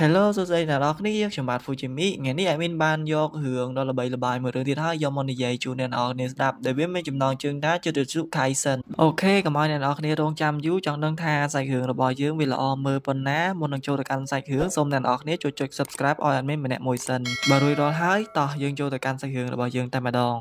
Hello សួស្តីអ្នកនរគ្នាខ្ញុំបាទ Fujimi ថ្ងៃនេះ admin បានយករឿងដ៏ល្បីល្បាញមួយរឿងទៀតហើយយកមកនិយាយជូនអ្នកនរគ្នាស្ដាប់ដែលវាមានចំណងជើងថា Jujutsu Kaisen អូខេកុំឲ្យអ្នកនរគ្នារងចាំយូរចង់ដឹងថាសាច់រឿងរបស់យើងវាល្អមើលប៉ុណ្ណាមុននឹងចូលទៅកាន់សាច់រឿងសូមអ្នកនរគ្នាជួយចុច Subscribe ឲ្យ admin ម្នាក់មួយសិនបើរួចរាល់ហើយតោះយើងចូលទៅកាន់សាច់រឿងរបស់យើងតែម្ដង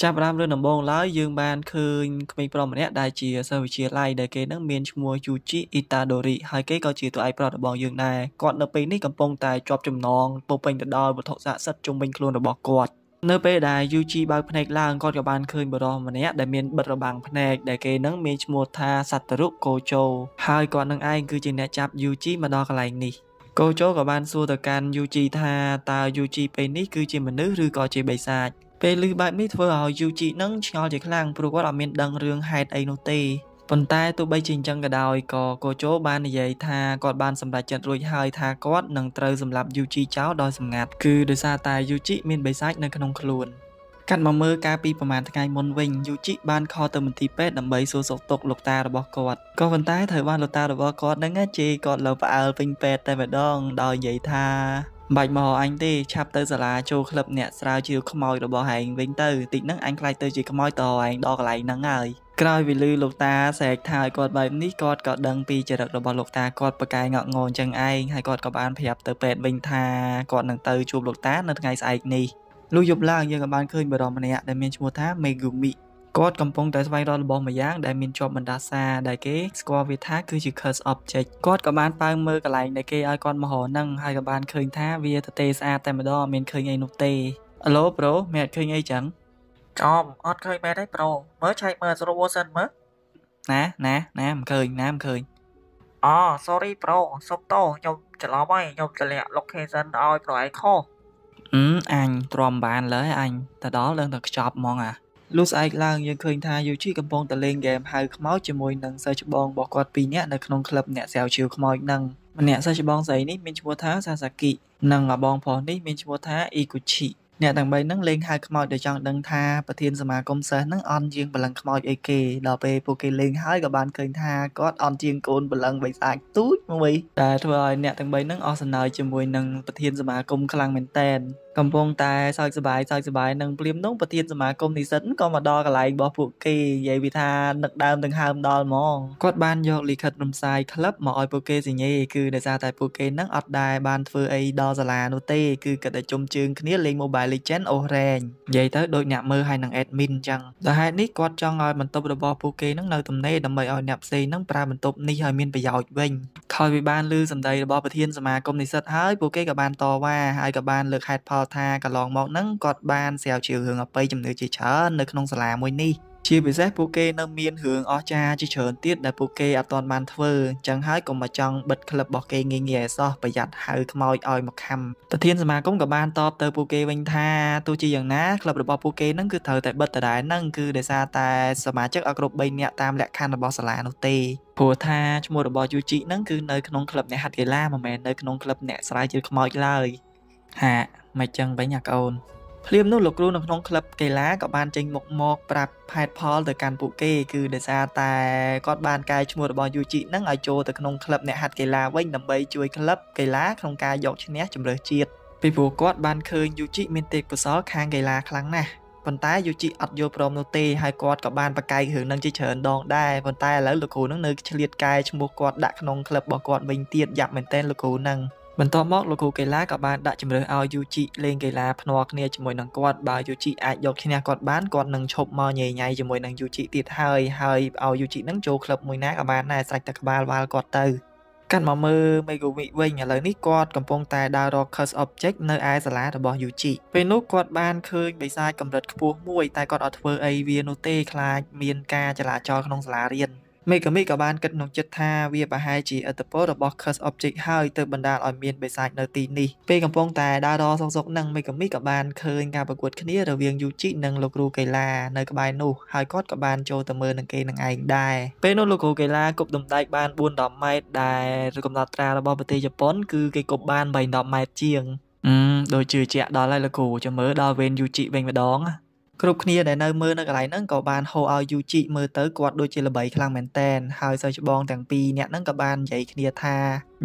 ចាប់ផ្ដើមលើដំបូងឡើយយើងបានឃើញក្មេងប្រុសម្នាក់ដែលជាសិស្សវិទ្យាល័យដែលគេនឹងមានឈ្មោះយូជីអ៊ីតាដូរីហើយគេក៏ជាតួឯកប្រុសរបស់យើងដែរគាត់នៅពេលនេះកំពុងតែជាប់ចំណងពោពេញទៅដោយវត្ថុស័ក្តិសិទ្ធិជុំវិញខ្លួនរបស់គាត់នៅពេលដែលយូជីបើកភ្នែកឡើងគាត់ក៏បានឃើញបរិសម្នាក់ដែលមានបិទរបាំងភ្នែកដែលគេនឹងមានឈ្មោះថាសត្វរុកូជូហើយគាត់នឹងឯងគឺជាអ្នកចាប់យូជីមកដល់កន្លែងនេះកូជូក៏បានសួរទៅកាន់យូជីថាតើយូជីពេលនេះគឺជាមនុស្សឬក៏ជាបិសាចពេលឮបែបនេះធ្វើឲ្យ Yuji នឹងឆ្ងល់ជាខ្លាំងព្រោះគាត់អត់មានដឹងរឿងហេតុអីនោះទេប៉ុន្តែទោះបីជាអញ្ចឹងក៏ដោយក៏កូជូបាននិយាយថាគាត់បានសម្រេចចិត្តរួចហើយថាគាត់នឹងត្រូវសម្លាប់ Yuji ចោលដោយសម្ងាត់ គឺដោយសារតែ Yuji មានបិសាចនៅក្នុងខ្លួនកាត់មកមើលការពីប្រហែលថ្ងៃមុនវិញយូជីបានខទៅមន្ទីរពេទ្យដើម្បីសួរសុខទុក្ខលោកតារបស់គាត់ក៏ប៉ុន្តែត្រូវបានលោកតារបស់គាត់នឹងជេរគាត់លើផ្អើលពេញពេទ្យតែម្ដងដោយនិយាយថាបាច់មករអញទេឆាប់ទៅសាលាចូលក្លឹបអ្នកស្រាវជ្រាវខ្មោចរបស់ឯងវិញទៅតិចហ្នឹងអញខ្លាចទៅជាខ្មោចតឯងដល់កន្លែងហ្នឹងហើយក្រោយវិលឺលោកតាស្រែកថាឲ្យគាត់បែបនេះគាត់ក៏ដឹងពីចរិតរបស់លោកតាគាត់ប្រកែកងក់ងងចឹងឯងហើយគាត់ក៏បានប្រាប់ទៅពេទ្យវិញថាគាត់នឹងទៅជួបលោកតានៅថ្ងៃស្អែកនេះលុះយប់ឡើងយើងក៏បានឃើញបរិមម្នាក់ដែលមានឈ្មោះថា Megumi គាត់កំពុងតែស្វែងរករបស់មួយយ៉ាងដែលមានជាប់បណ្ដាសា ដែលគេស្គាល់វាថាគឺជា curse object គាត់ក៏បានបើមើលកន្លែងដែលគេឲ្យគាត់មករនឹងហើយក៏បានឃើញថាវាទទេស្អាតតែម្ដងមានឃើញអីនោះទេអាឡូប្រូមានអត់ឃើញអីចឹងចំអត់ឃើញមែនទេប្រូមើលឆែកមើលស្រួលសិនមើលណាណាណាមិនឃើញណាមិនឃើញអូ sorry ប្រូសុំតោខ្ញុំច្រឡំហើយខ្ញុំទម្លាក់ location ឲ្យប្រូឯងខុសអឺអញទ្រាំបានលើអញទៅដល់លើទៅខ្ចប់ហ្មងអាលុះស្អែកឡើងយើងឃើញថាយូជីកំពុងតែលេងហ្គេមហៅខ្មោចជាមួយនឹងសិស្សច្បងរបស់គាត់ពីរនាក់នៅក្នុងក្លឹបអ្នកស្រាវជ្រាវខ្មោចនឹងម្នាក់សិស្សច្បងស្រីនេះមានឈ្មោះថាសាសាគីនិងបងប្រុសនេះមានឈ្មោះថាអ៊ីគូជីអ្នកទាំង3នឹងលេងហៅខ្មោចដោយចង់ដឹងថាប្រធានសមាគមសិស្សនឹងអន់ជាងបលឹងខ្មោចអីគេដល់ពេលពួកគេលេងហើយក៏បានឃើញថាគាត់អន់ជាងកូនបលឹងបីស្អាតទូចមួយតែធ្វើឲ្យអ្នកទាំង3នឹងអស់សំណើចជាមួយនឹងប្រធានសមាគមខ្លាំងមែនតែនកំពុងតែសើចសប្បាយសើចសប្បាយនឹងព្រាមនោះប្រធានសមាគមនិស្សិតក៏មកដល់កន្លែងរបស់ពួកគេនិយាយពីថានឹកដើមទាំងហើមដល់ហ្មងគាត់បានយកលិខិតរំសាយក្លឹបមកឲ្យពួកគេសញ្ញេគឺដោយសារតែពួកគេនឹងអត់ដែរបានធ្វើអីដល់សាលានោះទេគឺគាត់តែជុំជើងគ្នាលេង Mobile Legend Orange និយាយទៅដូចអ្នកមើលហើយនឹង admin អញ្ចឹងដោយហេតុនេះគាត់ចង់ឲ្យបន្ទប់របស់ពួកគេនឹងនៅទំនេរដើម្បីឲ្យអ្នកផ្សេងនឹងប្រើបន្ទប់នេះឲ្យមានប្រយោជន៍វិញខ້ອຍពីបានលើសម្ដីរបស់ប្រធានសមាគមនិស្សិតហើយពួកគេក៏បានតវ៉ាហើយក៏បានលើកហេតុផលល់ថាកន្លងមកហ្នឹងគាត់បានស្រាវជ្រាវរឿងអបិយជំនឿជាច្រើននៅក្នុងសាលាមួយនេះជាពិសេសពួកគេនៅមានរឿងអស្ចារ្យជាច្រើនទៀតដែលពួកគេអត់ទាន់បានធ្វើអញ្ចឹងហើយកុំមកចង់បិទក្លឹបរបស់គេងាយងាយឲ្យសោះប្រយ័ត្នហៅខ្មោចឲ្យមកខំប្រធានសមាគមក៏បានតបទៅពួកគេវិញថាទោះជាយ៉ាងណាក្លឹបរបស់ពួកគេនឹងគឺត្រូវតែបិទដដែលនឹងគឺដោយសារតែសមាជិកអត់គ្រប់3នាក់តាមលក្ខខណ្ឌរបស់សាលានោះទេព្រោះថាឈ្មោះរបស់យូជីនឹងគឺនៅក្នុងក្លឹបអ្នកហាត់កីឡាមិនមែននៅក្នុងក្លឹបអ្នកស្រាវជ្រាវខ្មោចឡើយហាក់មិនចឹងវិញអាក្អូនភ្លាមនោះលោកគ្រូនៅក្នុងក្លឹបកីឡាក៏បានចេញមុខមកប្រាប់ផែតផលទៅកាន់ពួកគេគឺដោយសារតែគាត់បានកែឈ្មោះរបស់យូជីនឹងឲ្យចូលទៅក្នុងក្លឹបអ្នកហាត់កីឡាវិញដើម្បីជួយក្លឹបកីឡាក្នុងការយកឈ្នះជម្រើសជាតិពីព្រោះគាត់បានឃើញយូជីមានទេពកោសល្យខាងកីឡាខ្លាំងណាស់ប៉ុន្តែយូជីអត់យល់ព្រមនោះទេហើយគាត់ក៏បានប្រកែករឿងនឹងជាច្រើនដងដែរប៉ុន្តែឥឡូវលោកគ្រូនឹងនៅឆ្លៀតកែឈ្មោះគាត់ដាក់ក្នុងក្លឹបរបស់គាត់វិញទៀតយ៉ាប់មែនតើលោកគ្រូនឹង។បន្ទាប់មកលោកគ្រូកីឡាក៏បានដាក់ជំរឿសឲ្យយូជីលេងកីឡាភ្នាល់គ្នាជាមួយនឹងគាត់បើយូជីអាចយកឈ្នះគាត់បានគាត់នឹងឈប់មកញ៉ៃញ៉ៃជាមួយនឹងយូជីទៀតហើយហើយឲ្យយូជីនឹងចូលក្លឹបមួយណាក៏បានដែរស្រេចតែក្បាលវាល់គាត់ទៅកាត់មកមើលមេកូវិវិញឥឡូវនេះគាត់កំពុងតែដើររក curse object នៅឯសាលារបស់ Yuji ពេលនោះគាត់បានឃើញបិសាចកម្រិតខ្ពស់មួយ តែគាត់អត់ធ្វើអីវានោះទេខ្លាចមានការចលាចលក្នុងសាលារៀនមេកាមីក៏បានគិតក្នុងចិត្តថាវាប្រហែលជាឥទ្ធិពលរបស់ Curse Object ហើយទើបបណ្ដាលឲ្យមានបិសាចនៅទីនេះពេលកំពុងតែដើររសុកសុកនឹងមេកាមីក៏បានឃើញការប្រកួតគ្នារវាងយូជីនិងលោកគ្រូកីឡានៅក្បែរនោះហើយគាត់ក៏បានចូលទៅមើលនឹងគេនឹងឯងដែរពេលនោះលោកគ្រូកីឡាគប់ដំដែកបាន4-10ម៉ែត្រដែលកំណត់ត្រារបស់ប្រទេសជប៉ុន គឺគេគប់បាន3-10ម៉ែត្រជាងអឺដូចជឿជាក់ដល់ហើយលោកគ្រូចាំមើលដល់វេនយូជីវិញម្ដងណាគ្រប់គ្នាដែលនៅមើលនៅកន្លែងហ្នឹងក៏បានហៅឲ្យយូជីមើលទៅគាត់ដូចជាល្បីខ្លាំងមែនតែនហើយសិស្សច្បងទាំងពីរអ្នកហ្នឹងក៏បាននិយាយគ្នាថា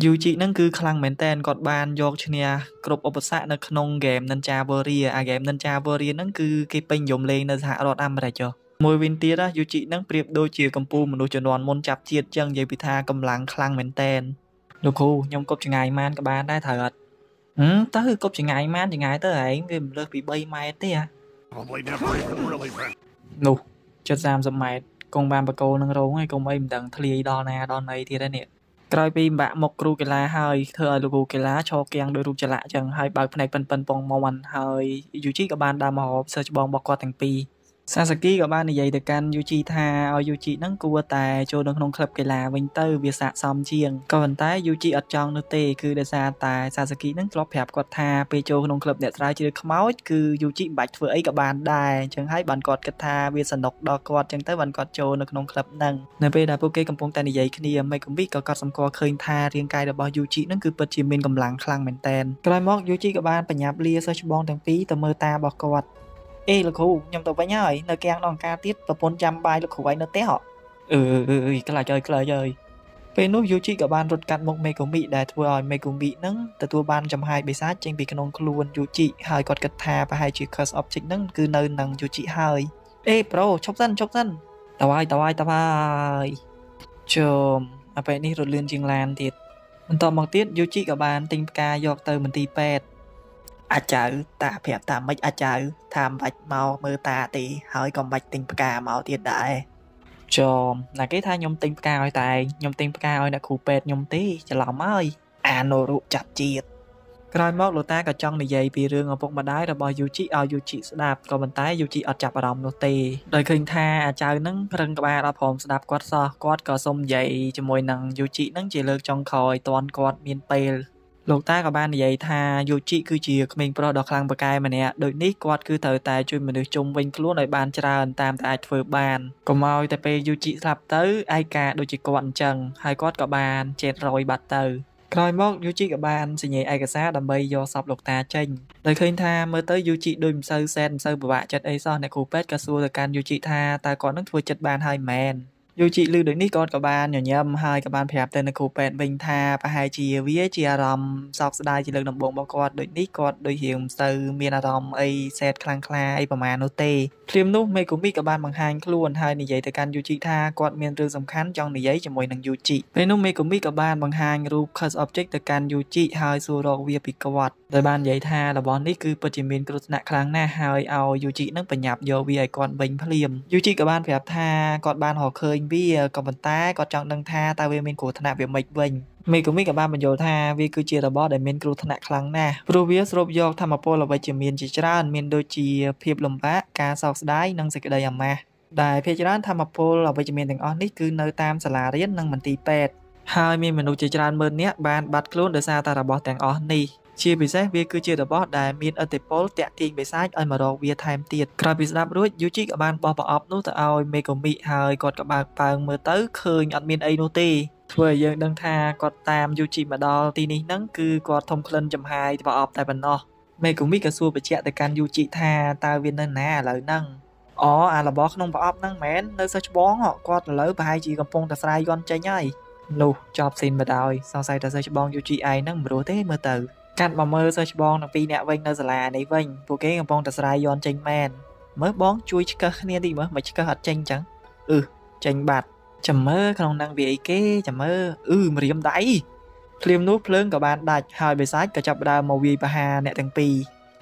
យូជីហ្នឹងគឺខ្លាំងមែនតែនគាត់បានយកឈ្នះគ្រប់ឧបសគ្គនៅក្នុងហ្គេម Ninja Warrior អាហ្គេម Ninja Warrior ហ្នឹងគឺគេពេញនិយមលេងនៅសហរដ្ឋអាមេរិកចុះមួយវិញទៀតយូជីហ្នឹងប្រៀបដូចជាកម្ពូលមនុស្សជំនាន់មុនចាប់ជាតិចឹងនិយាយពីថាកម្លាំងខ្លាំងមែនតែនលោកគ្រូខ្ញុំគប់ចងាយម៉ានក៏បានដែរត្រូវអត់ហឹមទៅគប់ចងាយម៉ានចងាយទៅឯងវាមិនលើសពី3ម៉ែត្រទេអា Probably never even really been នោះជិត30ម៉ែត្រកងបានបកគោនឹងរងហើយកុំអីមិនដឹងធ្លាយដល់ណាដល់ណីទៀតហ្នឹងក្រោយពីបាក់មកគ្រូកីឡាហើយធ្វើឲ្យលោកគ្រូកីឡាឈរគៀងដោយរូបចលៈចឹងហើយបើកផ្នែកប៉ិនប៉ិនពងមន់ហើយយូជីក៏បានដើរមកហូបសិស្សច្បងរបស់គាត់ទាំងពីរសាសាគីក៏បាននិយាយទៅកាន់យូជីថាឲ្យយូជីហ្នឹងគួរតែចូលនៅក្នុងក្លឹបកីឡាវិញទៅវាស័ក្តិសមជាងក៏ប៉ុន្តែយូជីអត់ចង់នោះទេគឺដោយសារតែសាសាគីហ្នឹងធ្លាប់ប្រាប់គាត់ថាពេលចូលក្នុងក្លឹបអ្នកស្រាវជ្រាវខ្មោចគឺយូជីមិនបាច់ធ្វើអីក៏បានដែរអញ្ចឹងហើយបានគាត់គិតថាវាសំណុកដល់គាត់អញ្ចឹងទៅបានគាត់ចូលនៅក្នុងក្លឹបហ្នឹងនៅពេលដែលពួកគេកំពុងតែនិយាយគ្នាមេកុំវីក៏គាត់សម្គាល់ឃើញថារាងកាយរបស់យូជីហ្នឹងគឺពិតជាមានកម្លាំងខ្លាំងមែនតើក្រោយមកយូជីក៏បានបញ្ញាប់លាសិស្សច្បងទាំងពីរទៅមើលតារបស់គាត់អេលោកគ្រូខ្ញុំទៅវិញហើយនៅកៀងដងការទៀតប្រពន្ធចាំបាយលោកគ្រូឯងនៅផ្ទះអឺខ្លាចអើយខ្លាចអើយពេលនោះយូជីក៏បានរត់កាត់មុខមេកូមីដែលធ្វើឲ្យមេកូមីនឹងទទួលបានចំហាយបិសាចចេញពីក្នុងខ្លួនយូជីហើយគាត់គិតថាប្រហែលជា curse object នឹងគឺនៅនឹងយូជីហើយអេប្រូឈប់សិនឈប់សិនតើហើយតើហើយតើហើយជុំអពេលនេះរត់លឿនជាងឡានទៀតបន្ទាប់មកទៀតយូជីក៏បានទិញផ្កាយកទៅមន្ទីរពេទ្យអាចារ្យតាប្រាប់តាមិនអាចារ្យថាមិនបាច់មកមើលតាទេហើយក៏មិនបាច់ទិញផ្កាមកទៀតដែរចំណាគេថាខ្ញុំទិញផ្កាឲ្យតែខ្ញុំទិញផ្កាឲ្យអ្នកគ្រូពេទ្យខ្ញុំទេច្រឡំហើយអានរុចាត់ជាតិក្រោយមកលោកតាក៏ចង់និយាយពីរឿងឪពុកម្ដាយរបស់យូជីឲ្យយូជីស្ដាប់ក៏ប៉ុន្តែយូជីអត់ចាប់អារម្មណ៍នោះទេដោយឃើញថាអាចារ្យនឹងរឹងក្បាលដល់ព្រមស្ដាប់គាត់សោះគាត់ក៏សុំនិយាយជាមួយនឹងយូជីនឹងជាលើកចុងក្រោយតន់គាត់មានពេលលោកតាក៏បាននិយាយថាយោជីគឺជាក្មេងប្រុសដ៏ខ្លាំងប៉ាកែម្នាក់ដូចនេះគាត់គឺត្រូវតែជួយមនុស្សជុំវិញខ្លួនឲ្យបានច្រើនតាមតែអាចធ្វើបានកុំឲ្យតែពេលយោជីស្លាប់ទៅឯកាដូចជាគាត់អញ្ចឹងហើយគាត់ក៏បានចេតរយបាត់ទៅក្រោយមកយូជីក៏បានសញ្ញាឯកសារដើម្បីយកសពលោកតាចេញដោយឃើញថាមើលទៅយូជីដូចមិនសូវសែនមិនសូវពិបាកចិត្តអីសោះអ្នកគ្រូពេទ្យក៏សួរទៅកាន់យូជីថាតើគាត់នឹងធ្វើចិត្តបានហើយមែនយូជីឮដូចនេះគាត់ក៏បានញញឹមហើយក៏បានប្រាប់ទៅនៅគ្រូពេទ្យវិញថាប្រហែលជាវាជាអារម្មណ៍សោកស្ដាយជាលើកដំបូងរបស់គាត់ ដូចនេះគាត់ដូចរៀងមិនសូវមានអារម្មណ៍អីសែតខ្លាំងក្លាអីប្រមាណនោះទេព្រមនោះមេកូមីក៏បានបង្ហាញខ្លួនហើយនិយាយទៅកាន់យូជីថាគាត់មានរឿងសំខាន់ចង់និយាយជាមួយនឹងយូជីពេលនោះមេកូមីក៏បានបង្ហាញរូប Curse Object ទៅកាន់យូជីហើយសួររកវាពីគាត់ដោយបាននិយាយថារបស់នេះគឺពិតជាមានគ្រោះថ្នាក់ខ្លាំងណាស់ហើយឲ្យយូជីនឹងបញ្ញាប់យកវាឲ្យគាត់វិញភ្លាមយូជីក៏បានប្រាប់ថាគាត់បានរកឃើញបៀក៏ប៉ុន្តែគាត់ចង់ដឹងថាតើវាមានគ្រោះថ្នាក់វាមិនវិញមេកូមីក៏បានបញ្យល់ថាវាគឺជារបបដែលមានគ្រោះថ្នាក់ខ្លាំងណាស់ព្រោះវាស្រូបយកធម្មពលអវិជ្ជមានជាច្រើន មានដូចជា ភាពលំបាកការសោកស្ដាយនិងសេចក្តីអាម៉ាស់ដែលភាគច្រើនធម្មពលអវិជ្ជមានទាំងអស់នេះគឺនៅតាមសាលារៀននិងមន្ទីរពេទ្យហើយមានមនុស្សជាច្រើនម៉ឺននាក់បានបាត់ខ្លួនដោយសារតែរបស់ទាំងអស់នេះជាពិសេសវាគឺជារបស់ដែលមានឥទ្ធិពលតាក់ទាញបិសាចឲ្យមករកវាថែមទៀតក្រោយពីស្ដាប់រួចយូជីក៏បានបោះប្រអប់នោះទៅឲ្យមេកូមីហើយគាត់ក៏បើកប៉ើងមើលទៅឃើញអត់មានអីនោះទេធ្វើឲ្យយើងដឹងថាគាត់តាមយូជីមកដល់ទីនេះហ្នឹងគឺគាត់ធំក្លិនចំហាយប្រអប់តែប៉ុណ្ណោះ មេកូមីក៏សួរបញ្ជាក់ទៅកាន់យូជីថាតើវានៅណាឥឡូវហ្នឹងអូអារបស់ក្នុងប្រអប់ហ្នឹងមែននៅសោះច្បងគាត់ឥឡូវប្រហែលជាកំពុងតែស្រាយយន់ចេញហើយនោះចប់ស៊ីនមកដល់សង្ស័យតែសើច្បងយូជីឯងហ្នឹងមិនរស់ទេមើលទៅកាត់មកមើលសិស្សច្បងទាំងពីរនាក់វិញនៅសាលានេះវិញពួកគេកំពុងតែស្រាយយន់ចេញមែនមើលបងជួយឆ្កឹះគ្នាតិចមើលមិនឆ្កឹះអត់ចេញចឹងអឺចេញបាត់ចាំមើលក្នុងនឹងវាអីគេចាំមើលអឺម្រាមដៃភ្លាមនោះភ្លើងក៏បានដាច់ហើយបិសាចក៏ចាប់ដើមមកវាយប្រហារអ្នកទាំងពីរ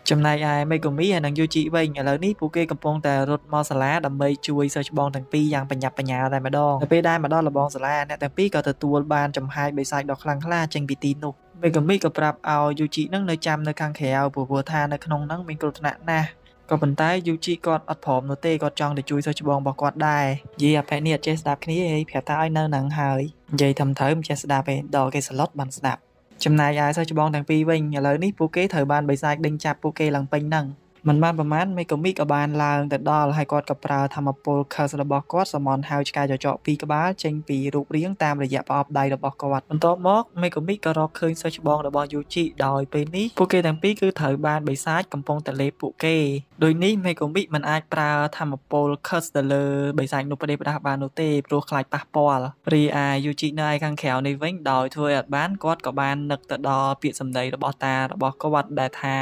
ចំណែកឯមេកូមីហើយនឹងយូជីវិញឥឡូវនេះពួកគេកំពុងតែរត់មកសាលាដើម្បីជួយសិស្សច្បងទាំងពីរយ៉ាងបញ្ញាប់បញ្ញាតែម្ដងទៅពេលដែលមកដល់លបងសាលាអ្នកទាំងពីរក៏ទទួលបានចំហាយបិសាចដ៏ខ្លាំងក្លាចេញពីទីនោះមេកាមីក៏ប្រាប់ឲ្យយូជីនឹងនៅចាំនៅខាងក្រៅព្រោះព្រោះថានៅក្នុងហ្នឹងមានគ្រោះថ្នាក់ណាស់ក៏ប៉ុន្តែយូជីគាត់អត់ព្រមនោះទេគាត់ចង់ទៅជួយសិស្សច្បងរបស់គាត់ដែរនិយាយអភ័យនេះអត់ចេះស្ដាប់គ្នាហេប្រាប់ថាឲ្យនៅនឹងហើយនិយាយធំទៅមិនចេះស្ដាប់ទេដល់គេសឡុតបានស្ដាប់ចំណាយឯសិស្សច្បងទាំងពីរវិញឥឡូវនេះពួកគេត្រូវបានបិសាចដេញចាប់ពួកគេឡើងពេញហ្នឹងមិនបានប្រមាណមេកាមីក៏បានឡើងទៅដល់ហើយគាត់ក៏ប្រើធម្មពលខើសរបស់គាត់សមនហើយឆ្កែចចកពីរក្បាលចេញពីរូបរាងតាមរយៈប្រអប់ដៃរបស់គាត់បន្ទាប់មកមេកាមីក៏រកឃើញសិស្សច្បងរបស់យូជីដោយពេលនេះពួកគេទាំងពីរគឺត្រូវបានបិសាចកំពុងតែលេបពួកគេដោយនេះមេកូមីមិនអាចប្រើធម្មពល curse ទៅលើបិសាចនោះប្រទេសផ្ដាស់បាននោះទេព្រោះខ្លាចប៉ះពាល់រីឯ Yuji នៅឯខាងក្រៅនេះវិញដោយធ្វើឲ្យបានគាត់ក៏បាននឹកទៅដល់ពាក្យសម្ដីរបស់តារបស់គាត់ដែលថា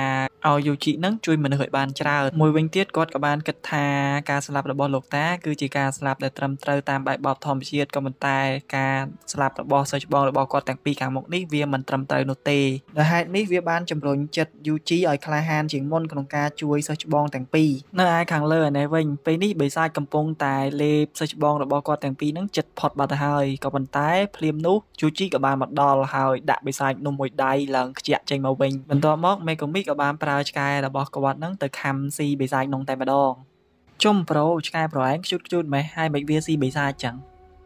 ឲ្យ Yuji នឹងជួយមនុស្សឲ្យបានច្រើនមួយវិញទៀតគាត់ក៏បានគិតថាការស្លាប់របស់លោកតាគឺជាការស្លាប់ដែលត្រឹមត្រូវតាមបែបបបធម្មជាតិក៏ប៉ុន្តែការស្លាប់របស់សិស្សច្បងរបស់គាត់ទាំងពីរខាងមុខនេះវាមិនត្រឹមត្រូវនោះទេដោយហេតុនេះវាបានជំរុញចិត្ត Yuji ឲ្យក្លាហានជាងមុនក្នុងការជួយសិស្សច្បងទាំងពីរនៅឯខាងលើនេះវិញពេលនេះបិសាចកំពុងតែលេបសិស្សច្បងរបស់គាត់ទាំងពីរនឹងចិត្តផុតបាត់ទៅហើយក៏ប៉ុន្តែភ្លាមនោះជូជីក៏បានមកដល់ហើយដាក់បិសាចនំមួយដៃឡើងខ្ជាក់ចេញមកវិញបន្ទាប់មកមេកូមីក៏បានប្រើឆ្កែរបស់គាត់នឹងទៅខំស៊ីបិសាចនំតែម្ដងជុំប្រូឆ្កែប្រឯងខ្ជូតខ្ជូតម៉េះហើយមិនវាស៊ីបិសាចចឹង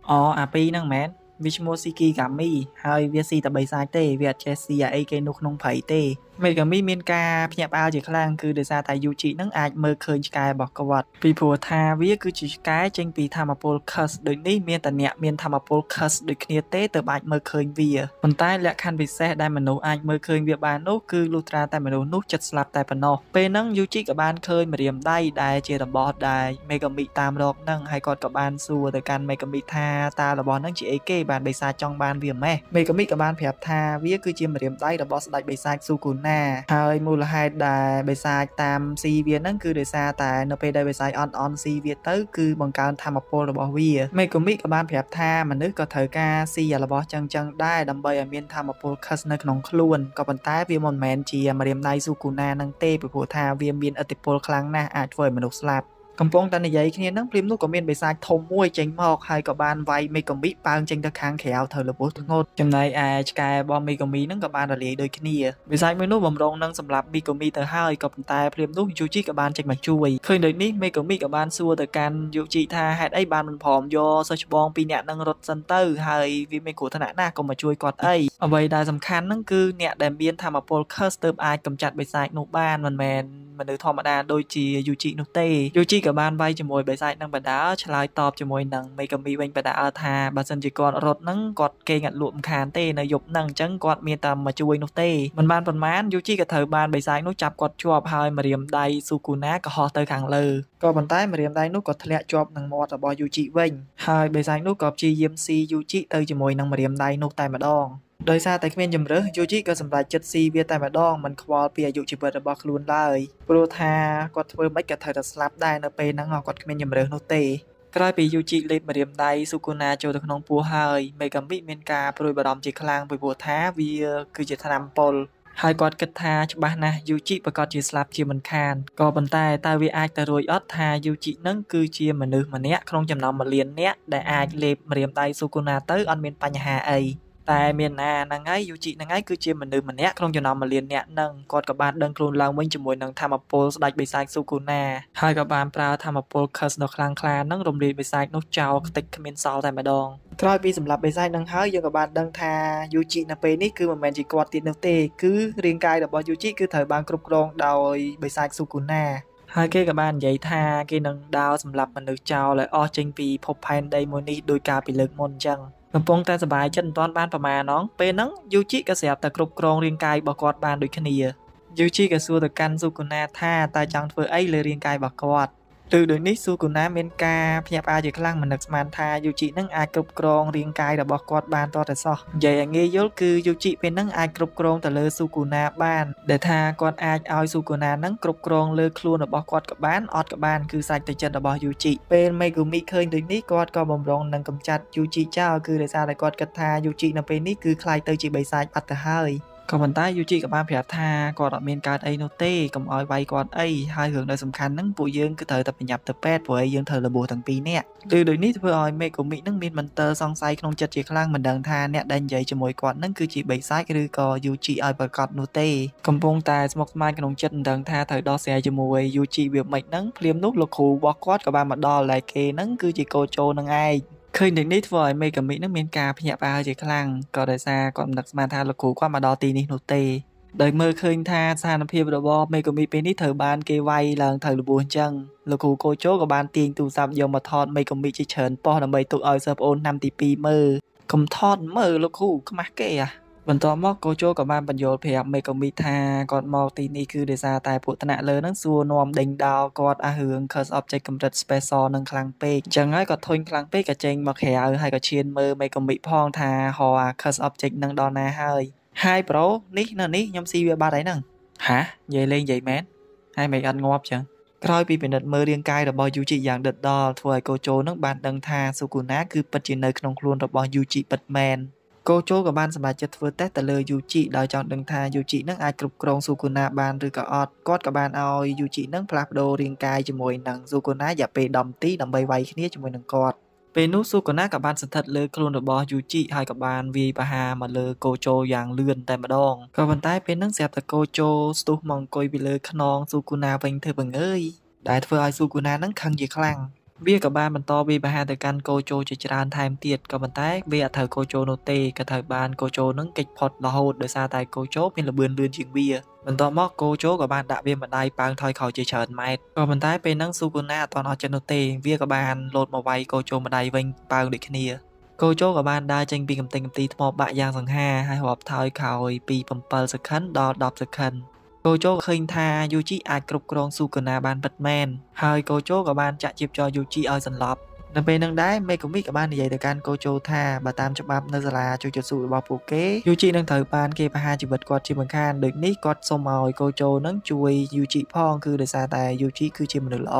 អូអាពីហ្នឹងមែនវាឈ្មោះស៊ីគីកាមីហើយវាស៊ីតែបិសាចទេវាអត់ចេះស៊ីអីគេនោះក្នុងព្រៃទេមេកាមីមានការភ្ញាក់ផ្អើលជាខ្លាំងគឺដោយសារតែយូជីនឹងអាចមើលឃើញឆ្កែរបស់គាត់ពីព្រោះថាវាគឺជាឆ្កែចេញពីធម្មពល curse ដូចនេះមានតអ្នកមានធម្មពល curse ដូចគ្នាទេទើបអាចមើលឃើញវាប៉ុន្តែលក្ខខណ្ឌពិសេសដែលមនុស្សអាចមើលឃើញវាបាននោះគឺលុះត្រាតែមនុស្សនោះចិត្តស្លាប់តែប៉ុណ្ណោះពេលហ្នឹងយូជីក៏បានឃើញម្រាមដៃដែលជារបស់ដែលមេកាមីតាមរកហ្នឹងហើយគាត់ក៏បានសួរទៅកាន់មេកាមីថាតើរបស់ហ្នឹងជាអីគេបានបិសាចចង់បានវាម៉េះមេកាមីក៏បានប្រាប់ថាវាគឺជាម្រាមដៃរបស់ស្ដេចបិសាចស៊ូគូណាហើយមូលហេតុដែលបិសាចតាមស៊ីវាហ្នឹងគឺដោយសារតែនៅពេលដែលបិសាចអត់អន់ស៊ីវាទៅ គឺបង្កើនធម្មពលរបស់វាមេកូមីក៏បានប្រាប់ថាមនុស្សក៏ត្រូវការស៊ីរបស់ចឹងចឹងដែរដើម្បីឲ្យមានធម្មពលខឹសនៅក្នុងខ្លួនក៏ប៉ុន្តែវាមិនមែនជាម្រាមដៃស៊ូគូណានឹងទេពីព្រោះថាវាមានឥទ្ធិពលខ្លាំងណាស់អាចធ្វើឲ្យមនុស្សស្លាប់កំពុងតែនិយាយគ្នានឹងព្រាមនោះក៏មានបិសាចធំមួយចេញមកហើយក៏បានវាយមេកាមីប៉ើងចេញទៅខាងក្រៅទៅលពុះធ្ងន់ចំណែកឯឆ្កែរបស់មេកាមីនឹងក៏បានរលាយដូចគ្នាបិសាចមួយនោះបំរុងនឹងសម្រាប់មេកាមីទៅហើយក៏ប៉ុន្តែព្រាមនោះយូជីក៏បានចេញមកជួយឃើញដូចនេះមេកាមីក៏បានសួរទៅកាន់យូជីថាហេតុអីបានមិនព្រមយកសិស្សច្បងពីរអ្នកនឹងរត់សិនទៅហើយវាមានគ្រោះថ្នាក់ណាស់ក៏មកជួយគាត់អីអ្វីដែលសំខាន់នឹងគឺអ្នកដែលមានធម្មពល curse ទើបអាចកម្ចាត់បិសាចនោះបានមិនមែនមនុស្សធម្មតាដូចជាយូជីនោះទេយូជីក៏បានវាយជាមួយបេសាចនឹងបណ្ដាឆ្លើយតបជាមួយនឹងមេកាមីវិញបណ្ដាថាបើសិនជាគាត់រត់នឹងគាត់គេងអត់លក់មិនខានទេនៅយប់ហ្នឹងអញ្ចឹងគាត់មានតែមកជួយនោះទេមិនបានប្រមាណយូជីក៏ត្រូវបានបេសាចនោះចាប់គាត់ជាប់ហើយម្រាមដៃស៊ូគូណាក៏ហោះទៅខាងលើក៏ប៉ុន្តែម្រាមដៃនោះក៏ធ្លាក់ជាប់នឹងមាត់របស់យូជីវិញហើយបេសាចនោះក៏ព្យាយាមស៊ីយូជីទៅជាមួយនឹងម្រាមដៃនោះតែម្ដងដោយសារតែគ្មានជំរើសយូជីក៏សម្រេចចិត្តស៊ីវាតែម្ដងមិនខ្វល់ពីអាយុជីវិតរបស់ខ្លួនឡើយព្រោះថាគាត់ធ្វើមិនក៏ត្រូវតែស្លាប់ដែរនៅពេលហ្នឹងគាត់គ្មានជំរើសនោះទេក្រោយពីយូជីលេបម្រាមដៃស៊ូគូណាចូលទៅក្នុងពោះហើយមេកាមីមានការព្រួយបារម្ភជាខ្លាំងពីព្រោះថាវាគឺជាថ្នាំពុលហើយគាត់គិតថាច្បាស់ណាស់យូជីប្រកាសជាស្លាប់ជាមិនខានក៏ប៉ុន្តែតើវាអាចទៅរួចអត់ថាយូជីនឹងគឺជាមនុស្សម្នាក់ក្នុងចំណោមមួយលាននាក់ដែលអាចលេបម្រាមដៃស៊ូគូណាទៅអត់មានបញ្ហាអីតែមានណាហ្នឹងហើយយូជីហ្នឹងហើយគឺជាមនុស្សម្នាក់ក្នុងចំណោមមួយលានអ្នកហ្នឹងគាត់ក៏បានដឹងខ្លួនឡើងវិញជាមួយនឹងធម្មពលស្ដេចបិសាចស៊ូគូណាហើយក៏បានប្រើធម្មពលខឹសដ៏ខ្លាំងក្លាហ្នឹងរំលាយបិសាចនោះចោលខ្ទេចគ្មានសល់តែម្ដងក្រោយពីសម្រាប់បិសាចនឹងហើយយើងក៏បានដឹងថាយូជីនៅពេលនេះគឺមិនមែនជាគាត់ទៀតនោះទេគឺរាងកាយរបស់យូជីគឺត្រូវបានគ្រប់គ្រងដោយបិសាចស៊ូគូណា ហើយគេក៏បាននិយាយថាគេនឹងដោសម្រាប់មនុស្សចោលឲ្យអស់ចេញពីភពផែនដីមួយនេះដោយការពីលើកមុនអញ្ចឹងកំពុងតែសុបាយចិត្តមិនទាន់បានប្រមាណណងពេលហ្នឹងយូជីក៏ស្រាប់តែគ្រប់គ្រងរាងកាយរបស់គាត់បានដូចគ្នាយូជីក៏សួរទៅកាន់សុគណាថាតើចង់ធ្វើអីលើរាងកាយរបស់គាត់ឬដូចនេះស៊ូកូណាមានការភ្ញាក់ផ្អើលជាខ្លាំងមិននឹកស្មានថាយូជីនឹងអាចគ្រប់គ្រងរាងកាយរបស់គាត់បានតរតែសោះនិយាយឲ្យងាយយល់គឺយូជីពេលនឹងអាចគ្រប់គ្រងទៅលើស៊ូកូណាបានដែលថាគាត់អាចឲ្យស៊ូកូណានឹងគ្រប់គ្រងលើខ្លួនរបស់គាត់ក៏បានអត់ក៏បានគឺសាច់ទៅចិត្តរបស់យូជីពេលមេគូមីឃើញដូចនេះគាត់ក៏បំរុងនឹងកម្ចាត់យូជីចោលគឺដោយសារតែគាត់គិតថាយូជីនៅពេលនេះគឺខ្លាយទៅជាបិសាចអត់ទៅហើយក៏ប៉ុន្តែយូជីក៏បានប្រាប់ថាគាត់អត់មានកើតអីនោះទេកុំឲ្យវាយគាត់អីហើយរឿងដែលសំខាន់ហ្នឹងពួកយើងគឺត្រូវតែប្រញាប់ទៅពេទ្យព្រោះឯងយើងត្រូវរបួសទាំងពីរនាក់គឺដូចនេះធ្វើឲ្យមេកូមីហ្នឹងមានមន្ទិលសង្ស័យក្នុងចិត្តជាខ្លាំងមិនដឹងថាអ្នកដែលនិយាយជាមួយគាត់ហ្នឹងគឺជាបេសាចឬក៏យូជីឲ្យប្រកាសនោះទេកំពុងតែស្មុគស្មាញក្នុងចិត្តមិនដឹងថាត្រូវដោះស្រាយជាមួយយូជីវាមិនហ្នឹងភ្លាមនោះលោកគ្រូរបស់គាត់ក៏បានមកដល់ដែលគេហ្នឹងគឺជាកូចោនឹងឯងឃើញទាំងនេះធ្វើឲ្យមេកាមីនឹងមានការភ្ញាក់ផ្អើលជាខ្លាំងក៏ដោយសារគាត់មិនដឹកស្មានថាលោកគ្រូគាត់មកដល់ទីនេះនោះទេដោយមើលឃើញថាស្ថានភាពរបស់មេកាមីពេលនេះត្រូវបានគេវាយឡើងទៅលបួសអញ្ចឹងលោកគ្រូកោជោក៏បានទាញទូរស័ព្ទយកមកថតមេកាមីជាច្រើនប៉ុស្តិ៍ដើម្បីទុកឲ្យសិស្សប្អូនឆ្នាំទី2មើលកុំថតមើលលោកគ្រូខ្មាស់គេអាបន្ទាប់មកកោជោក៏បានបញ្យល់ប្រាប់មេកូមីថាគាត់មក ទីនេះគឺដោយសារតែពួកថ្នាក់លើនឹងសួរនាំដេញដោលគាត់អារឿង curse object កម្រិត special នឹងខ្លាំងពេកអញ្ចឹងហើយគាត់ធុញខ្លាំងពេកក៏ចេញមកក្រៅហើយក៏ឈានមើលមេកូមីផងថាហោអា curse object នឹងដល់ណាហើយហើយប្រូនេះនៅនេះខ្ញុំស៊ីវាបាត់ហើយហ្នឹងហានិយាយលេងនិយាយមែនហើយមិនអត់ងាប់ចឹងក្រោយពីពិនិត្យមើលរាងកាយរបស់យូជីយ៉ាងដិតដល់ធ្វើឲ្យកូជោនឹងបានដឹងថាស៊ូគូណាគឺពិតជានៅក្នុងខ្លួនរបស់យូជីពិតមែនកូជូក៏បានសម្រេចចិត្តធ្វើតេស្តទៅលើ UG ដោយចង់ដឹងថា UG នឹងអាចគ្រប់គ្រងស៊ូគូណាបានឬក៏អត់គាត់ក៏បានឲ្យ UG នឹងផ្លាស់ប្ដូររាងកាយជាមួយនឹងស៊ូគូណារយៈពេល10នាទីដើម្បីវាយគ្នាជាមួយនឹងគាត់ពេលនោះស៊ូកូណាក៏បានសន្ធិដ្ឋលើខ្លួនរបស់យូជីហើយក៏បានវាយប្រហារមកលើកូជូយ៉ាងលឿនតែម្ដងក៏ប៉ុន្តែពេលហ្នឹងស្រាប់តែកូជូស្ទុះមកអង្គុយពីលើខ្នងស៊ូកូណាវិញធ្វើបង្អើយដែលធ្វើឲ្យស៊ូកូណាហ្នឹងខឹងជាខ្លាំងវាក៏បានបន្តវាបហាទៅកាន់កោជោជាច្រើន ថែមទៀតក៏ប៉ុន្តែ វាអត់ត្រូវកោជោនោះទេក៏ត្រូវបានកោជោនឹងកិច្ចផុតរហូតដោយសារតែកោជោមានលបឿនលឿនជាងវាបន្ទាប់មកកូជូក៏បានដាក់វាម្ដាយប៉ើងថយខោជាច្រើនម៉ែត្រក៏ប៉ុន្តែពេលហ្នឹងស៊ូកូណាអត់ទាន់អស់ចិត្តនោះទេ វាក៏បានលោតមកវាយកូជូម្ដាយវិញប៉ើងដូចគ្នាកូជូក៏បានដើរចេញពីកំទេញកំទីថ្មបាក់យ៉ាងសង្ហាហើយរាប់ថយក្រោយពី7សេខិនដល់10សេខិនកូជោឃើញថាយូជីអាចគ្រប់គ្រងស៊ូកាណាបានពិតមែនហើយកូជោក៏បាន ចាក់ជីបចោយូជីឲ្យសន្លប់នៅពេលនឹងដែរមេកូមីក៏បាននិយាយទៅកាន់កូជោថាបើតាមច្បាប់នៅសាលាជួយជត់ស៊ូរបស់ពួកគេយូជីនឹងត្រូវបានគេប្រហារជីវិតគាត់ជាមិនខានដូចនេះគាត់សូមឲ្យកូជោនឹងជួយយូជីផងគឺដោយសារតែយូជីគឺជាមនុស្សល្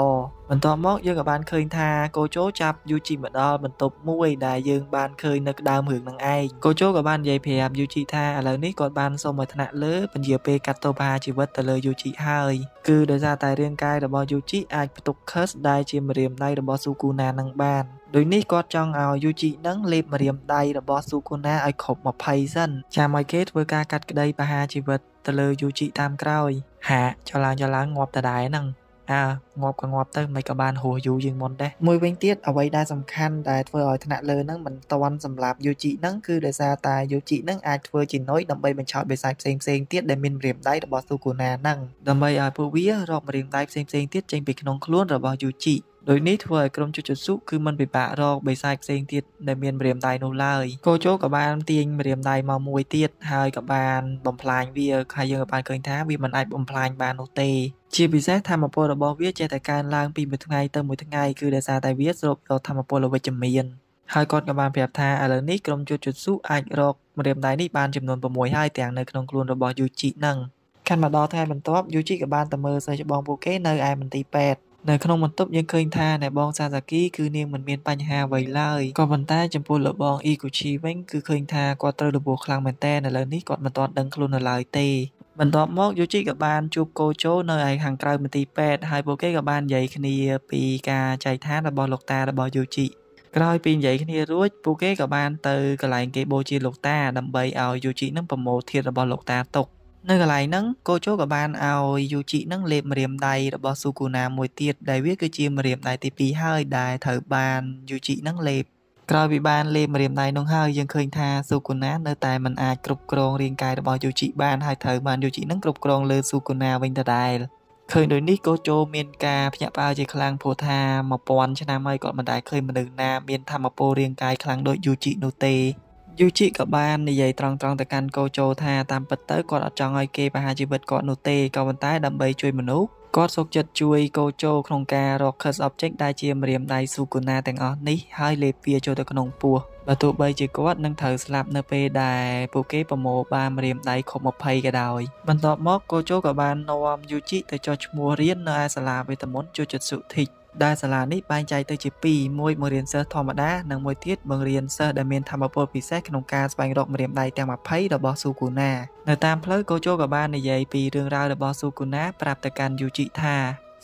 អបន្ទាប់មកយើងក៏បានឃើញថាកូជូចាប់យូជីមកដល់បន្ទប់មួយដែលយើង បានឃើញនៅក្ដើមរឿងនឹងឯងកូជូក៏បាននិយាយប្រាប់យូជីថាឥឡូវនេះគាត់បានសូមឲ្យថ្នាក់លើពន្យាពេលកាត់ទោសប្រហារជីវិតទៅលើយូជីហើយគឺដោយសារតែរាងកាយរបស់យូជីអាចផ្ទុកខឹសដែលជាម្រាមដៃរបស់ស៊ូគូណានឹងបាន ដូចនេះគាត់ចង់ឲ្យយូជីនឹងលេបម្រាមដៃរបស់ស៊ូគូណាឲ្យគ្រប់20សិនចាំឲ្យគេធ្វើការកាត់ក្តីប្រហារជីវិតទៅលើយូជីតាមក្រោយ ហាចឡើងចឡើងងាប់តដែរហ្នឹងអើងាប់ក៏ងាប់ទៅមិនក៏បានហួសយូរជាងមុនដែរមួយវិញទៀតអ្វីដែលសំខាន់ដែលធ្វើឲ្យថ្នាក់លើហ្នឹងមិនតន់សម្រាប់យូជីហ្នឹងគឺដោយសារតែយូជីហ្នឹងអាចធ្វើជានុយដើម្បីបញ្ឆោតបិសាចផ្សេងផ្សេងទៀតដែលមានម្រាមដៃរបស់ស៊ូគូណាហ្នឹងដើម្បីឲ្យពួកវារកម្រាមដៃផ្សេងផ្សេងទៀតចេញពីក្នុងខ្លួនរបស់យូជីដោយនេះធ្វើឲ្យក្រុមជូជូស៊ូគឺមិនពិបាករកបិសាចផ្សេងទៀតដែលមានម្រាមដៃនោះឡើយកូជូក៏បានទាញម្រាមដៃមកមួយទៀតហើយក៏បានបំផ្លាញវាហើយយើងក៏បានឃើញថាវាមិនអាចបំផ្លាញបាននោះទេជាពិសេសធម្មពលរបស់វាចេះតែកើនឡើងពីមួយថ្ងៃទៅមួយថ្ងៃគឺដោយសារតែវាស្រូបយកធម្មពលវិជ្ជមានហើយគាត់ក៏បានប្រាប់ថាឥឡូវនេះក្រុមជូជូស៊ូអាចរកម្រាមដៃនេះបានចំនួន6ហើយទាំងនៅក្នុងខ្លួនរបស់យូជីនឹងខានមកដល់ថ្ងៃបន្ទាប់យូជីក៏បានទៅមើលសិស្សច្បងពួកគេនៅឯមន្ទីរពេទ្យនៅក្នុងបន្ទប់យើងឃើញថាអ្នកបងសាសាគីគឺនាងមិនមានបញ្ហាអ្វីឡើយក៏ប៉ុន្តែចំពោះលោកបងអ៊ីគូឈីវិញគឺឃើញថាគាត់ត្រូវលពោះខ្លាំងមែនតើឥឡូវនេះគាត់មិនទាន់ដឹងខ្លួននៅឡើយទេបន្ទាប់មកយូជីក៏បានជួបកូជូនៅឯខាងក្រៅមន្ទីរពេទ្យហើយពួកគេក៏បាននិយាយគ្នាពីការចែកឋានរបស់លោកតារបស់យូជីក្រោយពីនិយាយគ្នារួចពួកគេក៏បានទៅកន្លែងគេបូជាលោកតាដើម្បីឲ្យយូជីនឹងប្រមូលធាតុរបស់លោកតាទុកនៅកន្លែងហ្នឹងកូជូក៏បានឲ្យយូជីហ្នឹងលេបម្រាមដៃរបស់ស៊ូគូណាមួយទៀតដែលវាគឺជាម្រាមដៃទី2ហើយដែលត្រូវបានយូជីហ្នឹងលេបក្រោយពីបានលេបម្រាមដៃនោះហើយយើងឃើញថាស៊ូគូណានៅតែមិនអាចគ្រប់គ្រងរាងកាយរបស់យូជីបានហើយត្រូវបានយូជីហ្នឹងគ្រប់គ្រងលើស៊ូគូណាវិញដដែលឃើញដូចនេះកូជូមានការភ្ញាក់ផ្អើលជាខ្លាំងព្រោះថា1000ឆ្នាំហើយគាត់មិនដែលឃើញមនុស្សណាមានធម្មពលរាងកាយខ្លាំងដូចយូជីនោះទេយូជីក៏បាននិយាយត្រង់ៗទៅកាន់កូជោថាតាមពិតទៅគាត់អត់ចង់ឲ្យគេបរហាជីវិតគាត់នោះទេក៏ប៉ុន្តែដើម្បីជួយមនុស្សគាត់សុខចិត្តជួយកោជោក្នុងការរក Curse Object ដែលជាម្រាមដៃស៊ូគូណាទាំងអស់នេះហើយលេពាចូលទៅក្នុងពោះបើទោះបីជាគាត់នឹងត្រូវស្លាប់នៅពេលដែលពួកគេប្រមូលបានម្រាមដៃខុស20ក៏ដោយបន្ទាប់មកកោជោក៏បាននាំយូជីទៅចុះឈ្មោះរៀននៅឯសាលាវេទមន្តជូជុតសុធិជដែលសាលានេះបែងចែកទៅជា2មួយបង្រៀនសិស្សធម្មតានិងមួយទៀតបង្រៀនសិស្សដែលមានធម៌ពលពិសេសក្នុងការស្វែងរកម្រាមដៃទាំង20របស់ស៊ូគូណានៅតាមផ្លូវកោជោក៏បាននិយាយពីរឿងរ៉ាវរបស់ស៊ូគូណាប្រាប់ទៅកាន់យូជីថា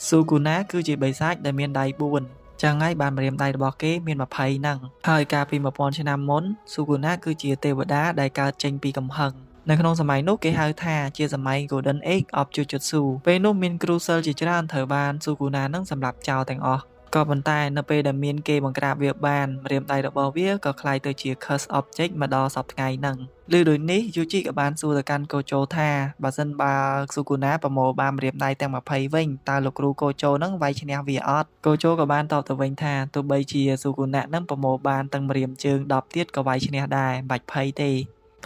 ស៊ូគូណាគឺជាបិសាចដែលមានដៃ4ចឹងហើយបានម្រាមដៃរបស់គេមាន20ហ្នឹងហើយកាលពី1000ឆ្នាំមុនស៊ូគូណាគឺជាទេវតាដែលកើតចេញពីកំហឹងនៅក្នុងសម័យនោះគេហៅថាជាសម័យ Golden Age of Jujutsu ពេលនោះមានគ្រូសិលជាច្រើនត្រូវបានស៊ូគូណានឹងសម្លាប់ចោលទាំងអស់ក៏ប៉ុន្តែនៅពេលដែលមានគេបង្ក្រាបវាបានម្រាមដៃរបស់វាក៏คล้ายទៅជា curse object មកដល់សពថ្ងៃហ្នឹងឬដូចនេះយូជីក៏បានសួរទៅកាន់កូជោថាបើសិនបើស៊ូគូណាប្រមូលបានម្រាមដៃទាំង20វិញតើលោកគ្រូកូជោនឹងវាយឈ្នះវាអត់កូជោក៏បានតបទៅវិញថាទោះបីជាស៊ូគូណានឹងប្រមូលបានទាំងម្រាមជើង10ទៀតក៏វាយឈ្នះដែរបាច់ភ័យទេ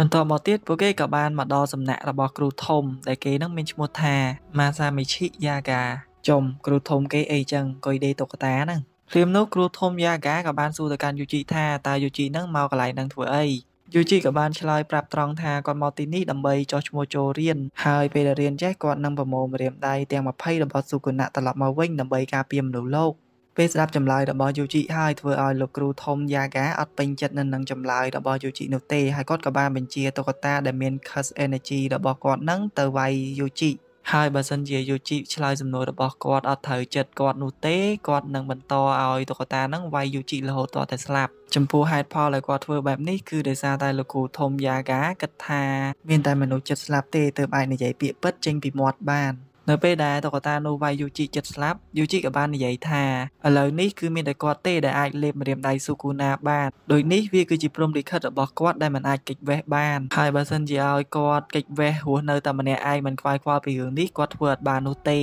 បន្ទាប់មកទៀតពួកគេក៏បានមកដល់សំណាក់របស់គ្រូធំដែលគេនឹងមានឈ្មោះថាម៉ាសាមីឈីយ៉ាហ្កាចុំគ្រូធំគេអីចឹងកុយដេតុកតាហ្នឹងព្រមនោះគ្រូធំយ៉ាហ្កាក៏បានសួរទៅកាន់យូជីថាតើយូជីនឹងមកកន្លែងហ្នឹងធ្វើអីយូជីក៏បានឆ្លើយប្រាប់ត្រង់ថាគាត់មកទីនេះដើម្បីចោះឈ្មោះចូលរៀនហើយពេលដែលរៀនចេះគាត់នឹងប្រមូលម្រាមដៃទាំង20របស់សុគណៈត្រឡប់មកវិញដើម្បីការពារមនុស្សលោកពេលស្ដាប់ចម្លើយរបស់យូជីហើយធ្វើឲ្យលោកគ្រូធំយ៉ាហ្គាអត់ពេញចិត្តនឹងនឹងចម្លើយរបស់យូជីនោះទេហើយគាត់ក៏បានបញ្ជាតុក្កតាដែលមាន Curse Energy របស់គាត់នឹងទៅវាយយូជីហើយបើសិនជាយូជីឆ្លើយសំណួររបស់គាត់អត់ត្រូវចិត្តគាត់នោះទេគាត់នឹងបន្តឲ្យតុក្កតានឹងវាយយូជីរហូតដល់តែស្លាប់ចំពោះហេតុផលដែលគាត់ធ្វើបែបនេះគឺដោយសារតែលោកគ្រូធំយ៉ាហ្គាគិតថាមានតែមនុស្សចិត្តស្លាប់ទេទើបអាចនិយាយពាក្យពិតចេញពីមាត់បាននៅពេលដែលតុក្កតាណូវ៉ៃយូជីចិត្តស្លាប់យូជីក៏បាននិយាយថាឥឡូវនេះគឺមានតែគាត់ទេដែលអាចលេបម្រាមដៃស៊ូគូណាបានដោយនេះវាគឺជាព្រំលិខិតរបស់គាត់ដែលមិនអាចគេចវេះបាន ហើយបើសិនជាឲ្យគាត់គេចវេះរស់នៅតែម្នាក់ឯងមិនខ្វាយខ្វល់ពីរឿងនេះគាត់ធ្វើអត់បាននោះទេ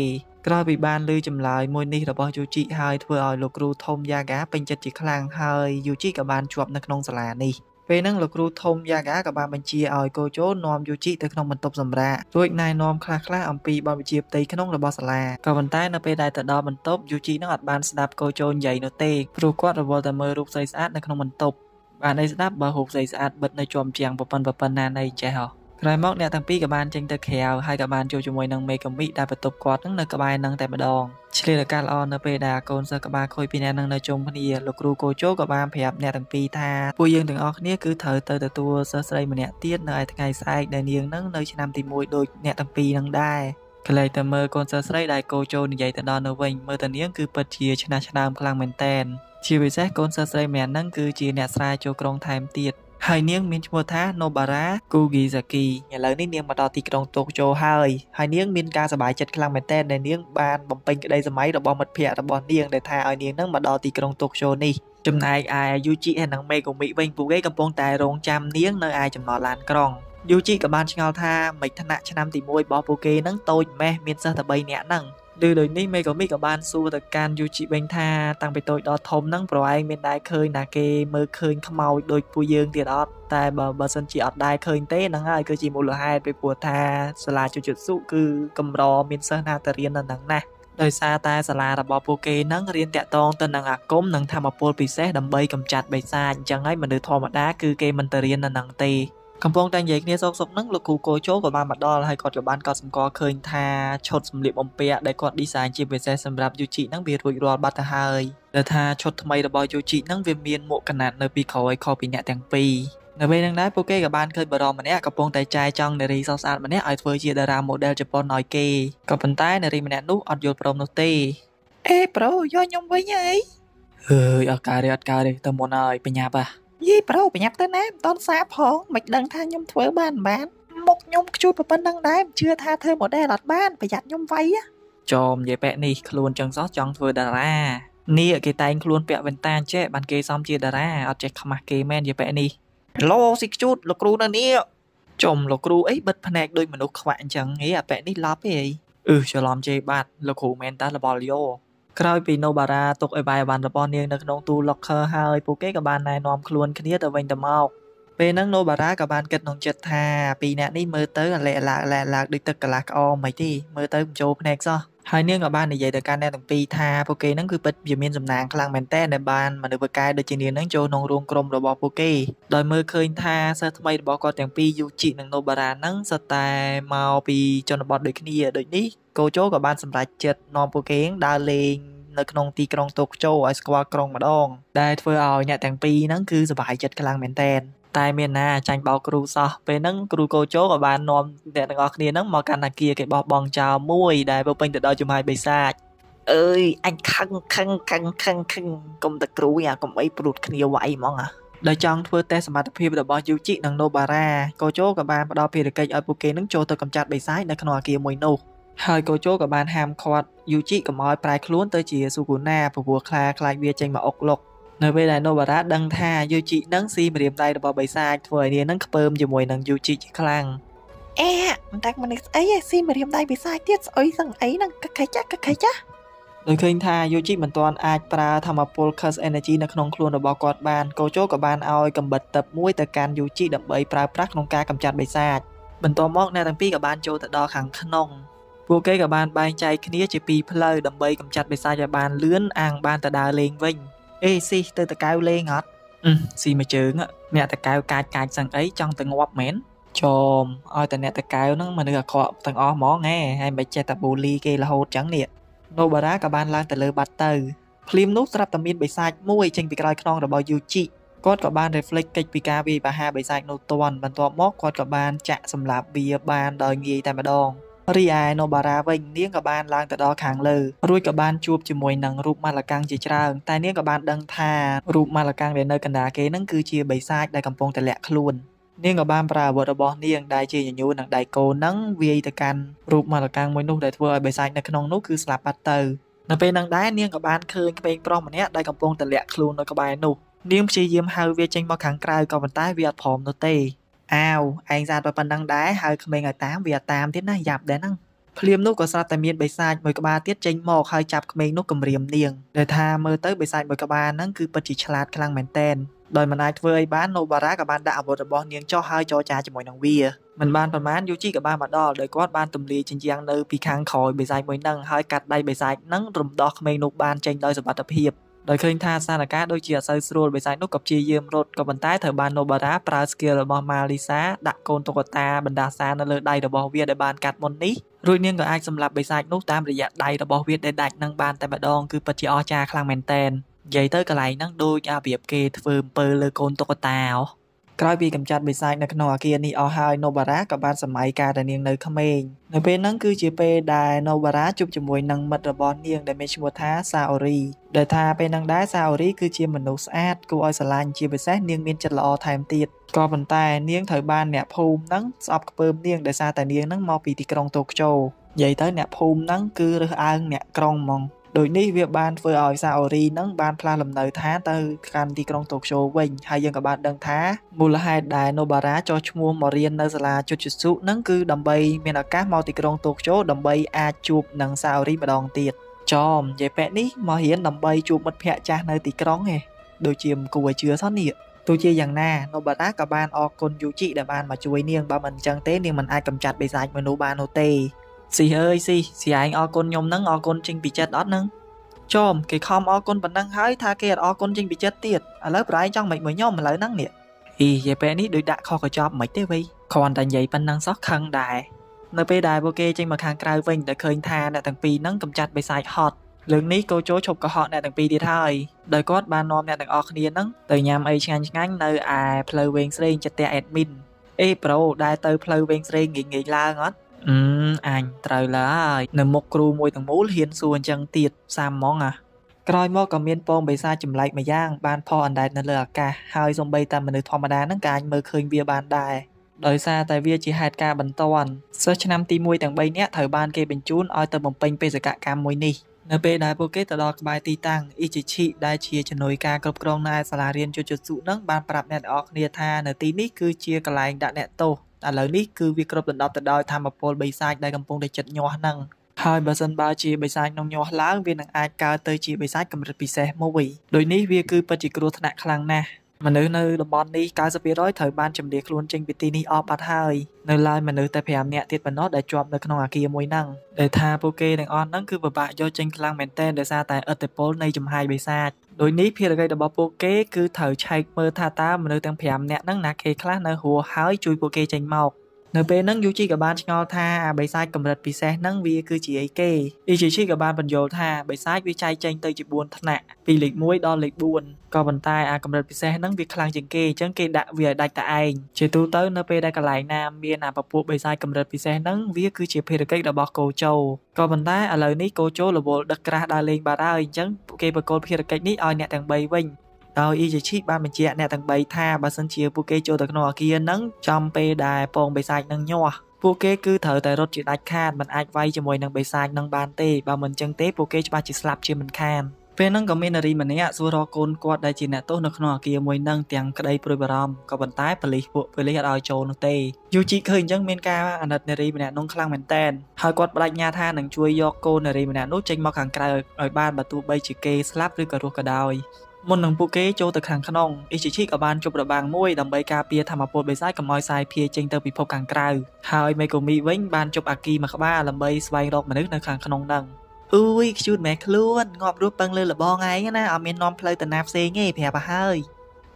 ក្រោយពីបានឮចម្លើយមួយនេះរបស់យូជីហើយធ្វើឲ្យលោកគ្រូធំយ៉ាហ្គាពេញចិត្តជាខ្លាំងហើយយូជីក៏បានជាប់នៅក្នុងសាលានេះពេលហ្នឹងលោកគ្រូធំយ៉ាហ្គាក៏បានបញ្ជាឲ្យកូជូនាំយូជីទៅក្នុងបន្ទប់សម្រាករួចណែនាំខ្លះៗអំពីបទវិជ្ជាផ្ទៃក្នុងរបស់សាលាក៏ប៉ុន្តែនៅពេលដែលទៅដល់បន្ទប់យូជីនឹងអត់បានស្ដាប់កូជូនិយាយនោះទេព្រោះគាត់រវល់តែមើលរូបស្អីស្អាតនៅក្នុងបន្ទប់បានឯស្ដាប់បើរូបស្អីស្អាតបិទនៅជាប់ជាងប៉ប៉ិនប៉ប៉ិនណានៃចេះហ៎ក្រោយមកអ្នកទាំងពីរក៏បានចេញទៅក្រៅហើយក៏បានជួបជាមួយនឹងមេកាមីដែលបន្ទប់គាត់នឹងនៅក្បែរនឹងតែម្ដងឆ្លៀតឱកាសល្អនៅពេលដែលកូនសិស្សក៏បានខុយពីអ្នកនឹងនៅជុំគ្នាលោកគ្រូកូជោក៏បានប្រាប់អ្នកទាំងពីរថាពួកយើងទាំងអស់គ្នាគឺត្រូវទៅទទួលសិស្សស្រីម្នាក់ទៀតនៅឯថ្ងៃស្អែកដែលនាងនឹងនៅឆ្នាំទី1ដូចអ្នកទាំងពីរនឹងដែរកលែកតែមើលកូនសិស្សស្រីដែលកូជោនិយាយទៅដល់នៅវិញមើលតានាងគឺពិតជាឆ្នះឆ្នើមខ្លាំងមែនតែនជាពិសេសកូនសិស្សស្រីម្នាក់ហ្នឹងគឺជាអ្នកស្រាវជ្រាវក្រុងថែមទៀតហើយនាងមានឈ្មោះថា Nobara Kugisaki ឥឡូវនេះនាងមកដល់ទីក្រុងតូក្យូហើយហើយនាងមានការសប្បាយចិត្តខ្លាំងមែនទែនដែលនាងបានបំពេញក្តីសម័យរបស់មិត្តភ័ក្តិរបស់នាងដែលថាឲ្យនាងនឹងមកដល់ទីក្រុងតូក្យូនេះចំណែកឯ Yuji និង Megumi វិញពួកគេកំពុងតែរងចាំនាងនៅឯចំណតឡានក្រុងយូជីក៏បានឆ្ងល់ថាមេថ្នាក់ឆ្នាំទី1របស់ពួកគេនឹងតូចម៉េះមានសិស្សតែ3នាក់ហ្នឹងឮដូចនេះមេក៏មីក៏បានសួរទៅកាន់យូជីវិញថាតាំងពីតូចដល់ធំហ្នឹងប្រហែលមានដែរឃើញណាគេមើលឃើញខ្មោចដូចពួកយើងទៀតអត់តែបើបើសិនជាអត់ដែរឃើញទេហ្នឹងហើយគឺជាមូលហេតុពីព្រោះថាសាលាជុជុសុគឺកម្រមានសិស្សណាទៅរៀននៅហ្នឹងណាដោយសារតែសាលារបស់ពួកគេនឹងរៀនតាក់ទងទៅនឹងអាគមនិងធម្មពលពិសេសដើម្បីកម្ចាត់បិសាចអញ្ចឹងហើយមនុស្សធម្មតាគឺគេមិនទៅរៀននៅនឹងទេកំពុងតែនិយាយគ្នាសោកសោកហ្នឹងលោកគ្រូកោចូលក៏បានមកដល់ហើយគាត់ក៏បានកត់សម្គាល់ឃើញថាឈុតសម្លៀកបំពាក់ដែលគាត់ design ជាពិសេសសម្រាប់យូជីហ្នឹងវារួចរាល់បាត់ទៅហើយដែលថាឈុតថ្មីរបស់យូជីហ្នឹងវាមានមួកកណាត់នៅពីក្រោយខុសពីអ្នកទាំងពីរនៅពេលហ្នឹងដែរពួកគេក៏បានឃើញបារម្ភម្នាក់កំពុងតែចាយចង់នារីសុខស្អាតម្នាក់ឲ្យធ្វើជាតារា model ជប៉ុនឲ្យគេក៏ប៉ុន្តែនារីម្នាក់នោះអត់យល់ព្រមនោះទេអេប្រូយកខ្ញុំវិញអីអើយអត់ការទេអត់ការទេទៅមុនហើយបញ្ញាប៉ះយីប្រូប្រញាប់ទៅណែមិនតន់សា ផងមិនដឹងថាខ្ញុំធ្វើបានបានមុខខ្ញុំខ្ជូតប៉ុណ្ណឹងដែរជឿថាធ្វើ model អត់បានប្រយ័ត្នខ្ញុំវាយចោមយាយប៉ែនេះខ្លួនចឹងសោះចង់ធ្វើតារានេះគេតែងខ្លួន ពាក់វ៉ែនតាចេះបានគេសំជាតារាអត់ចេះខ្មាស់គេមែនយាយប៉ែនេះឡូស៊ីខ្ជូតលោកគ្រូនៅនេះចុំលោកគ្រូអីបិទភ្នែកដូចមនុស្សខ្វាក់អញ្ចឹងហីអាប៉ែនេះឡាប់ហីអឺច្រឡំជេរបាត់លោកគ្រូមែនតាលបលយោក្រោយពីណូបារ៉ាទុកអីវ៉ៃអវ៉ាន់របស់នាងនៅក្នុងទូ locker ហើយពួកគេក៏បានណែនាំខ្លួនគ្នាទៅវិញទៅមកពេលហ្នឹងណូបារ៉ាក៏បានគិតក្នុងចិត្តថាពីរអ្នកនេះមើលទៅអលែកឡាកអលែកឡាកដូចទឹកកន្លះក្អមមិនទេមើលទៅមិនចូលភ្នែកសោះហើយនាងក៏បាននិយាយទៅកាន់អ្នកទាំងពីរថាពួកគេហ្នឹងគឺពិតជាមានសំណាងខ្លាំងមែនតើដែលបានមនុស្សប្រកែដូចជានាងហ្នឹងចូលក្នុងរួមក្រុមរបស់ពួកគេដោយមើលឃើញថាសិស្សថ្មីរបស់គាត់ទាំងពីរយូជីនិងណូបារ៉ាហ្នឹងសុទ្ធតែមកពីជនបទដូចគ្នាដូចនេះកូជូក៏បានសម្រេចចិត្តនាំពួកគេដើរលេងនៅក្នុងទីក្រុងតូក្យូឲ្យស្គាល់ក្រុងម្ដងដែលធ្វើឲ្យអ្នកទាំងពីរហ្នឹងគឺសប្បាយចិត្តខ្លាំងមែនតើតែមានណាចាញ់បោកគ្រូសោះពេលហ្នឹងគ្រូកោជោក៏បាននាំអ្នកទាំងអស់គ្នាហ្នឹងមកកាន់អាគារគេបោះបង់ចោលមួយ ដែលពុពេញទៅដល់ចំហាយបិសាចអើយអញខឹងខឹងខឹងខឹងខឹងកុំតែគ្រូអាកុំអីព្រួតគ្នាវាយហ្មងអាដោយចង់ធ្វើតេស្តសមត្ថភាពរបស់យូជីនិងណូបារ៉ាកោជោក៏បានផ្ដល់ភារកិច្ចឲ្យពួកគេនឹងចូលទៅកម្ចាត់បិសាចនៅក្នុងអាគារមួយនោះហើយកោជោក៏បានហាមឃាត់យូជីកុំឲ្យប្រែខ្លួន ទៅជាស៊ូគូណាព្រោះខ្លាខ្លាចវាចេញមកអុកលុកនៅពេលដែល Nobara ដឹងថា Yuji នឹងស៊ីម្រាមដៃរបស់បិសាចធ្វើឲ្យនាងនឹងខ្ពើមជាមួយនឹង Yuji ជាខ្លាំងអេមិនដឹងមនុស្សស្អីឯងស៊ីម្រាមដៃបិសាចទៀតស្អុយសឹងអីហ្នឹងកខិចកខិចដោយឃើញថា Yuji មិនទាន់អាចប្រើធម្មពល Curse Energy នៅក្នុងខ្លួនរបស់គាត់បានកូជូក៏បានឲ្យកំបិតទឹកមួយទៅកាន់ Yuji ដើម្បីប្រើប្រាស់ក្នុងការកម្ចាត់បិសាចបន្ទាប់មកអ្នកទាំងពីរក៏បានចូលទៅដល់ខាងក្នុងពួកគេក៏បានបែងចែកគ្នាជាពីរផ្លូវដើម្បីកម្ចាត់បិសាចឲ្យបានលឿនអាងបានទៅដើរលេងវិញអេស៊ីទៅតកៅលេងអត់ស៊ីមួយជើងអ្នកតកៅកាចកាចសឹងអីចង់ទៅងាប់មែនចោមឲ្យតែអ្នកតកៅហ្នឹងមនុស្សអាក្រក់ទាំងអស់ហ្មងហ៎ហើយមិនចេះតែបូលីគេរហូតចឹងនេះនូបារ៉ាក៏បានឡើងទៅលើបាត់ទៅភ្លាមនោះស្រាប់តែមានបិសាចមួយ ចេញពីក្រោយខ្នងរបស់យូជីគាត់ក៏បាន reflect កិច្ចពីការវាយប្រហារបិសាចនោះតន់បន្ទាប់មកគាត់ក៏បានចាក់សម្លាប់វាបានដោយងាយតែម្ដងរីឯនបារាវិញនាងក៏បានឡើងទៅដល់ខាងលើរួចក៏បានជួបជាមួយនឹងរូបមលកាំងជាច្រើនតែនាងក៏បានដឹងថារូបមលកាំងដែលនៅកណ្ដាលគេនឹងគឺជាបិសាចដែលកំពុងតែលាក់ខ្លួន នាងក៏បានប្រើអាវុធរបស់នាងដែលជាញញួរនឹងដៃគោនឹងវាយទៅកាន់រូបមលកាំងមួយនោះដែលធ្វើឲ្យបិសាចនៅក្នុងនោះគឺស្លាប់បាត់ទៅនៅពេលនឹងដែរនាងក៏បានឃើញក្មេងប្រុសម្នាក់ដែលកំពុងតែលាក់ខ្លួននៅក្បែរនោះ នាងព្យាយាមហៅវាចេញមកខាងក្រៅក៏ប៉ុន្តែ វាអត់ព្រមនោះទេអាវឯងស្អាតប៉ុណ្ណឹងដែរហើយក្មេងឲ្យតាមវាតាមទៀតណាយ៉ាប់ដែរហ្នឹងភ្លាមនោះក៏ស្រាប់តែមានបិសាចមួយក្បាលទៀតចេញមកហើយចាប់ក្មេងនោះគំរាមនាងដែលថាមើលទៅបិសាចមួយក្បាលហ្នឹងគឺពិតជាឆ្លាតខ្លាំងមែនតែនដោយមិនអាចធ្វើអីបានណូបារ៉ាក៏បានដាក់អាវុធរបស់នាងចុះហើយចរចាជាមួយនឹងវាមិនបានប្រមាណយូជីក៏បានមកដល់ដោយគាត់បានទម្លាយជញ្ជាំងនៅពីខាងក្រោយបិសាចមួយនឹងហើយកាត់ដៃបិសាចនឹងរំដោះក្មេងនោះបានចេញដោយសុវត្ថិភាពដោយឃើញថាស្ថានភាពដូចជាអត់សូវស្រួលបិសាចនោះក៏ព្យាយាមរត់ក៏ប៉ុន្តែត្រូវបាន Nobara ប្រើ skill របស់ម៉ាលីសាដាក់កូនតុក្កតាបណ្ដាសានៅលើដៃរបស់វាដែលបានកាត់មុននេះរួចនាងក៏អាចសម្លាប់បិសាចនោះតាមរយៈដៃរបស់វាដែលដាច់នឹងបានតែម្ដងគឺពិតជាអស្ចារ្យខ្លាំងមែនទែននិយាយទៅកន្លែងហ្នឹងដូចអាប្រៀបគេធ្វើអំពើលើកូនតុក្កតាអូក្រោយពីកម្ចាត់បិសាចនៅក្នុងអគារនេះអស់ហើយណូបារ៉ាក៏បានសម័យការដែលនាងនៅក្មេងនៅពេលហ្នឹងគឺជាពេលដែលណូបារ៉ាជួបជាមួយនឹងមិត្តរបស់ នាងដែលមានឈ្មោះថាសាអូរីដែលថាពេលហ្នឹងដែរសាអូរីគឺជាមនុស្សស្អាត គួរឲ្យស្រឡាញ់ជាពិសេសនាង មានចិត្តល្អថែមទៀតក៏ប៉ុន្តែ នាងត្រូវបានអ្នកភូមិហ្នឹងស្អប់ខ្ពើមនាងដោយសារតែនាងហ្នឹងមកពីទីក្រុងតូក្យូនិយាយទៅអ្នកភូមិហ្នឹងគឺរើសអើងអ្នកក្រុងហ្មងដូចនេះវាបានធ្វើឲ្យសាអូរីនឹងបានផ្លាស់លំនៅឋានទៅកាន់ទីក្រុងតូក្យូវិញហើយយើងក៏បានដឹងថាមូលហេតុដែលណូបារ៉ាចោះឈ្មោះមករៀននៅសាលាជុជុសុនឹងគឺដើម្បីមានឱកាសមកទីក្រុងតូក្យូដើម្បីអាចជួបនឹងសាអូរីម្ដងទៀតចោមនិយាយបែបនេះមករៀនដើម្បីជួបមិត្តភ័ក្ដិចាស់នៅទីក្រុងឯងដូចជាមិនគួរឲ្យជឿសោះនេះទោះជាយ៉ាងណាណូបារ៉ាក៏បានអរគុណយូជីដែលបានមកជួយនាងបើមិនអញ្ចឹងទេនាងមិនអាចកម្ចាត់បិសាចមនុស្សបាននោះទេស៊ីអើយស៊ីស៊ីឯងអរគុណខ្ញុំហ្នឹងអរគុណចេញពីចិត្តអត់ហ្នឹងចោមគេខំអរគុណប៉ុណ្ណឹងហើយថាគេអត់អរគុណចេញពីចិត្តទៀតឥឡូវប្រៃចង់មិនមួយខ្ញុំឥឡូវហ្នឹងនេះអ៊ីយាពេលនេះដូចដាក់ខុសកញ្ចប់មិនទេវៃគ្រាន់តែនិយាយប៉ុណ្ណឹងសោះខឹងដែរនៅពេលដែលពួកគេចេញមកខាងក្រៅវិញដែលឃើញថាអ្នកទាំងពីរហ្នឹងកំចាត់បិសាចហត់លើកនេះកោជោឈប់កុហកអ្នកទាំងពីរទៀតហើយដោយគាត់បាននាំអ្នកទាំងអស់គ្នាហ្នឹងទៅញ៉ាំអីឆ្ងាញ់ឆ្ងាញ់នៅឯផ្លូវវែងស្រេងចិត្តតែអេដមីនអេប្រូដែលទៅផ្លូវវែងស្រេងងាយងាយឡើងអត់អឺអញត្រូវឡើយនៅមុខគ្រូមួយទាំងមូលហ៊ានសួរអញ្ចឹងទៀតសាមហ្មងអាក្រោយមកក៏មានពងបិសាចចម្លែកម្យ៉ាងបានផុសអណ្ដែតនៅលើអាកាសហើយសំបីតែមនុស្សធម្មតានឹងក៏អាចមើលឃើញវាបានដែរដោយសារតែវាជាហេតុការណ៍បន្ទាន់សិស្សឆ្នាំទី1ទាំង3នាក់ត្រូវបានគេបញ្ជូនឲ្យទៅបំពេញបេសកកម្មមួយនេះនៅពេលដែលពួកគេទៅដល់ក្បែរទីតាំងអ៊ីជីឈីដែលជាជំនួយការគ្រប់គ្រងនៅសាលារៀនជូជូស៊ូនឹងបានប្រាប់អ្នកនរគ្នាថានៅទីនេះគឺជាកន្លែងដាក់អ្នកទោសឥឡូវនេះគឺវាគ្របដណ្ដប់ទៅដោយធម្មពលបិសាចដែលកំពុងតែចិត្តញាស់ហ្នឹងហើយបើសិនបើជាបិសាចក្នុងញាស់ឡើងវានឹងអាចកើតទៅជាបិសាចកម្រិតពិសេសមួយដូចនេះវាគឺពិតជាគ្រោះថ្នាក់ខ្លាំងណាស់មនុស្សនៅតំបន់នេះ90%ត្រូវបានចម្លៀសខ្លួនចេញពីទីនេះអស់បាត់ហើយនៅឡើយមនុស្សតែ5នាក់ទៀតប៉ុណ្ណោះដែលជាប់នៅក្នុងអាគារមួយហ្នឹងដែលថាពួកគេទាំងអស់ហ្នឹងគឺពិបាកយកចេញខ្លាំងមែនទែនដោយសារតែឥទ្ធិពលនៃចំហាយបិសាចដោយនេះភារកិច្ចរបស់ពួកគេ គឺត្រូវឆែកមើលថាតើមនុស្សទាំង5នាក់ហ្នឹងណាគេខ្លះនៅរស់ហើយជួយពួកគេចេញមកនៅពេលហ្នឹងយូជីក៏បានឆ្ងល់ថាអាបិសាចកម្រិតពិសេសហ្នឹងវាគឺជាអីគេអ៊ីជីជីក៏បានបញ្យល់ថាបិសាចវាចែកចែងទៅជា4ថ្នាក់ពីលេខ1ដល់លេខ4ក៏ប៉ុន្តែអាកម្រិតពិសេសហ្នឹងវាខ្លាំងជាងគេអញ្ចឹងគេដាក់វាឲ្យដាច់តែឯងជាទូទៅនៅពេលដែលកន្លែងណាមានអាពពួកបិសាចកម្រិតពិសេសហ្នឹងវាគឺជាភារកិច្ចរបស់កោជោក៏ប៉ុន្តែឥឡូវនេះកោជោរវល់ដឹកក្រាស់ដើរលេងបាត់ហើយអញ្ចឹងគេបកគោលភារកិច្ចនេះឲ្យអ្នកទាំង3វិញដោយ Ichichi បានបញ្ជាក់អ្នកទាំង3ថាបើសិនជាពួកគេចូលទៅក្នុងអគារនឹងចំពេលដែលពងបិសាចនឹងញាស់ពួកគេគឺត្រូវតែរត់ជាដាច់ខាតមិនអាចវាយជាមួយនឹងបិសាចនឹងបានទេបើមិនចឹងទេពួកគេច្បាស់ជាស្លាប់ជាមិនខានពេលហ្នឹងក៏មាននារីម្នាក់សួររកកូនគាត់ដែលជាអ្នកទោសនៅក្នុងអគារមួយហ្នឹងទាំងក្តីព្រួយបារម្ភក៏ប៉ុន្តែប៉ូលីសពួកប៉ូលីសអត់ឲ្យចូលនោះទេយូជីឃើញអញ្ចឹងមានការអាណិតនារីម្នាក់នោះខ្លាំងមែនតែនហើយគាត់បដិញ្ញាថានឹងជួយយកកូននារីម្នាក់នោះចេញមកខាងក្រៅឲ្យបានបើទោះបីជាគេស្លាប់ឬក៏រស់ក៏ដោយមុននឹងពួកគេចូលទៅខាងក្នុងអ៊ីជីជីក៏បានជប់របាំងមួយដើម្បីការពារធម្មពលបិសាចកុំឲ្យសាយភាយចេញទៅពិភពខាងក្រៅហើយមេកូមីវិញបានជប់អាគីមួយក្បាលដើម្បីស្វែងរកមនុស្សនៅខាងក្នុងនឹងអូយខ្ជូតមែខ្លួនងាប់រស់ពឹងលើលបងឯងណាអត់មាននាំផ្លូវទៅណាផ្សេងទេប្រាប់ទៅហើយ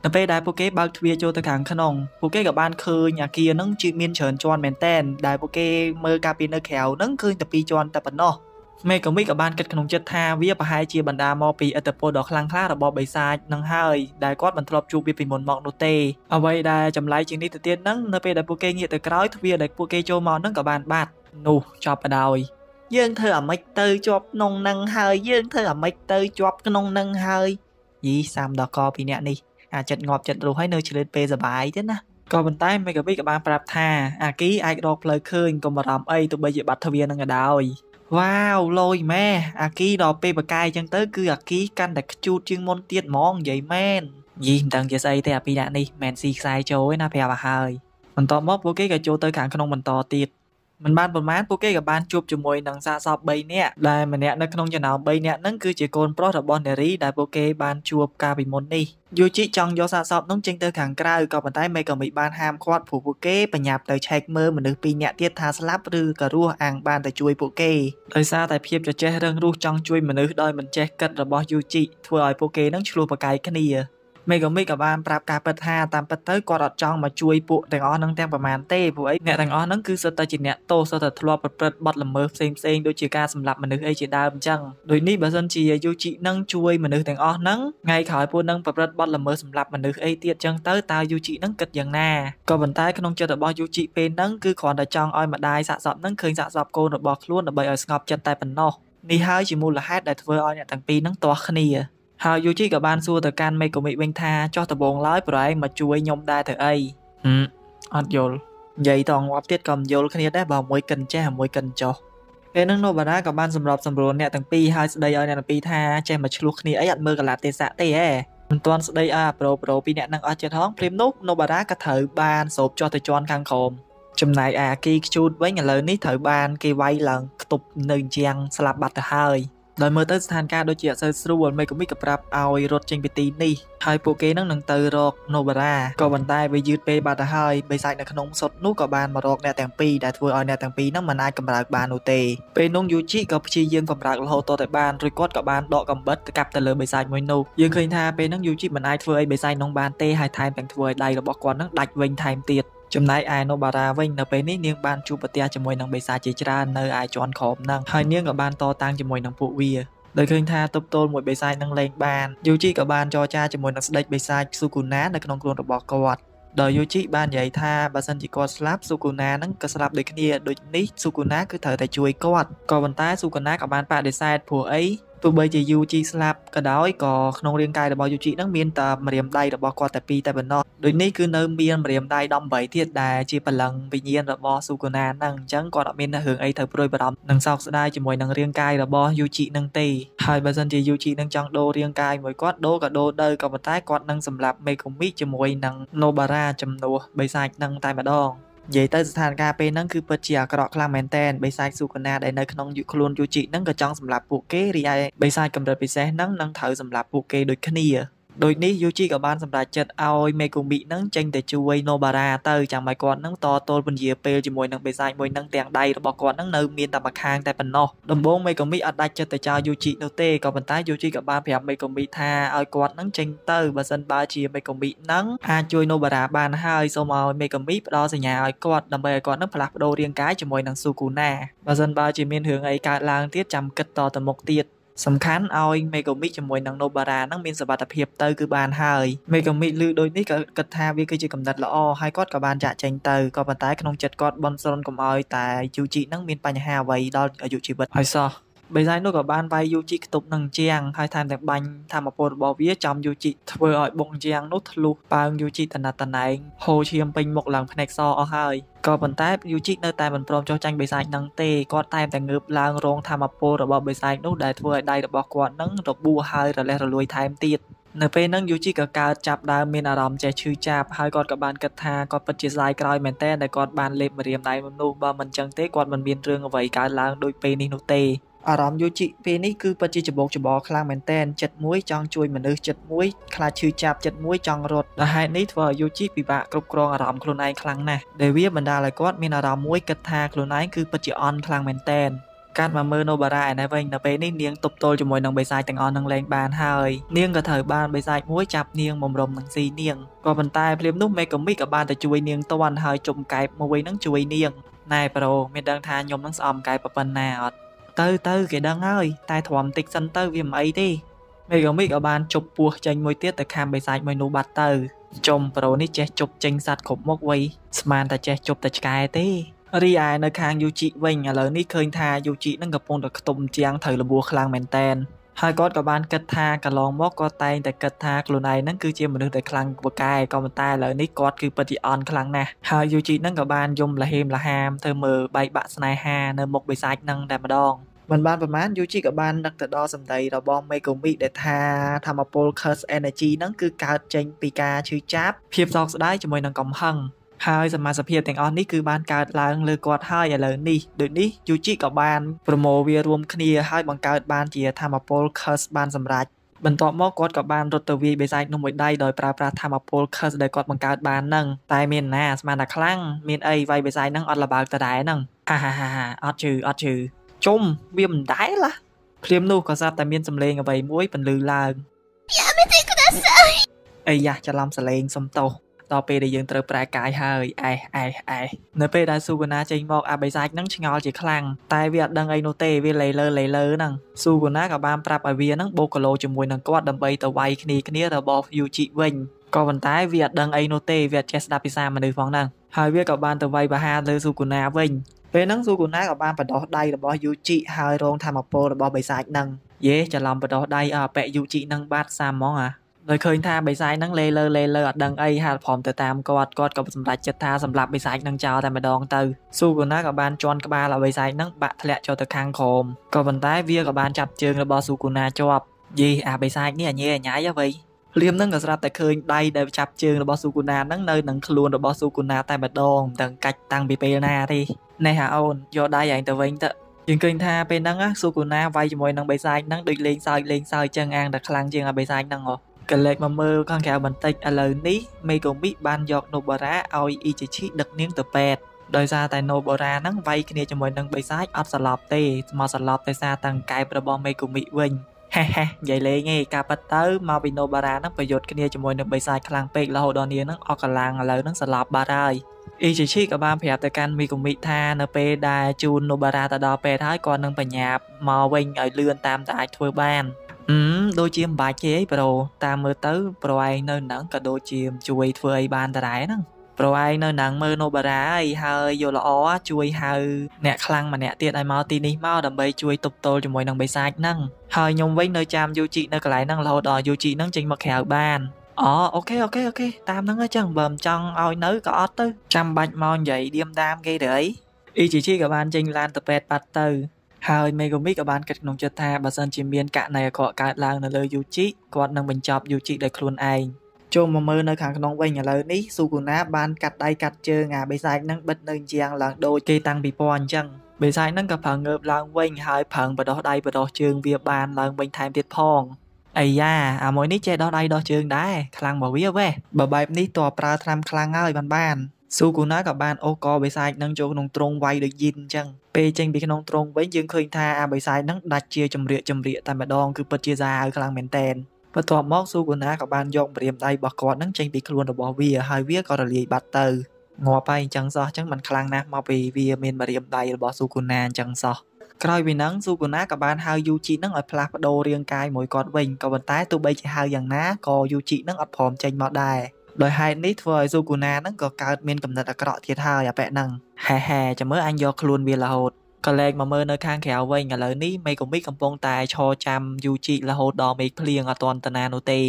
នៅពេលដែលពួកគេបើកទ្វារចូលទៅខាងក្នុងពួកគេក៏បានឃើញអាគារនឹងជិះមានច្រើនជាន់មែនតែនដែលពួកគេមើលការពីនៅក្រៅនឹងឃើញតែពីរជាន់តែប៉ុណ្ណោះមេកាមីក៏បានគិតក្នុងចិត្តថាវាប្រហែលជាបណ្ដាមកពីឥទ្ធិពលដ៏ខ្លាំងក្លារបស់បិសាចនឹងហើយដែលគាត់មិនធ្លាប់ជួបវាពីមុនមកនោះទេអ្វីដែលចម្លែកជាងនេះទៅទៀតហ្នឹងនៅពេលដែលពួកគេងាកទៅក្រោយទ្វារដែលពួកគេចូលមកហ្នឹងក៏បានបាត់នោះចប់បដោយយើងធ្វើអាម៉េចទៅជាប់ក្នុងនឹងហើយយើងធ្វើអាម៉េចទៅជាប់ក្នុងនឹងហើយយីសាមដល់កពីអ្នកនេះអាចិត្តងាប់ចិត្តរស់ហើយនៅឆ្លៀតពេលសបាយទេណាក៏ប៉ុន្តែមេកាវីក៏បានប្រាប់ថាអាគីអាចរកផ្លូវឃើញកុំបារម្ភអីទោះបីជាបាត់ទ្វារនឹងក៏ដោយវ៉ាវលយម៉ែអាគីដល់ពេលបកាយអញ្ចឹងទៅគឺអាគីកាន់តែខ្ជូតជាងមុនទៀតហ្មងនិយាយមែនយីមិនដឹងជាស្អីទេអាពីរនាក់នេះមែនស៊ីខ្សែចូលឯណាប្រាប់ឲ្យហើយបន្ទាប់មកពួកគេក៏ចូលទៅខាងក្នុងបន្តទៀតមិនបានប៉ុន្មានពួកគេក៏បានជួបជាមួយនឹងសាកសព3នាក់ដែលម្នាក់នៅក្នុងចំណោម3នាក់ហ្នឹងគឺជាកូនប្រុសរបស់នារីដែលពួកគេបានជួបកាលពីមុននេះយូជីចង់យកសាកសពនោះចេញទៅខាងក្រៅក៏ប៉ុន្តែមេក៏មិនបានហាមឃាត់ព្រោះពួកគេបញ្ញាប់ទៅឆែកមើលមនុស្សពីរនាក់ទៀតថាស្លាប់ឬក៏រស់អាងបានទៅជួយពួកគេដោយសារតែភាពជជែករឹងរូសចង់ជួយមនុស្សដោយមិនចេះគិតរបស់យូជីធ្វើឲ្យពួកគេនឹងឆ្លោះប្រកែកគ្នាមេកាមីក៏បានប្រាប់ការពិតថាតាមពិតទៅគាត់អត់ចង់មកជួយពួកទាំងអស់នឹងទាំងប្រមាណទេព្រោះអីអ្នកទាំងអស់នឹងគឺសុទ្ធតែជាអ្នកតោសុទ្ធតែធ្លាប់ប្រព្រឹត្តបទល្មើសផ្សេងផ្សេងដូចជាការសម្លាប់មនុស្សអីជាដើមអញ្ចឹងដូចនេះបើសិនជាយូជីនឹងជួយមនុស្សទាំងអស់នឹងថ្ងៃក្រោយពួកនឹងប្រព្រឹត្តបទល្មើសសម្លាប់មនុស្សអីទៀតអញ្ចឹងទៅតើយូជីនឹងគិតយ៉ាងណាក៏ប៉ុន្តែក្នុងចិត្តរបស់យូជីពេលហ្នឹងគឺគ្រាន់តែចង់ឲ្យម្ដាយសាកសពនឹងឃើញសាកសពកូនរបស់ខ្លួនដើម្បីឲ្យស្ងប់ចិត្តតែប៉ុណ្ណោះនេះហើយជាមូលហេតុដែលធ្វើឲ្យអ្នកទាំងពីរនឹងទាស់គ្នាហើយយូជីក៏បានសួរទៅកាន់មេកូមីវិញថាចោះដំបងឡើយប្រឯងមកជួយខ្ញុំដែរទៅអីអត់យល់និយាយតងងាប់ទៀតក៏មិនយល់គ្នាដែរបើមួយកិនចេះមួយកិនចោះពេលហ្នឹងណូបាដាក៏បានសម្របសម្រួលអ្នកទាំងពីរហើយស្ដីឲ្យអ្នកទាំងពីរថាចេះមកឆ្លោះគ្នាអីអត់មើលកលាទេសៈទេហ៎មិនទាន់ស្ដីអាប្រូប្រូពីអ្នកនឹងអស់ចិត្តហងព្រាមនោះណូបាដាក៏ត្រូវបានសោបចោះទៅជន់ខាងក្រោមចំណែកអាគីខ្ជូតវិញឥឡូវនេះត្រូវបានគេវាយឡើងខ្ទប់នៅជាងស្លាប់បាត់ទៅហើយដោយមើលទៅស្ថានភាពដូចជាអត់សូវស្រួលមេកមីក៏ប្រាប់ឲ្យរត់ចេញពីទីនេះហើយពួកគេនឹងនឹងទៅរកណូបារ៉ាក៏ប៉ុន្តែវាយឺតពេលបាត់ទៅហើយបិសាចនៅក្នុងសុតនោះក៏បានមករកអ្នកទាំងពីរដែលធ្វើឲ្យអ្នកទាំងពីរនឹងមិនអាចកម្រើកបាននោះទេពេលនោះយូជីក៏ព្យាយាមកម្រើករហូតដល់តែបានរួចគាត់ក៏បានដកកំបិតកាប់ទៅលើបិសាចមួយនោះយើងឃើញថាពេលនោះយូជីមិនអាចធ្វើអីបិសាចនោះបានទេហើយថែមទាំងធ្វើឲ្យដៃរបស់គាត់នឹងដាច់វិញថែមទៀតចំណែកឯណូបារ៉ាវិញនៅពេលនេះនាង បានជួបប្រទះជាមួយនឹងបេសាជាច្រើននៅឯជាន់ក្រមហ្នឹងហើយនាងក៏បានតតាំងជាមួយនឹងពួកវាដោយឃើញថាតុបតលមួយបេសាចនឹងលែងបានយូជីក៏បានចរចាជាមួយនឹងស្ដេចបេសាចស៊ូគូណានៅក្នុងខ្លួនរបស់គាត់ដោយយូជីបាននិយាយថាបើសិនជាគាត់ស្លាប់ស៊ូគូណានឹងក៏ស្លាប់ដូចគ្នាដូចនេះស៊ូគូណាគឺត្រូវតែជួយគាត់ក៏ប៉ុន្តែស៊ូគូណាក៏បានបដិសេធព្រោះអីទោះបីជាយូជីស្លាប់ក៏ដោយក៏ក្នុងរាងកាយរបស់យូជីនឹងមានតែម្រាមដៃរបស់គាត់តែពីរតែប៉ុណ្ណោះដូចនេះគឺនៅមានម្រាមដៃ18ទៀតដែលជាបលឹងវិញ្ញាណរបស់ស៊ូកូណាហ្នឹងអញ្ចឹងគាត់អត់មានរឿងអីត្រូវព្រួយបារម្ភនិងសោកស្ដាយជាមួយនឹងរាងកាយរបស់យូជីនឹងទេហើយបើសិនជាយូជីនឹងចង់ដូររាងកាយមួយគាត់ដូរក៏ដូរទៅក៏ប៉ុន្តែគាត់នឹងសម្លាប់មេកូមីជាមួយនឹងណូបារ៉ាចំនួនបិសាចនឹងតែម្ដងនិយាយទៅស្ថានភាពពេលហ្នឹងគឺពិតជាអាក្រក់ខ្លាំងមែនទែនបិសាចស៊ូកាណាដែលនៅក្នុងខ្លួនយូជីហ្នឹងក៏ចង់សម្លាប់ពួកគេរីឯបិសាចកម្រិតពិសេសហ្នឹងនឹងត្រូវសម្លាប់ពួកគេដូចគ្នាដូចនេះយូជីក៏បានសម្រេចចិត្តឲ្យមេកូមីនឹងចេញទៅជួយណូបារ៉ាទៅចាំឲ្យគាត់នឹងតទល់ពញាពេលជាមួយនឹងបេសាយមួយនឹងទាំងដៃរបស់គាត់នឹងនៅមានតែម្ខាងតែប៉ុណ្ណោះដំបូងមេកូមីអត់ដាច់ចិត្តទៅចោលយូជីនោះទេក៏ប៉ុន្តែយូជីក៏បានប្រាប់មេកូមីថាឲ្យគាត់នឹងចេញទៅបើសិនបើជាមេកូមីនឹងអាចជួយណូបារ៉ាបានហើយសូមឲ្យមេកូមីផ្ដល់សញ្ញាឲ្យគាត់ដើម្បីឲ្យគាត់នឹងផ្លាស់ប្ដូររាងកាយជាមួយនឹងស៊ូគូណាបើសិនបើជាមានរឿងអីកើតឡើងទៀតចាំគិតតទៅមុខទៀតសំខាន់ឲ្យមេកាមីជាមួយនឹង Nobara ហ្នឹងមានសវត្ថភាពទៅគឺបានហើយមេកាមីលឺដូចនេះក៏គិតថាវាគឺជាកំណត់ល្អហើយគាត់ក៏បានចាក់ចែងទៅក៏ប៉ុន្តែក្នុងចិត្តគាត់បនស្រន់កុំឲ្យតែ Yuji ហ្នឹងមានបញ្ហាអ្វីដល់អាយុជីវិតហើយសោះបិសាយនោះក៏បានវាយយូជីខ្ទប់នឹងជាងហើយថែមទាំងបាញ់ធម្មពលរបស់វាចំយូជីធ្វើឲ្យបងជាងនោះធ្លុះប៉ើងយូជីតណតណែងហូរឈាមពេញមុខឡើងភ្នែកសអស់ហើយក៏ប៉ុន្តែយូជីនៅតែមិនព្រមចោះចាញ់បិសាចនឹងទេគាត់តែតែងើបឡើងរងធម្មពលរបស់បិសាចនោះដែលធ្វើឲ្យដៃរបស់គាត់នឹងរបួសហើយរលះរលួយថែមទៀតនៅពេលហ្នឹងយូជីក៏កើតចាប់ដើមមានអារម្មណ៍ចេះឈឺចាប់ហើយគាត់ក៏បានគិតថាគាត់ពិតជាសាយក្រោយមែនតើដែលគាត់បានលេបម្រាមដៃមនុស្សបើមិនចឹងទេគាត់មិនមានរឿងអ្វីកើតឡើងដូចពេលនេះនោះទេអារម្មណ៍យោជីពេលនេះគឺពិតជាច្បោកច្បល់ខ្លាំងមែនតែនចិត្តមួយចង់ជួយមនុស្សចិត្តមួយខ្លាចឈឺចាប់ចិត្តមួយចង់រត់ដែលហេតុនេះធ្វើឲ្យយោជីពិបាកគ្រប់គ្រងអារម្មណ៍ខ្លួនឯងខ្លាំងណាស់ដែលវាបណ្ដាលឲ្យគាត់មានអារម្មណ៍មួយគិតថាខ្លួនឯងគឺពិតជាអន់ខ្លាំងមែនតែនកាត់មកមើលនូបារ៉ាឯណេះវិញនៅពេលនេះនាងទប់ទល់ជាមួយនឹងបិសាចទាំងអស់នឹងលែងបានហើយនាងក៏ត្រូវបានបិសាចមួយចាប់នាងបំរុំនឹងស៊ីនាងក៏ប៉ុន្តែភ្លាមនោះមេកមីក៏បានទៅជួយនាងតាន់ហើយជុំកែបមួយនឹងជួយនាងណែប្រូមានដឹងថាខ្ញុំនឹងស្អំកែបប៉ុណ្ណាអត់ទៅទៅគេដឹងហើយ តែទ្រាំតិចសិនទៅវាមិនអីទេមេកាមីក៏បានជប់ពោះចេញមួយទៀតទៅខាំបិសាចមួយនោះបាត់ទៅចំប្រូនេះចេះជប់ចេញសัตว์គ្រប់មុខវៃស្មានតែចេះជប់តែឆ្កែទេរីឯនៅខាងយូជីវិញឥឡូវនេះឃើញថាយូជីនឹងកំពុងតែខ្ទុំជាងត្រូវលបួខ្លាំងមែនតែនហើយគាត់ក៏បានគិតថាកន្លងមកគាត់តែងតែគិតថាខ្លួនឯងហ្នឹងគឺជាមនុស្សដែលខ្លាំងពូកែក៏ប៉ុន្តែឥឡូវនេះគាត់គឺពិតជាអន់ខ្លាំងណាស់ហើយយូជីហ្នឹងក៏បានយំលះហេមលះហាមធ្វើមើលបែកបាក់ស្នេហានៅមុខបិសាចហ្នឹងតែម្ដងមិនបានប្រមាណយូជីក៏បានដឹកទៅដល់សម្ដីរបស់មេកូមីដែលថាធម្មពល Curse Energy ហ្នឹងគឺកើតចេញពីការឈឺចាប់ភាពសោកស្ដាយជាមួយនឹងកំហឹងហើយសមាសភាពទាំងអស់នេះគឺបានកើតឡើងលើគាត់ហើយឥឡូវនេះដូចនេះយូជីក៏បានប្រមូលវារួមគ្នាហើយបង្កើត បានជាធម្មពល Curse បានសម្រេចបន្ទាប់មកគាត់ក៏បានរត់ទៅវាយបិសាចនោះមួយដៃដោយប្រើប្រាស់ធម្មពល Curse ដែលគាត់បង្កើតបាននឹងតែមានណាស្មានតែខ្លាំងមានអីវាយបិសាចនឹងអត់លបើកតដែរនឹងហាហាហាអត់ជឺអត់ជឺជុំវាមិនដែលឡាភ្លាមនោះក៏ស្រាប់តែមានសំឡេងអ្វីមួយបន្លឺឡើងយ៉ាមិនទេក្ដាសាយអាយ៉ាច្រឡំសំឡេងសំតោសដល់ពេលដែលយើងត្រូវប្រែកាយហើយអេះអេះអេះនៅពេលដែលស៊ូវណ្ណាចេញមកអាបិសាចនឹងឆ្ងល់ជាខ្លាំងតែវាអត់ដឹងអីនោះទេវាលេលើលេលើហ្នឹងស៊ូវណ្ណាក៏បានប្រាប់ឲ្យវានឹងបូកឡូជាមួយនឹងគាត់ដើម្បីទៅវាយគ្នាគ្នារបស់យូជីវិញក៏ប៉ុន្តែវាអត់ដឹងអីនោះទេវាអត់ចេះស្ដាប់ភាសាមនុស្សផងហ្នឹងហើយវាក៏បានទៅវាយបហាលើស៊ូវណ្ណាវិញពេលហ្នឹងស៊ូគូណាក៏បានបដោះដៃរបស់យូជីហើយរងធម្មពលរបស់បិសាចហ្នឹងយេច្រឡំបដោះដៃអប៉ែយូជីហ្នឹងបាត់សាហ្មងអាដោយឃើញថាបិសាចហ្នឹងលេលើលេលើអត់ដឹងអីហាល់ព្រមទៅតាមគាត់គាត់ក៏សម្រេចចិត្តថាសម្រាប់បិសាចហ្នឹងចោលតែម្ដងទៅស៊ូគូណាក៏បានជន់ក្បាលឲ្យបិសាចហ្នឹងបាក់ធ្លាក់ចូលទៅខាងក្រោមក៏ប៉ុន្តែ វាក៏បានចាប់ជើងរបស់ស៊ូគូណាជាប់យេអាបិសាចនេះអញ៉េអញ៉ៃអ្វីលៀមហ្នឹងក៏ស្រាប់តែឃើញដៃដែលចាប់ជើងរបស់ស៊ូគូណាហ្នឹងនៅនឹងខ្លួនរបស់ស៊ូគូណាតែម្ដងទាំងកាច់តាំងពីពេលណាទេណេះហ่าអូនយកដៃឯងទៅវិញទៅយើងឃើញថាពេលហ្នឹងស៊ូគូណាវាយជាមួយនឹងបេសាចហ្នឹងដូចលេងសើចលេងសើចចឹងអាងតែខ្លាំងជាងអាបេសាចហ្នឹងហ៎ក៏លេចមកមើលខាងក្រៅបន្តិចឥឡូវនេះមេកូមីបានយកណូបារ៉ាឲ្យអ៊ីជីឈីដឹកនាងទៅពេទ្យដោយសារតែណូបូរ៉ាហ្នឹងវាយគ្នាជាមួយនឹងបិសាចអត់សន្លប់ទេមកសន្លប់ដោយសារតាំងកែបរបស់មេកូមីវិញហេហេនិយាយលេងឯងការប៉ັດទៅមកពីណូបារ៉ាហ្នឹងប្រយុទ្ធគ្នាជាមួយនឹងបិសាចខ្លាំងពេករហូតដល់នាងហ្នឹងអស់កម្លាំងឥឡូវហ្នឹងស្លាប់បាត់ហើយអ៊ីជីឈីក៏បានប្រាប់ទៅកាន់មីកូមីថានៅពេលដែលជូនណូបារ៉ាទៅដល់ពេទ្យហើយគាត់នឹងបញ្ញាប់មកវិញឲ្យលឿនតាមតែអាចធ្វើ បានអឺដូចជាមិនបាច់ទេអីប្រូតាមមើលទៅប្រឯងនៅហ្នឹងក៏ដូចជាជួយធ្វើអីបានដែរហ្នឹងប្រឯងនៅណាងមើលណូបារ៉ាហើយហើយយល់ល្អជួយហៅអ្នកខ្លាំងម្នាក់ទៀតឲ្យមកទីនេះមកដើម្បី ជួយទប់ទល់ជាមួយនឹងបិសាចហ្នឹងហើយខ្ញុំវិញនៅចាំយូជីនៅកន្លែងហ្នឹងរហូតដល់យូជីហ្នឹងចេញមកក្រៅបានអូអូខេអូខេអូខេតាមហ្នឹងចឹងបើមិនចង់ឲ្យនៅក៏អត់ទៅចាំបាច់មកនិយាយឌៀមដាមគេទេអីអ៊ីជីជីក៏បានចេញឡានទៅពេទ្យបាត់ទៅហើយមេកូមីក៏បានគិតក្នុងចិត្តថាបើសិនជាមានករណីអាក្រក់កើតឡើងនៅលើយូជីគាត់នឹងបញ្ចប់យូជីដោយខ្លួនឯងចូលមកមើលនៅខាងក្នុងវិញឥឡូវនេះស៊ូគូណា បានកាត់ដៃកាត់ជើងអាបេសាចនឹងបិទនៅជាងឡើងដូចគេតាំងពីពណ៌អញ្ចឹងបេសាចនឹងក៏ប្រឹងងើបឡើងវិញហើយប្រឹងបដោះដៃបដោះជើងវាបានឡើងវិញថែមទៀតផងអាយ៉ាអាមួយនេះចេះដោះដៃដោះជើងដែរខ្លាំងមកវាវ៉េបើបែបនេះតើប្រើថ្នាំខ្លាំងហើយបានបានស៊ូគូណាក៏បានអូសកបិសាចនឹងចូលក្នុងទ្រុងវាយដូចយីនអញ្ចឹងពេលចេញពីក្នុងទ្រុងវិញយើងឃើញថាអាបិសាចនឹងដាច់ជាចម្រៀកចម្រៀកតែម្ដងគឺពិតជាសាអើខ្លាំងមែនតែនបន្ទាប់មកស៊ូគូណាក៏បានយកម្រាមដៃរបស់គាត់នឹងចេញពីខ្លួនរបស់វាហើយវាក៏រលាយបាត់ទៅងាប់ហើយអញ្ចឹងសោះអញ្ចឹងมันខ្លាំងណាស់មកពីវាមានម្រាមដៃរបស់ស៊ូគូណាអញ្ចឹងសោះក្រោយពីហ្នឹងស៊ូគូណាក៏បានហៅយូជីនឹងឲ្យផ្លាស់ប្ដូររាងកាយមួយគាត់វិញក៏ប៉ុន្តែទោះបីជាហៅយ៉ាងណាក៏យូជីនឹងអត់ព្រមចេញមកដែរដោយហេតុនេះធ្វើឲ្យស៊ូគូណានឹងក៏កើតមានកំណត់អាក្រក់ទៀតហើយអាប៉ែហ្នឹងហេហេចាំមើលអញយកខ្លួនវារហូតក៏លែងមកមើលនៅ ខាងក្រៅវិញឥឡូវនេះមេកូមីកំពុងតែឈរចាំយូជីរហូតដល់មេឃភ្លៀងអត់ទាន់តាណានោះទេ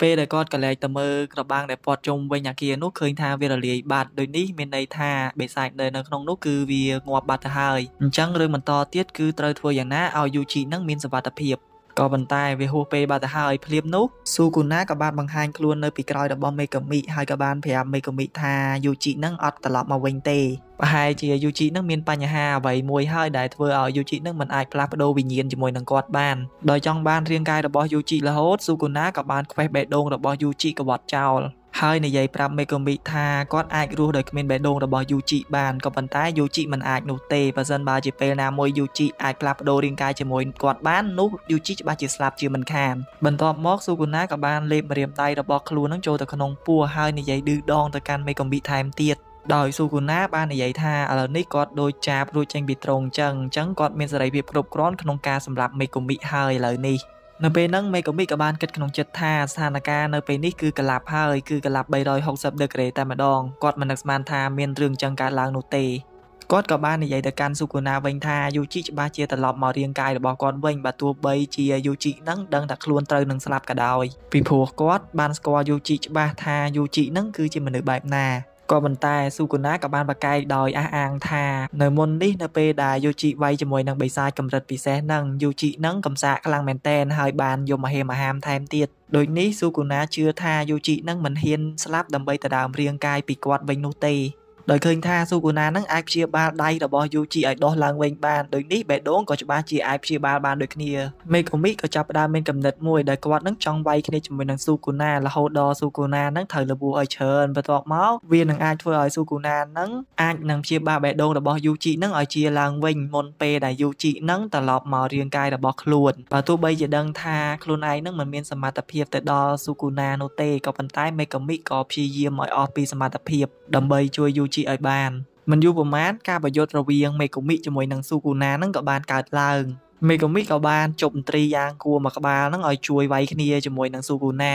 ពេលដែលគាត់កលែកទៅមើលក្របាំងដែលព័ទ្ធជុំវិញអាគារនោះឃើញថាវារលាយបាត់ដូចនេះមានន័យថាបេសាចដែលនៅក្នុងនោះគឺវាងាប់បាត់ទៅហើយអញ្ចឹងរឿងបន្តទៀតគឺត្រូវធ្វើយ៉ាងណាឲ្យយូជីនឹងមានសុវត្ថិភាពក៏ប៉ុន្តែវាហួសពេលបាត់ទៅហើយភ្លាមនោះស៊ូគូណាក៏បានបង្ហាញខ្លួននៅពីក្រោយរបស់មេកាមីហើយក៏បានប្រាប់មេកាមីថាយូជីនឹងអត់ត្រឡប់ មកវិញទេប្រហែលជាយូជីនឹងមានបញ្ហាអ្វីមួយហើយដែលធ្វើឲ្យយូជីនឹងមិនអាចផ្លាស់ប្ដូរវិញ្ញាណជាមួយនឹងគាត់បានដោយចង់បានរាងកាយរបស់យូជីរហូតស៊ូគូណាក៏បានខ្វេះបេះដូងរបស់យូជីកវ៉ាត់ចោលហើយនិយាយប្រាប់មេកូមីថាគាត់អាចរស់ដោយគ្មានបេះដូងរបស់យូជីបានក៏ប៉ុន្តែយូជីមិនអាចនោះទេបើសិនបើជាពេលណាមួយយូជីអាចផ្លាស់ប្ដូររាងកាយជាមួយគាត់បាននោះយូជីច្បាស់ជាស្លាប់ជាមិនខានបន្ទាប់មកស៊ូគូណាក៏បានលេបម្រាមដៃរបស់ខ្លួននឹងចូលទៅក្នុងពោះហើយនិយាយឌឺដងទៅកាន់មេកូមីថែមទៀតដោយស៊ូគូណា បាននិយាយថាឥឡូវនេះគាត់ដូចចាប់រួចចេញពីត្រង់ចឹងអញ្ចឹងគាត់មានសេរីភាពគ្រប់គ្រាន់ក្នុងការសម្លាប់មេកូមីហើយឥឡូវនេះនៅពេលហ្នឹងមេកាមីក៏បានគិតក្នុងចិត្តថាស្ថានភាពនៅពេលនេះគឺកលាប់ហើយគឺកលាប់360ដឺក្រេតែម្ដងគាត់មិននឹកស្មានថាមានរឿងចឹងកើតឡើងនោះទេគាត់ក៏បាននិយាយទៅកាន់ស៊ូគូណាវិញថាយូជីច្បាស់ជាត្រឡប់មករាងកាយរបស់គាត់វិញបើទោះបីជាយូជីនឹងដឹងថាខ្លួនត្រូវនឹងស្លាប់ក៏ដោយពីព្រោះគាត់បានស្គាល់យូជីច្បាស់ថាយូជីនឹងគឺជាមនុស្សបែបណាក៏ប៉ុន្តែស៊ូកូណាក៏បានប្រកែកដោយអះអាងថានៅមុននេះនៅពេលដែលយូជីវាយជាមួយនឹងបិសាចកម្រិតពិសេសនឹងយូជីនឹងកំសាកខ្លាំងមែនតែនហើយបានយមហេមហាមថែមទៀតដូចនេះស៊ូកូណាជឿថាយូជីនឹងមិនហ៊ានស្លាប់ដើម្បីទៅដើមរាងកាយពីគាត់វិញនោះទេដោយឃើញថាស៊ូគូណានឹងអាចព្យាបាលដៃរបស់យូជីឲ្យដោះឡើងវិញបានដូចនេះបេដូងក៏ច្បាស់ជាអាចព្យាបាលបានដូចគ្នាមេកូមីក៏ចាប់ផ្ដើមមានកំណត់មួយដោយគាត់នឹងចង់វាយគ្នាជាមួយនឹងស៊ូគូណារហូតដល់ស៊ូគូណានឹងត្រូវលបួឲ្យច្រើនបន្ទាប់មកវានឹងអាចធ្វើឲ្យស៊ូគូណានឹងអាចនឹងព្យាបាលបេដូងរបស់យូជីនឹងឲ្យជាឡើងវិញមុនពេលដែលយូជីនឹងត្រឡប់មករាងកាយរបស់ខ្លួនបើទោះបីជាដឹងថាខ្លួនឯងនឹងមិនមានសមត្ថភាពទៅដល់ស៊ូគូណានោះទេក៏ប៉ុន្តែមេកូមីក៏ព្យាយាមឲ្យអស់ពីសមត្ថភាពដើម្បីជួយយូជីឲ្យបានមិនយូរប្រមាណការប្រយុទ្ធរវាងមេកូមីជាមួយនឹងស៊ូគូណានឹងក៏បានកើតឡើងមេកូមីក៏បានជប់មន្ត្រីយ៉ាងគួរមកក្បាលនឹងឲ្យជួយវាយគ្នាជាមួយនឹងស៊ូគូណា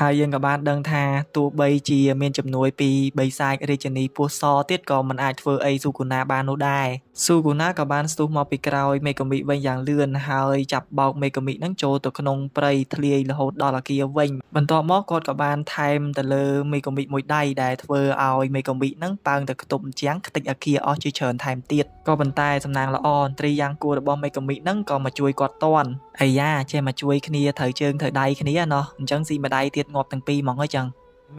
ហើយយើងក៏បានដឹងថាទោះបីជាមានជំនួយពីបិសាចរាជនីពោះសទៀតក៏មិនអាចធ្វើអីស៊ូគូណាបាននោះដែរស៊ូគូណាក៏បានស្ទុះមកពីក្រោយមេកាមីវិញយ៉ាងលឿនហើយចាប់បោកមេកាមីនឹងចូលទៅក្នុងព្រៃធ្លាយរហូតដល់អាគារវិញបន្ទាប់មកគាត់ក៏បានថែមទៅលើមេកាមីមួយដៃដែលធ្វើឲ្យមេកាមីនឹងប៉ើងទៅខ្ទប់អញ្ចឹងខ្ទេចអាគារអស់ជាច្រើនថែមទៀតក៏ប៉ុន្តែសំណាងល្អអន្ត្រីយ៉ាងគួររបស់មេកាមីនឹងក៏មកជួយគាត់តន់អាយ៉ាចេះមកជួយគ្នាត្រូវជើងត្រូវដៃគ្នាណោះអញ្ចឹងស៊ីម្ដាយទៀតងាប់ទាំងពីរហ្មងហើយចឹង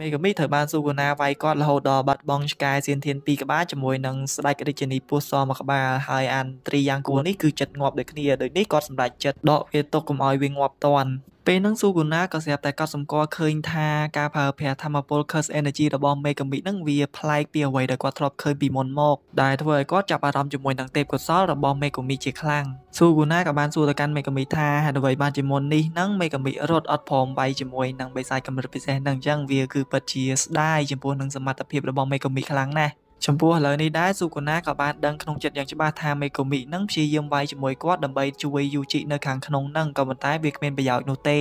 មេកាមីត្រូវបានស៊ូកូណាវាយគាត់រហូតដល់បាត់បង់ឆ្កែសៀនធាន2ក្បាលជាមួយនឹងស្ដេចរាជនីពោះសមួយក្បាលហើយអានត្រីយ៉ាងគួរនេះគឺចិត្តងាប់ដូចគ្នាដូចនេះគាត់សម្រេចចិត្តដកវាទុកកុំឲ្យវាងាប់តាន់ពេលហ្នឹងស៊ូគូណាក៏ស្រាប់តែកត់សម្គាល់ឃើញថាការប្រើប្រាស់ធម្មពល Curse Energy របស់ Megami ហ្នឹងវាប្លែកពីអ្វីដែលគាត់ធ្លាប់ឃើញពីមុនមកដែលធ្វើឲ្យគាត់ចាប់អារម្មណ៍ជាមួយនឹងទេពកោសលរបស់ Megami ជាខ្លាំងស៊ូគូណាក៏បានសួរទៅកាន់ Megami ថាហេតុអ្វីបានជាមុននេះហ្នឹង Megami រត់អត់ព្រមបៃជាមួយនឹងបិសាចកម្រិតពិសេសហ្នឹងអញ្ចឹងវាគឺពិតជាស្ដាយចំពោះនឹងសមត្ថភាពរបស់ Megami ខ្លាំងណាស់ចំពោះឥឡូវនេះដែរស៊ូកូណាក៏បានដឹងក្នុងចិត្តយ៉ាងច្បាស់ថាមេកូមីនឹងព្យាយាមវាយជាមួយគាត់ដើម្បីជួយយូជីនៅខាងក្នុងនឹងក៏ប៉ុន្តែវាគ្មានប្រយោជន៍នោះទេ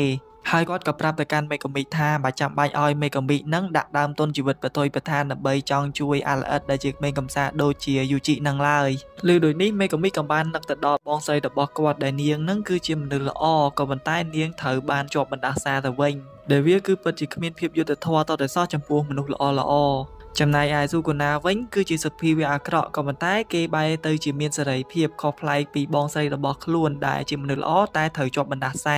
ហើយគាត់ក៏ប្រាប់ទៅកាន់មេកូមីថាបើចាំបាច់ឲ្យមេកូមីនឹងដាក់ដើមទុនជីវិតប្រទុយប្រឋានដើម្បីចង់ជួយអាឡអិតដែលជាក្មេងកំសាដូចជាយូជីនឹងឡើយឬដូចនេះមេកូមីក៏បាននឹកទៅដល់បងស្រីរបស់គាត់ដែលនាងនឹងគឺជាមនុស្សល្អក៏ប៉ុន្តែនាងត្រូវបានជាប់បណ្ដាសាទៅវិញដែលវាគឺពិតជាគ្មានភាពយុត្តិធម៌តទៅសោះចំពោះមនុស្សល្អល្អចំណែកឯស៊ូកូណាវិញ គឺជាសុភីវាអាក្រក់ក៏ប៉ុន្តែ គេបែរទៅជាមានសេរីភាពខុសប្លែកពីបងស្រីរបស់ខ្លួនដែលជាមនុស្សល្អតែត្រូវជាប់បណ្ដាសា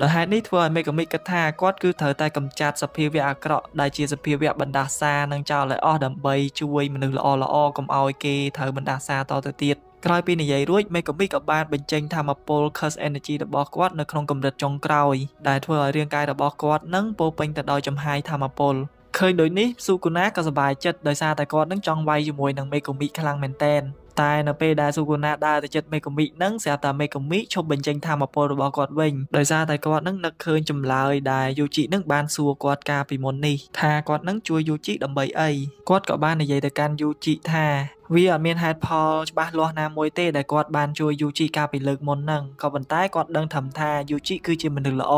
ដោយហេតុនេះធ្វើឲ្យមេកាមិកគិតថាគាត់គឺត្រូវតែកម្ចាត់សភាវៈអាក្រក់ដែលជាសភាវៈបណ្ដាសានឹងចោលឲ្យអស់ដើម្បីជួយមនុស្សល្អល្អកុំឲ្យគេត្រូវបណ្ដាសាតទៅទៀតក្រោយពីនិយាយរួចមេកាមីក៏បានបញ្ចេញធម្មពល Curse Energy របស់គាត់នៅក្នុងកម្រិតចុងក្រោយ ដែលធ្វើឲ្យរាងកាយរបស់គាត់នឹងពោពេញទៅដោយចំហាយធម្មពលឃើញដូចនេះស៊ូកូណាក៏សប្បាយចិត្តដោយសារតែគាត់នឹងចង់វាយជាមួយនឹងមេកូមីខ្លាំងមែនតែនតែនៅពេលដែលស៊ូកូណាដើរទៅជិតមេកូមីនឹងស្រាប់តែមេកូមីឈប់បញ្ចេញធម៌ពលរបស់គាត់វិញដោយសារតែគាត់នឹងនឹកឃើញចម្លើយដែលយូជីនឹងបានសួរគាត់កាលពីមុននេះថាគាត់នឹងជួយយូជីដើម្បីអីគាត់ក៏បាននិយាយទៅកាន់យូជីថាវាអត់មានហេតុផលច្បាស់លាស់ណាមួយទេដែលគាត់បានជួយយូជីកាលពីលើកមុនហ្នឹងក៏ប៉ុន្តែគាត់ដឹងធំថាយូជីគឺជាមនុស្សល្អ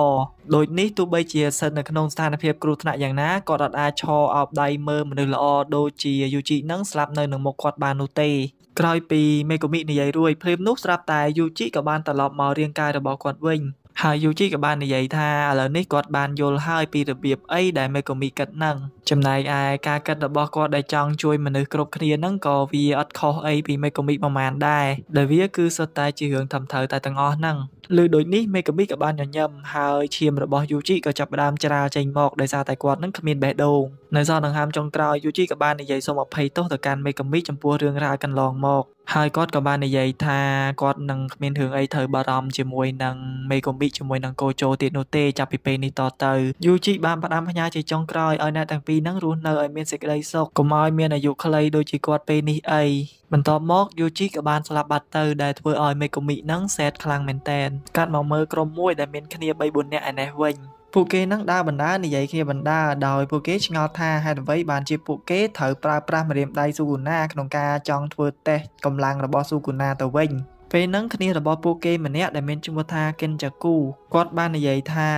ដូចនេះទោះបីជាស្ថិតនៅក្នុងស្ថានភាពគ្រោះថ្នាក់យ៉ាងណាគាត់អត់អាចឈរអោបដៃមើលមនុស្សល្អដូចជាយូជីហ្នឹងស្លាប់នៅនឹងមុខគាត់បាននោះទេក្រោយពីមេកូមីនិយាយរួចភ្លាមនោះស្រាប់តែយូជីក៏បានត្រឡប់មករាងកាយរបស់គាត់វិញហើយយូជីក៏បាននិយាយថាឥឡូវនេះគាត់បានយល់ហើយពីរបៀបអីដែលមេកូមីគិតនឹងចំណែកឯការគិតរបស់គាត់ដែលចង់ជួយមនុស្សគ្រប់គ្នានឹងក៏វាអត់ខុសអីពីមេកូមីប្រមាណដែរដែលវាគឺសុទ្ធតែជារឿងធំធៅតែទាំងអស់ហ្នឹងលើដូចនេះមេកាមីក៏បានញញឹមហើយឈាមរបស់យូជីក៏ចាប់ផ្ដើមច្រាលចេញមកដោយសារតែគាត់នឹងគ្មានបេះដូងនៅសល់ដង្ហើមចុងក្រោយយូជីក៏បាននិយាយសូមអភ័យទោសទៅកាន់មេកាមីចំពោះរឿងរ៉ាវកន្លងមកហើយគាត់ក៏បាននិយាយថាគាត់នឹងគ្មានរឿងអីត្រូវបារម្ភជាមួយនឹងមេកុំប៊ីជាមួយនឹងកូជូទៀតនោះទេចាប់ពីពេលនេះតទៅយូជីបានផ្ដាំផ្ញើជាចុងក្រោយឲ្យអ្នកទាំងពីរនឹងរស់នៅឲ្យមានសេចក្តីសុខកុំឲ្យមានអាយុខ្លីដូចជាគាត់ពេលនេះអីបន្ទាប់មកយូជីក៏បានស្លាប់បាត់ទៅដែលធ្វើឲ្យមេកុំប៊ីនឹងសែតខ្លាំងមែនតែនកាត់មកមើលក្រុមមួយដែលមានគ្នា3 4នាក់ឯនេះវិញពួកគេនឹងដើរបណ្ដានិយាយគ្នាបណ្ដាដោយពួកគេឆ្ងល់ថាហេតុអ្វីបានជាពួកគេត្រូវប្រើប្រាស់ម្រាមដៃស៊ូគូណាក្នុងការចង់ធ្វើតេស្តកម្លាំងរបស់ស៊ូគូណាទៅវិញពេលនឹងគ្នារបស់ពួកគេម្នាក់ដែលមានឈ្មោះថាកិនចាគូគាត់បាននិយាយថា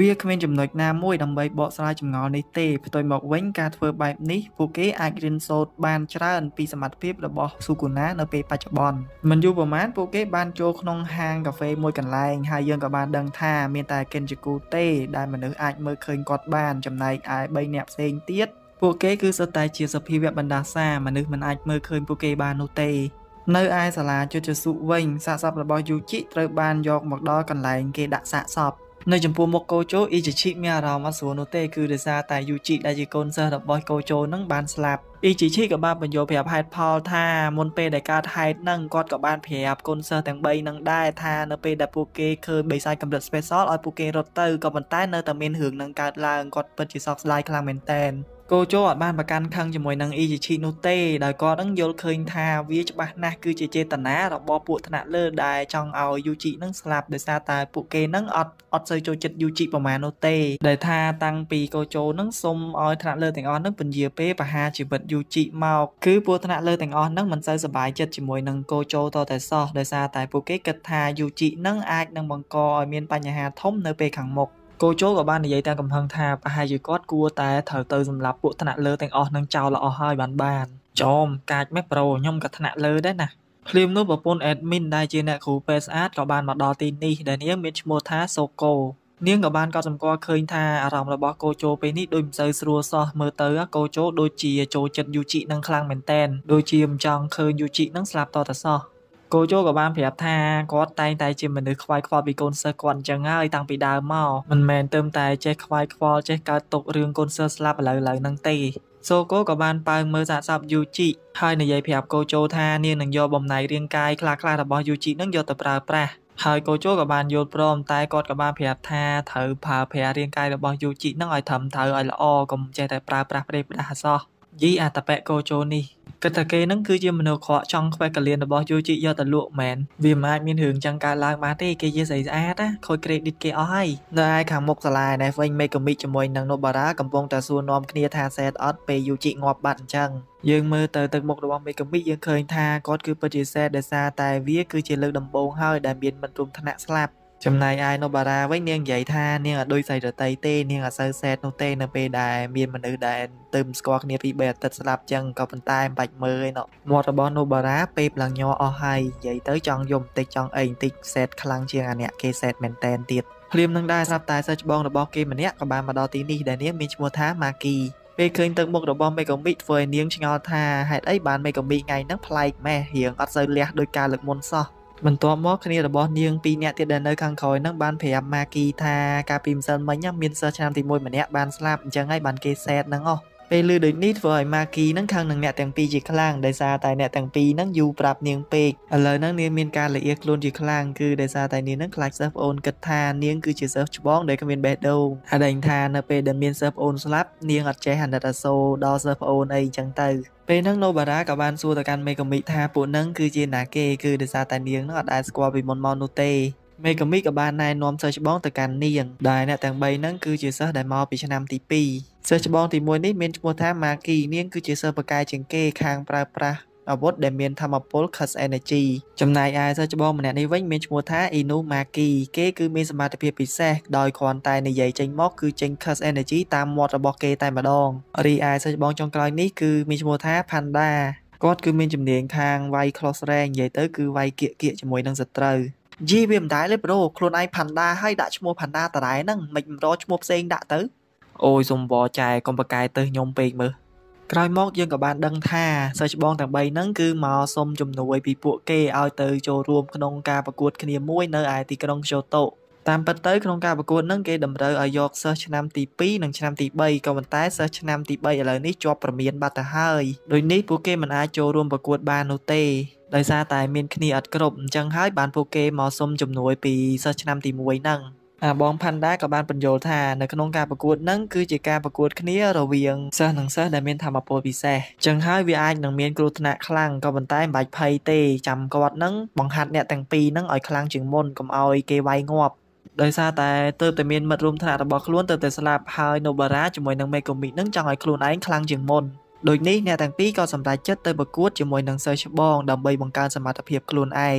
វាគ្មានចំណុចណាមួយដើម្បីបកស្រាយចម្ងល់នេះទេផ្ទុយមកវិញការធ្វើបែបនេះពួកគេអាចរៀនសូត្របានច្រើនពីសមត្ថភាពរបស់ស៊ូគូណានៅពេលបច្ចុប្បន្នមិនយូរប៉ុន្មានពួកគេបានចូលក្នុងហាងកាហ្វេមួយកន្លែងហើយយើងក៏បានដឹងថាមានតែកិនជគូទេដែលមនុស្សអាចមើលឃើញគាត់បានចំណែកឯ3អ្នកផ្សេងទៀតពួកគេគឺសុទ្ធតែជាសភាវៈបណ្ដាសាមនុស្សមិនអាចមើលឃើញពួកគេបាននោះទេនៅឯសាលាជុជសុវិញសាកសពរបស់យូជីត្រូវបានយកមកដល់កន្លែងគេដាក់សាកសពនៅចំពោះមុខកោជោអ៊ីជីជីមានអារម្មណ៍អត់ស្រួលនោះទេគឺដោយសារតែយូជីដែលជាកូនសិស្សរបស់កោជោនឹងបានស្លាប់អ៊ីជីជីក៏បានបញ្យល់ប្រាប់ហេតុផលថាមុនពេលដែលកើតហេតុនឹងគាត់ក៏បានប្រាប់កូនសិស្សទាំង3នឹងដែរថានៅពេលដែលពួកគេឃើញបិសាចកម្រិត special ឲ្យពួកគេរត់ទៅក៏ប៉ុន្តែ នៅតែមានរឿងនឹងកើតឡើងគាត់ពិតជាសោកស្ដាយខ្លាំងមែនទែនកូជោអត់បានប្រកាន់ខឹងជាមួយនឹងអ៊ីជីឈីនោះទេដោយគាត់នឹងយល់ឃើញថាវាច្បាស់ណាស់គឺជាចេតនារបស់ពួកថ្នាក់លើដែលចង់ឲ្យយូជីនឹងស្លាប់ដោយសារតែពួកគេនឹងអត់អត់សូវចូលចិត្តយូជីប្រមាណនោះទេដែលថាតាំងពីកូជោនឹងសុំឲ្យថ្នាក់លើទាំងអស់នឹងពន្យាពេលប្រហារជីវិតយូជីមកគឺពួកថ្នាក់លើទាំងអស់នឹងមិនសូវសប្បាយចិត្តជាមួយនឹងកូជោតតែសោះដោយសារតែពួកគេគិតថាយូជីនឹងអាចនឹងបង្កឲ្យមានបញ្ហាធំនៅពេលខាងមុខគោជោក៏បាននិយាយតាមកំហឹងថាប្រហែលជាគាត់គួរតែត្រូវទៅសម្លាប់ពួកថ្នាក់លើទាំងអស់នឹងចោលអស់ហើយបានបានចំកាចម៉េចប្រូខ្ញុំក៏ថ្នាក់លើដែរណាភ្លាមនោះប្រពន្ធ admin ដែលជាអ្នកគ្រូពេទ្យស្អាតក៏បានមកដល់ទីនេះដែលនាងមានឈ្មោះថាសូកូនាងក៏បានកត់សម្គាល់ឃើញថាអារម្មណ៍របស់កូជោពេលនេះដូចមិនសូវស្រួលសោះមើលទៅកូជោដូចជាចូលចិត្តយូជីនឹងខ្លាំងមែនតែនដូចជាមិនចង់ឃើញយូជីនឹងស្លាប់តតសោះគោជោក៏បានប្រាប់ថាគាត់តែងតែជាមនុស្សខ្វាយខ្វល់ពីកូនសិស្សគាត់អញ្ចឹងហើយតាំងពីដើមមកមិនមែនទៅតែចេះខ្វាយខ្វល់ចេះកើតទុករឿងកូនសិស្សស្លាប់ឥឡូវឥឡូវហ្នឹងទេ សូកូក៏បានបើមើលសាកសពយូជីហើយនិយាយប្រាប់កូជោថានាងនឹងយកបំណែករាងកាយខ្លះៗរបស់យូជីនឹងយកទៅប្រើប្រាស់ហើយកូជោក៏បានយល់ព្រមតែគាត់ក៏បានប្រាប់ថាត្រូវប្រើប្រាស់រាងកាយរបស់យូជីនឹងឲ្យត្រឹមត្រូវឲ្យល្អកុំចេះតែប្រើប្រាស់ប្រេះប្រាស់អសោះយីអតបៈកូជោនេះគិតថាគេនឹងគឺជាមនុស្សខកចង់ខ្វះកលៀនរបស់យោជីយកទៅលក់មែនវាមិនអាចមានរឿងចឹងកើតឡើងបានទេគេជាស្រីស្អាតណាខូច credit គេអស់ហើយនៅឯខាងមុខសាលានេះវិញមេកមីជាមួយនឹងនូបារ៉ាកំពុងតែសួរនាំគ្នាថាសែតអត់ពេលយោជីងាប់បាត់អញ្ចឹងយើងមើលទៅទឹកមុខរបស់មេកាមីយើងឃើញថាគាត់គឺពិតជាសែដដែលសារតែវាគឺជាលើកដំបូងហើយដែលមានបន្ទុំថ្នាក់ស្លាប់ចំណែកឯនៅបារាវិញនាងនិយាយថានាងអាចដូចស្រីរតីទេ នាងអាចសូវសែតនោះទេនៅពេលដែលមានមនុស្សដែលទៅស្គាល់គ្នាពីបីអាទិត្យស្លាប់ចឹងក៏ប៉ុន្តែមិនបាច់មើលឯណោះមាត់របស់នោះបារាពេលឡើងញ័រអស់ហើយនិយាយទៅចង់យំបន្តិចចង់អីបន្តិចសែតខ្លាំងជាងអាអ្នកគេសែតមែនតែនទៀតភ្លាមនឹងដែរស្រាប់តែសិស្សច្បងរបស់គេម្នាក់ក៏បានមកដល់ទីនេះដែលនាងមានឈ្មោះថាម៉ាគីពេលឃើញទឹកមុខរបស់មេកូមីធ្វើឲ្យនាងឆ្ងល់ថាហេតុអីបានមេកូមីថ្ងៃហ្នឹងប្លែកម៉េះរៀងអត់សូវលះដោយការលើកមុនសោះបន្ទាប់មកគ្នារបស់នាងពីរនាក់ទៀតដែលនៅខាងក្រោយនឹងបានប្រាប់ម៉ាគីថាកាលពីម្សិលមិញមានសិស្សឆ្នាំទី1ម្នាក់បានស្លាប់អញ្ចឹងហើយបានគេសែតនឹងអស់ពេលលឺដូចនេះធ្វើឲ្យម៉ាគីនឹងខឹងនឹងអ្នកទាំងពីរជាខ្លាំងដោយសារតែអ្នកទាំងពីរនឹងយូរប្រាប់នាងពេកឥឡូវហ្នឹងនាងមានការលាអៀខ្លួនជាខ្លាំងគឺដោយសារតែនាងនឹងខ្លាចសិស្សប្អូនគិតថានាងគឺជាសិស្សច្បងដែលគ្មានបេះដូងហើយដឹងថានៅពេលដែលមានសិស្សប្អូនស្លាប់នាងអត់ចេះអាណិតអាសូរដល់សិស្សប្អូនអីចឹងទៅពេលហ្នឹងណូបារ៉ាក៏បានសួរទៅកាន់មេកាមីថាពួកនឹងគឺជាណាគេគឺដោយសារតែនាងនឹងអត់អាចស្គាល់ពីមុនមកនោះទេមេកាមីក៏បានណែនាំសិស្សច្បងទៅកាន់នាងដែលអ្នកទាំង3ហ្នឹងគឺជាសិស្សដែលមកពីឆ្នាំទី2សិស្សច្បងទី1នេះមានឈ្មោះថាម៉ាគីនាងគឺជាសិស្សបកកាយជាងគេខាងប្រើប្រាស់អាវុធដែលមានធម្មពល Curse Energy ចំណែកឯសិស្សច្បងម្នាក់នេះវិញមានឈ្មោះថា Inu Maki គេគឺមានសមត្ថភាពពិសេសដោយគ្រាន់តែនិយាយចេញមក គឺចេញ Curse Energy តាមមាត់របស់គេតែម្ដងរីឯសិស្សច្បងចុងក្រោយនេះគឺមានឈ្មោះថា Panda គាត់គឺមានជំនាញខាងវាយ close range និយាយទៅគឺវាយគៀកគៀកជាមួយនឹងសត្រូវយីវាមិនដែរទេប្រូខ្លួនឯងផាន់ដាហើយដាក់ឈ្មោះផាន់ដាតដែរហ្នឹងមិនរកឈ្មោះផ្សេងដាក់ទៅអូយសុំវចែកុំប្រកែទៅខ្ញុំពេកមើលក្រោយមកយើងក៏បានដឹងថាសិស្សច្បងទាំង3ហ្នឹងគឺមកសុំជំនួយពីពួកគេឲ្យទៅចូលរួមក្នុងការប្រកួតគ្នាមួយនៅឯទីក្រុងក្យូតូតាមពិតទៅក្នុងការប្រកួតហ្នឹងគេតម្រូវឲ្យយកសិស្សឆ្នាំទី2និងឆ្នាំទី3ក៏ប៉ុន្តែសិស្សឆ្នាំទី3ឥឡូវនេះជាប់ប្រមានបាត់ទៅហើយដោយនេះពួកគេមិនអាចចូលរួមប្រកួតបាននោះទេដោយសារតែមានគ្នាអត់គ្រប់អញ្ចឹងហើយបានពួកគេមកសុំជំនួយពីសិស្សឆ្នាំទី1ហ្នឹងអាបងផាន់ដាក៏បានបញ្យល់ថានៅក្នុងការប្រកួតនឹងគឺជាការប្រកួតគ្នារវាងសិស្សនិងសិស្សដែលមានធម៌ពលពិសេសចឹងហើយវាអាចនឹងមានគ្រោះថ្នាក់ខ្លាំងក៏ប៉ុន្តែមិនបាច់ភ័យទេចាំគាត់នឹងបង្ហាត់អ្នកទាំងពីរនឹងឲ្យខ្លាំងជាងមុនកុំឲ្យគេវាយងាប់ដោយសារតែទៅតែមានមិត្តរួមថ្នាក់របស់ខ្លួនទៅតែស្លាប់ហើយនូបារ៉ាជាមួយនឹងមេកូមីនឹងចង់ឲ្យខ្លួនឯងខ្លាំងជាងមុនដូចនេះអ្នកទាំងពីរក៏សម្រេចចិត្តទៅប្រកួតជាមួយនឹងសិស្សច្បងដើម្បីបង្កើនសមត្ថភាពខ្លួនឯង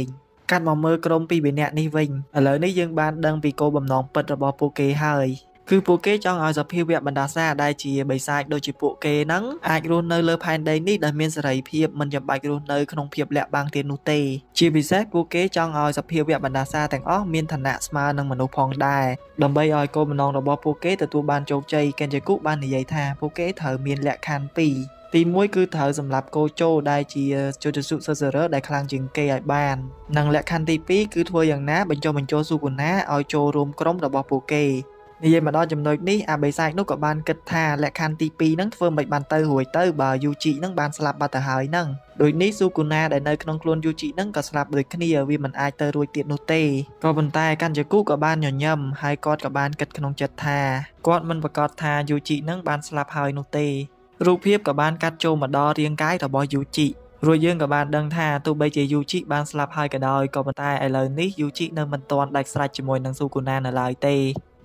កាត់មកមើលក្រុមពីរនាក់នេះវិញឥឡូវនេះយើងបានដឹងពីគោលបំណងពិតរបស់ពួកគេហើយគឺពួកគេចង់ឲ្យសភាវៈបណ្ដាសាដែលជាបិសាចដូចជាពួកគេហ្នឹងអាចរស់នៅលើផែនដីនេះដែលមានសេរីភាពមិនចាំបាច់រស់នៅក្នុងភាពលាក់បាំងទៀតនោះទេជាពិសេសពួកគេចង់ឲ្យសភាវៈបណ្ដាសាទាំងអស់មានឋានៈស្មើនឹងមនុស្សផងដែរដើម្បីឲ្យគោលបំណងរបស់ពួកគេទទួលបានជោគជ័យកេនជគុបាននិយាយថាពួកគេត្រូវមាន លក្ខខណ្ឌ2ទី1គឺត្រូវសម្រាប់កោជោដែលជាជោជសុសសរដែលខ្លាំងជាងគេឲ្យបាន និងលក្ខខណ្ឌទី2គឺធ្វើយ៉ាងណាបញ្ចុះបញ្ចូលសុគុណាឲ្យចូលរួមក្រុមរបស់ពួកគេនិយាយមកដល់ចំណុចនេះអាបេសាចនោះក៏បានគិតថាលក្ខខណ្ឌទី2ហ្នឹងធ្វើមិនបានទៅរួចទៅបើយូជីហ្នឹងបានស្លាប់បាត់ទៅហើយហ្នឹងដូចនេះស៊ូគូណាដែលនៅក្នុងខ្លួនយូជីហ្នឹងក៏ស្លាប់ដូចគ្នាវាមិនអាចទៅរួចទៀតនោះទេក៏ប៉ុន្តែកាន់ជាគូក៏បានញញឹមហើយគាត់ក៏បានគិតក្នុងចិត្តថាគាត់មិនប្រកាសថាយូជីហ្នឹងបានស្លាប់ហើយនោះទេរូបភាពក៏បានកាត់ចូលមកដល់រាងកាយរបស់យូជីរួចយើងក៏បានដឹងថាទោះបីជាយូជីបានស្លាប់ហើយក៏ដោយក៏ប៉ុន្តែឥឡូវនេះយូជីនៅមិនទាន់ដាច់ស្រេចជាមួយនឹងស៊ូគូណានៅឡើយទេ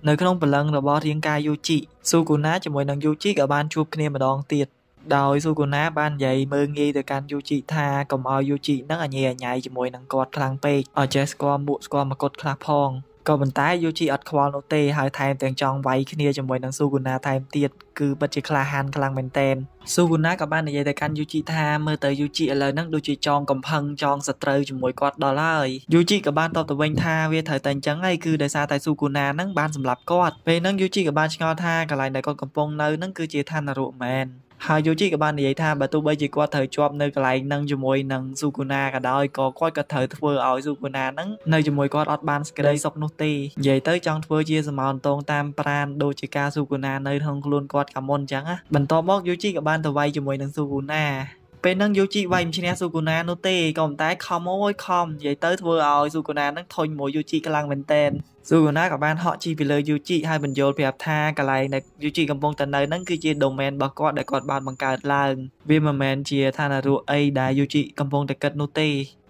នៅក្នុងព្រលឹងរបស់រាងកាយយូជីស៊ូគូណាជាមួយនឹងយូជីក៏បានជួបគ្នាម្ដងទៀតដោយស៊ូគូណាបាននិយាយមើងងាយទៅកាន់យូជីថាកុំឲ្យយូជីនឹងអញញ៉ៃជាមួយនឹងគាត់ខ្លាំងពេកឲ្យចេះស្គាល់មួកស្គាល់មកុដខ្លះផងក៏ប៉ុន្តែយូជីអត់ខ្វល់នោះទេហើយថែមទាំងចង់វាយគ្នាជាមួយនឹងស៊ូគូណាថែមទៀតគឺពិតជាក្លាហានខ្លាំងមែនទែនស៊ូគូណាក៏បាននិយាយទៅកាន់យូជីថាមើលទៅយូជីឥឡូវហ្នឹងដូចជាចងកំផឹងចងសត្រូវជាមួយគាត់ដល់ហើយយូជីក៏បានតបទៅវិញថាវាត្រូវតែអញ្ចឹងហើយគឺដោយសារតែស៊ូគូណាហ្នឹងបានសម្លាប់គាត់ពេលហ្នឹងយូជីក៏បានឆ្ងល់ថាកន្លែងដែលគាត់កំពុងនៅហ្នឹងគឺជាឋាននរកមែនហើយយូជីក៏បាននិយាយថាបើទោះបីជាគាត់ត្រូវជាប់នៅកន្លែងនឹងជាមួយនឹងស៊ូគូណាក៏ដោយក៏គាត់ក៏ត្រូវធ្វើឲ្យស៊ូគូណានឹងនៅជាមួយគាត់អត់បានសេចក្តីសុខនោះទេនិយាយទៅចង់ធ្វើជាសមោនតងតាមប្រានដូចជាការស៊ូគូណានៅក្នុងខ្លួនគាត់កាមុនអញ្ចឹងណាបន្ទាប់មកយូជីក៏បានទៅវាយជាមួយនឹងស៊ូគូណាពេលហ្នឹងយោជីវាយមិនឈ្នះស៊ូកូណានោះទេក៏ប៉ុន្តែខំអូយខំនិយាយទៅធ្វើឲ្យស៊ូកូណាហ្នឹងធុញមួយយោជីខ្លាំងមែនតែនស៊ូកូណាក៏បានហក់ជីពីលើយូជីហើយបញ្យល់ប្រាប់ថាកន្លែងដែលយូជីកំពុងតែនៅហ្នឹងគឺជា domain របស់គាត់ដែលគាត់បានបង្កើតឡើងវាមិនមែនជាឋានៈរੂអីដែលយូជីកំពុងតែគិតនោះទេ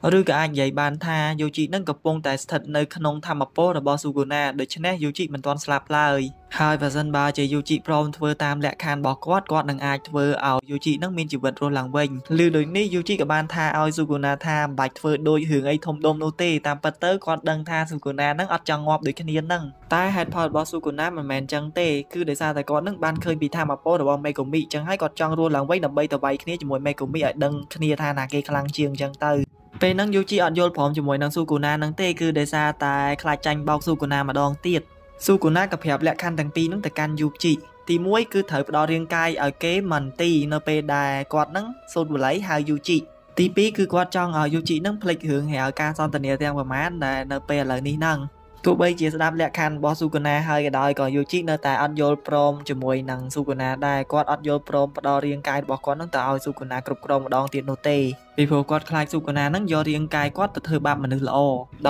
ឬក៏អាចនិយាយបានថាយូជីនឹងកំពុងតែស្ថិតនៅក្នុងធម្មពលរបស់ស៊ូគូណាដូច្នេះយូជីមិនទាន់ស្លាប់ឡើយហើយបើសិនបើជាយូជីព្រមធ្វើតាមលក្ខខណ្ឌរបស់គាត់គាត់នឹងអាចធ្វើឲ្យយូជីនឹងមានជីវិតរស់ឡើងវិញឬដូចនេះយូជីក៏បានថាឲ្យស៊ូគូណាថាមិនបាច់ធ្វើដូចរឿងអីធំដុំនោះទេតាមពិតទៅគាត់ដឹងថាស៊ូគូណានឹងអត់ចង់ងាប់ដូចគ្នានឹងតែហេតុផលរបស់ស៊ូគូណាមិនមែនចឹងទេគឺដោយសារតែគាត់នឹងបានឃើញពីធម្មពលរបស់មេកូមីចឹងហើយគាត់ចង់រស់ឡើងវិញដើម្បីទៅវាយគ្នាជាមួយមេកូមីឲ្យដឹងគ្នាថាណាគេខ្លាំងជាងចឹងទៅពេលហ្នឹងយូជីអត់យល់ព្រមជាមួយនឹងស៊ូកូណានឹងទេគឺដោយសារតែខ្លាចចាញ់បោកស៊ូកូណាម្ដងទៀតស៊ូកូណាក៏ប្រាប់លក្ខខណ្ឌទាំងពីរហ្នឹងទៅកាន់យូជីទី1គឺត្រូវផ្ដល់រាងកាយឲ្យគេមិនទី នៅពេលដែលគាត់នឹងសូត្រវល័យហៅយូជីទី2គឺគាត់ចង់ឲ្យយូជីនឹងផ្លេចរឿងហើយឲ្យការសន្ទនាទាំងប្រមាណដែលនៅពេលឥឡូវនេះហ្នឹងទោះបីជាស្ដាប់លក្ខខណ្ឌរបស់ស៊ូកូណាហើយក៏ដោយក៏យូជីនៅតែអត់យល់ព្រមជាមួយនឹងស៊ូកូណាដែរគាត់អត់យល់ព្រមផ្ដល់រាងកាយរបស់គាត់នឹងទៅឲ្យស៊ូកូណាគ្រប់គ្រងម្ដងទៀតនោះទេពីព្រោះគាត់ខ្លាចសុកណានឹងយករាងកាយគាត់ទៅធ្វើបាបមនុស្សល្អ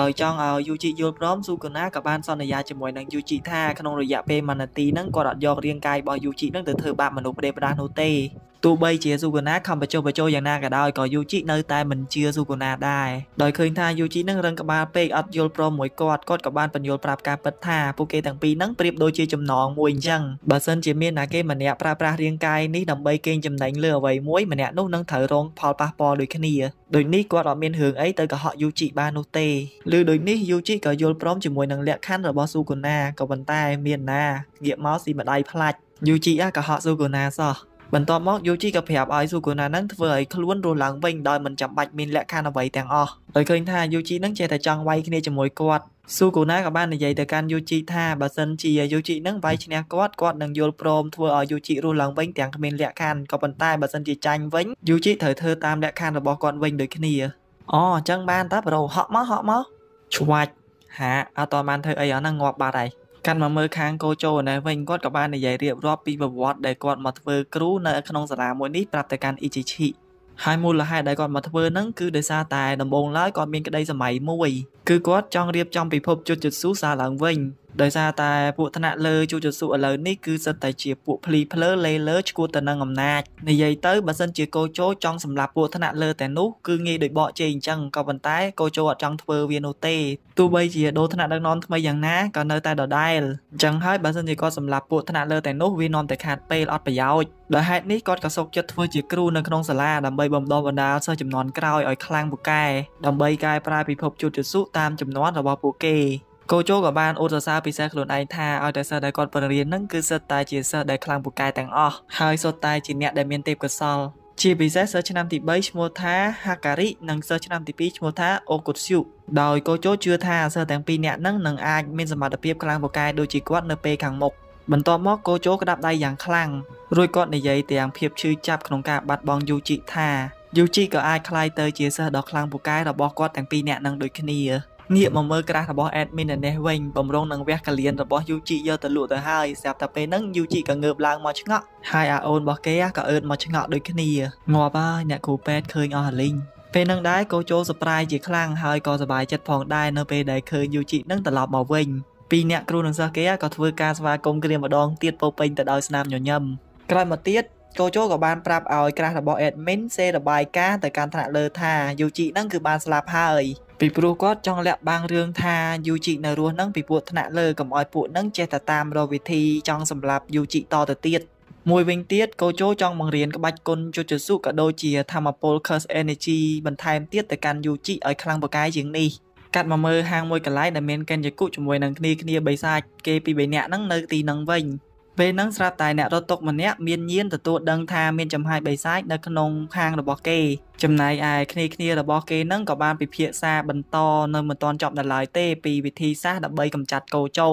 ដោយចង់ឲ្យយូជីយល់ព្រមសុកណាក៏បាន សន្យាជាមួយនឹងយូជីថាក្នុងរយៈពេល1នាទីនឹងគាត់អត់យករាងកាយរបស់យូជីនឹងទៅធ្វើបាបមនុស្សប្រេះប្រាស់នោះទេទោះបីជាសុគណាខំបញ្ចុះបញ្ចោយ៉ាងណាក៏ដោយក៏យូជីនៅតែមិនជឿសុគណាដែរដោយឃើញថាយូជីនឹងរឹងក្បាលពេកអត់យល់ព្រមមួយគាត់គាត់ក៏បានបញ្យល់ប្រាប់ការពិតថាពួកគេទាំងពីរនឹងប្រៀបដូចជាចំណងមួយអញ្ចឹងបើសិនជាមានណាគេម្នាក់ប្រើប្រាស់រាងកាយនេះដើម្បីកេងចំណេញលើអ្វីមួយម្នាក់នោះនឹងត្រូវរងផលប៉ះពាល់ដោយគ្នាដូចនេះគាត់អត់មានរឿងអីទៅកុហកយូជីបាននោះទេឬដូចនេះយូជីក៏យល់ព្រមជាមួយនឹងលក្ខខណ្ឌរបស់ស៊ូកូណាក៏ប៉ុន្តែមានណាងាកមកស៊ីម្ដាយផ្លាច់យូជីក៏ហកស៊ូកូណាសោះបន្ទាប់មកយូជីក៏ប្រាប់ឲ្យស៊ូកូណានឹងធ្វើឲ្យខ្លួនរស់ឡើងវិញដោយមិនចាំបាច់មានលក្ខខណ្ឌអ្វីទាំងអស់ដោយឃើញថាយូជីនឹងចេះតែចង់វាយគ្នាជាមួយគាត់ស៊ូកូណាក៏បាននិយាយទៅកាន់យូជីថាបើសិនជាយូជីនឹងវាយឈ្នះគាត់គាត់នឹងយល់ព្រមធ្វើឲ្យយូជីរស់ឡើងវិញទាំងគ្មានលក្ខខណ្ឌក៏ប៉ុន្តែបើសិនជាចាញ់វិញយូជីត្រូវធ្វើតាម លក្ខខណ្ឌរបស់គាត់វិញដូចគ្នាអូអញ្ចឹងបានតាប្រូហក់មកហក់មកឆ្វាច់ហាអត់តបានធ្វើអីអស់ហ្នឹងងាប់បាត់ហើយកាន់មកមើលខាងកូចូណែវិញគាត់ក៏បាននិយាយរៀបរាប់ពីប្រវត្តិដែលគាត់មកធ្វើគ្រូនៅក្នុងសាលាមួយនេះប្រាប់ទៅកាន់អ៊ីជីឈីហើយមូលហេតុដែលគាត់មកធ្វើហ្នឹងគឺដោយសារតែដំបូងឡើយគាត់មានក្តីសម័យមួយគឺគាត់ចង់រៀបចំពិភពជុតជុតស៊ូសារឡើងវិញដោយសារតែពួកថ្នាក់លើ ជួចស៊ូឥឡូវនេះគឺសិតតែជាពួកភ្លីភ្លើលេលើឈ្គួតទៅនឹងអំណាចនិយាយទៅបើសិនជាកោជោចង់សម្លាប់ពួកថ្នាក់លើតែនោះ គឺងាយដោយបកជេរអញ្ចឹងក៏ប៉ុន្តែកោជោអត់ចង់ធ្វើវានោះទេទោះបីជាដូរថ្នាក់ដឹកនាំថ្មីយ៉ាងណាក៏នៅតែដដែលអញ្ចឹងហើយបើសិនជាគាត់សម្លាប់ពួកថ្នាក់លើតែនោះវានាំតែខាតពេលអត់ប្រយោជន៍ដោយហេតុនេះគាត់ក៏សុកចិត្តធ្វើជាគ្រូនៅក្នុងសាលាដើម្បីបំដុះបណ្ដាលសិស្សចំនួនក្រោយឲ្យខ្លាំងពូកែដើម្បីកែប្រែពិភពជូតជស៊ូតាមចំនួនរបស់ពួកគេកូជោក៏បានអួតសរសើរពីសិស្សខ្លួនឯងថាឲ្យតែសិស្សដែលគាត់បរិញ្ញានឹងគឺសិស្សតែជាសិស្សដែលខ្លាំងពូកែទាំងអស់ហើយសុទ្ធតែជាអ្នកដែលមានទេពកោសលជាពិសេសសិស្សឆ្នាំទី3ឈ្មោះថាហាការីនិងសិស្សឆ្នាំទី2ឈ្មោះថាអូកូស៊ូដោយកូជោជឿថាសិស្សទាំងពីរនាក់នឹងនឹងអាចមានសមត្ថភាពខ្លាំងពូកែដូចជាគាត់នៅពេលខាងមុខបន្ទាប់មកកូជោក្តាប់ដៃយ៉ាងខ្លាំងរួចគាត់និយាយទាំងភាពឈឺចាប់ក្នុងការបាត់បង់យូជីថាយូជីក៏អាចคลายទៅជាសិស្សដ៏ខ្លាំងពូកែរបស់គាត់ទាំងពីរនាក់នឹងដូចគ្នាងាកមកមើលក្រាស់របស់ admin នៅនេះវិញបំរុងនឹងវះកលៀនរបស់ UG យកទៅលក់ទៅហើយស្រាប់តែពេលហ្នឹង UG ក៏ងើបឡើងមកឆ្ងក់ហើយអាអូនរបស់គេក៏អឺតមកឆ្ងក់ដូចគ្នាងាប់ហើយអ្នកគ្រូពេទ្យឃើញអស់ហលីងពេលនឹងដែរកូចូល surprise ជាខ្លាំងហើយក៏សប្បាយចិត្តផងដែរនៅពេលដែលឃើញ UG នឹងត្រឡប់មកវិញពីរអ្នកគ្រូនឹងសិស្សគេក៏ធ្វើការស្វាគមន៍គ្នាម្ដងទៀតពោពេញទៅដោយស្នាមញញឹមក្រោយមកទៀតកូជូក៏បានប្រាប់ឲ្យក្រាស់របស់ admin សេរបាយការណ៍ទៅកាន់ថ្នាក់លើថា UG នឹងគឺបានស្លាប់ហើយពីព្រោះគាត់ចង់លាក់បាំងរឿងថាយូជីនៅរស់នឹងពីពួកថ្នាក់លើកុំឲ្យពួកនឹងចេះតែតាមរកវិធីចង់សម្លាប់យូជីតទៅទៀតមួយវិញទៀតកូជូចង់បង្រៀនក្បាច់គុណជូជូស៊ូក៏ដូចជាធម្មពល Curse Energy បន្ថែមទៀតទៅកាន់យូជីឲ្យខ្លាំងបកាយជាងនេះកាត់មកមើលហាងមួយកន្លែងដែលមានកេនយាគុជាមួយនឹងគ្នាគ្នាបីសាច់គេពីរបីនាក់ហ្នឹងនៅទីហ្នឹងវិញពេលហ្នឹងស្រាប់តែអ្នករត់ទុកម្នាក់មានញៀនទទួលដឹងថាមានចំហាយបិសាចនៅក្នុងខាងរបស់គេចំណែកឯគ្នាគ្នារបស់គេហ្នឹងក៏បានពិភាក្សាបន្តនៅមិនទាន់ចប់ដល់ឡើយទេពីវិធីសាស្ត្រដើម្បីកម្ចាត់កោចោ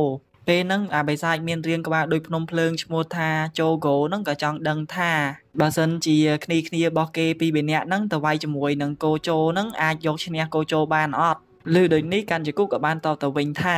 ពេលហ្នឹងអាបិសាចមានរៀងក្បាលដូចភ្នំភ្លើងឈ្មោះថាចូហ្គោហ្នឹងក៏ចង់ដឹងថាបើសិនជាគ្នាគ្នារបស់គេពីរនាក់ហ្នឹងទៅវាយជាមួយនឹងកោចោហ្នឹងអាចយកឈ្នះកោចោបានអត់ឬដូចនេះកាន់ជគុកក៏បានតបទៅវិញថា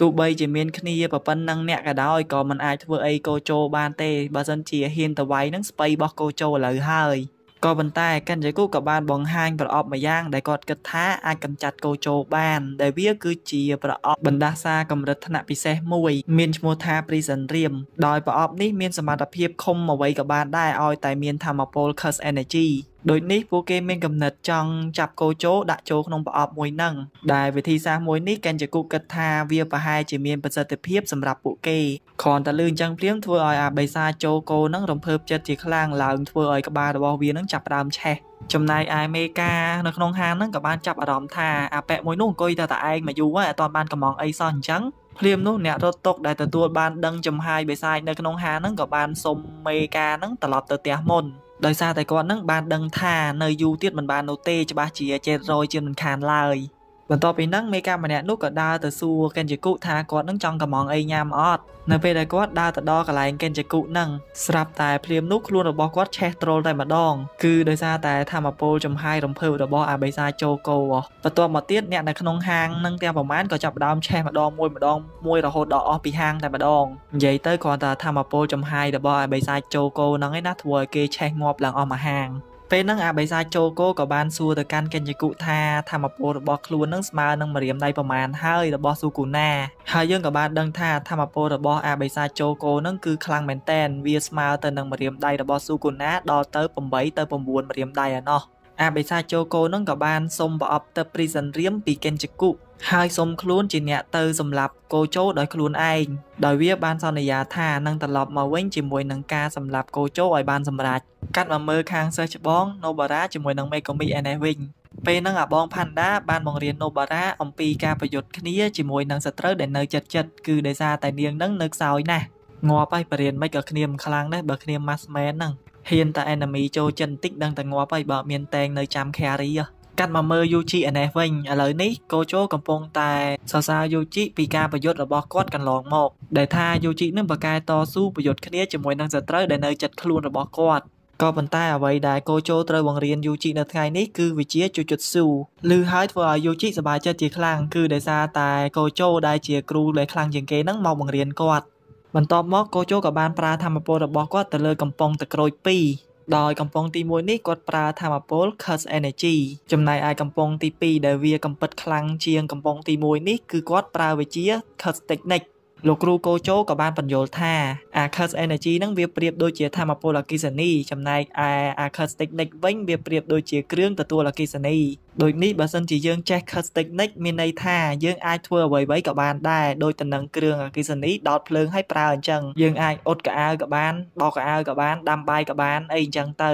ទោះបីជាមានគ្នាប្រប៉ុណ្ណឹងអ្នកក៏ដោយក៏មិនអាចធ្វើអីកោជោបានទេបើសិនជាហ៊ានតវៃនឹងស្បៃរបស់កោជោឥឡូវហើយក៏ប៉ុន្តែកញ្ញាគូក៏បានបង្ហាញប្រអប់មួយយ៉ាងដែលគាត់គិតថាអាចកម្ចាត់កោជោបានដែលវាគឺជាប្រអប់បណ្ដាសាកម្រិតថ្នាក់ពិសេសមួយមានឈ្មោះថា Prison Rim ដោយប្រអប់នេះមានសមត្ថភាពឃុំអ្វីក៏បានដែរឲ្យតែមានធម្មពល Curse Energy ដូចនេះពួកគេមានគំនិតចង់ចាប់គោជោដាក់ចូលក្នុងប្រអប់មួយនឹងដែលវិធីសាស្ត្រមួយនេះកញ្ចគុកគិតថាវាប្រហែលជាមានប្រសិទ្ធភាពសម្រាប់ពួកគេគ្រាន់តែលឺអញ្ចឹងព្រាមធ្វើឲ្យអាបេសាចូលគោនឹងរំភើបចិត្តជាខ្លាំងឡើងធ្វើឲ្យក្បាលរបស់វានឹងចាប់ដើមឆេះចំណែកឯមេកានៅក្នុងហាងហ្នឹងក៏បានចាប់អារម្មណ៍ថាអាប៉ែមួយនោះអង្គុយតែតែឯងមកយូរហើយអត់ទាន់បានកំងអីសោះអញ្ចឹងភ្លាមនោះអ្នករត់តុកដែលទទួលបានដឹងចំហាយបេសាយនៅក្នុងហាងហ្នឹងក៏បានសុំមេកាហ្នឹងត្រឡប់ទៅផ្ទះមុនដោយសារតែគាត់នឹងបានដឹងថានៅយូរទៀតមិនបាននោះទេច្បាស់ជាចេះរយជាមិនខានឡើយ។បន្ទាប់ពីហ្នឹងមេកាម្នាក់នោះក៏ដើរទៅសួរកេនជគុថាគាត់នឹងចង់កំងអីញ៉ាំអត់នៅពេលដែលគាត់ដើរទៅដល់កន្លែងកេនជគុហ្នឹងស្រាប់តែភ្លាមនោះខ្លួនរបស់គាត់ឆេះត្រូលតែម្ដងគឺដោយសារតែធម្មពលចំហាយរំភើបរបស់អាបេសាចូកូបន្ទាប់មកទៀតអ្នកនៅក្នុងហាងនឹងទាំងប្រមាណក៏ចាប់ដើមឆេះម្ដងមួយម្ដងមួយរហូតដល់អស់ពីហាងតែម្ដងនិយាយទៅគ្រាន់តែធម្មពលចំហាយរបស់អាបេសាចូកូហ្នឹងឯណាធ្វើឲ្យគេឆេះងាប់ឡើងអស់មួយហាងពេលហ្នឹងអាបេសាចចូលគោក៏បានសួរទៅកាន់កញ្ញគុថាធម្មពលរបស់ខ្លួនហ្នឹងស្មើនឹងម្រាមដៃប្រមាណហើយរបស់ស៊ូគូណាហើយយើងក៏បានដឹងថាធម្មពលរបស់អាបេសាចូលគោហ្នឹងគឺខ្លាំងមែនតែនវាស្មើទៅនឹងម្រាមដៃរបស់ស៊ូគូណាដល់ទៅ8ទៅ9ម្រាមដៃឯណោះអាបិសាជូកូនឹងក៏បានសុំប្រអប់ទៅព្រីសិនរៀមពីកេនជគុហើយសុំខ្លួនជាអ្នកទៅសម្លាប់កូជូដោយខ្លួនឯងដោយវាបាន សន្យាថានឹងត្រឡប់មកវិញជាមួយនឹងការសម្លាប់កូជូឲ្យបានសម្រេចកាត់មកមើលខាងសិស្សច្បងណូបារ៉ាជាមួយនឹងមេកូមីអេនេះវិញពេលហ្នឹងអាបងផាន់ដាបានបង្រៀនណូបារ៉ាអំពីការប្រយុទ្ធគ្នាជាមួយនឹងសត្រូវដែលនៅ ចិត្តចិត្តគឺដោយសារតែនាងហ្នឹងនៅខ្សោយណាស់ងាប់ហើយបរិញ្ញាមិនក៏គ្នាមិនខ្លាំងដែរបើគ្នា Massman ហ្នឹងហ៊ានតែ enemy ចូលចិនតិចដឹងតែងាប់ហើយបើមានតែងនៅចាំ carry ហ៎កាត់មកមើល Yuji NS វិញឥឡូវនេះកូជូកំពុងតែសរសើរ Yuji ពីការប្រយុទ្ធរបស់គាត់កន្លងមក ដែលថា Yuji នឹងប្រកែតស៊ូប្រយុទ្ធគ្នាជាមួយនឹងសត្រូវដែលនៅចិត្តខ្លួនរបស់គាត់ក៏ប៉ុន្តែអ្វីដែលកូជូត្រូវបង្រៀន Yuji នៅថ្ងៃនេះគឺវិជាជូជុតស៊ូឬហើយធ្វើឲ្យ Yuji សប្បាយចិត្តជាខ្លាំងគឺដោយសារតែកូជូដែលជាគ្រូដែលខ្លាំងជាងគេនឹងមកបង្រៀនគាត់បន្ទាប់មកកូជូក៏បានប្រើធម្មពលរបស់គាត់ទៅលើកំប៉ុងទឹកក្រូច2ដោយកំប៉ុងទី1នេះគាត់ប្រើធម្មពល Curse Energy ចំណែកឯកំប៉ុងទី2ដែលវាកំពិតខ្លាំងជាងកំប៉ុងទី1នេះគឺគាត់ប្រើវិជា Curse Technique លោកគ្រូកូជោក៏បានបញ្យល់ថា Arcus Energy នឹងវាប្រៀបដូចជាធម្មពលអគិសនីចំណែកឯ Arcus Technique វិញវាប្រៀបដូចជាគ្រឿងទទួលអគិសនីដូចនេះបើសិនជាយើងចេះ Arcus Technique មានន័យថាយើងអាចធ្វើអ្វីៗក៏បានដែរដោយទៅនឹងគ្រឿងអគិសនីដោតភ្លើងឲ្យប្រើអញ្ចឹងយើងអាចអ៊ុតកៅអៅក៏បានបោកកៅអៅក៏បានដាំបាយក៏បានអីអញ្ចឹងទៅ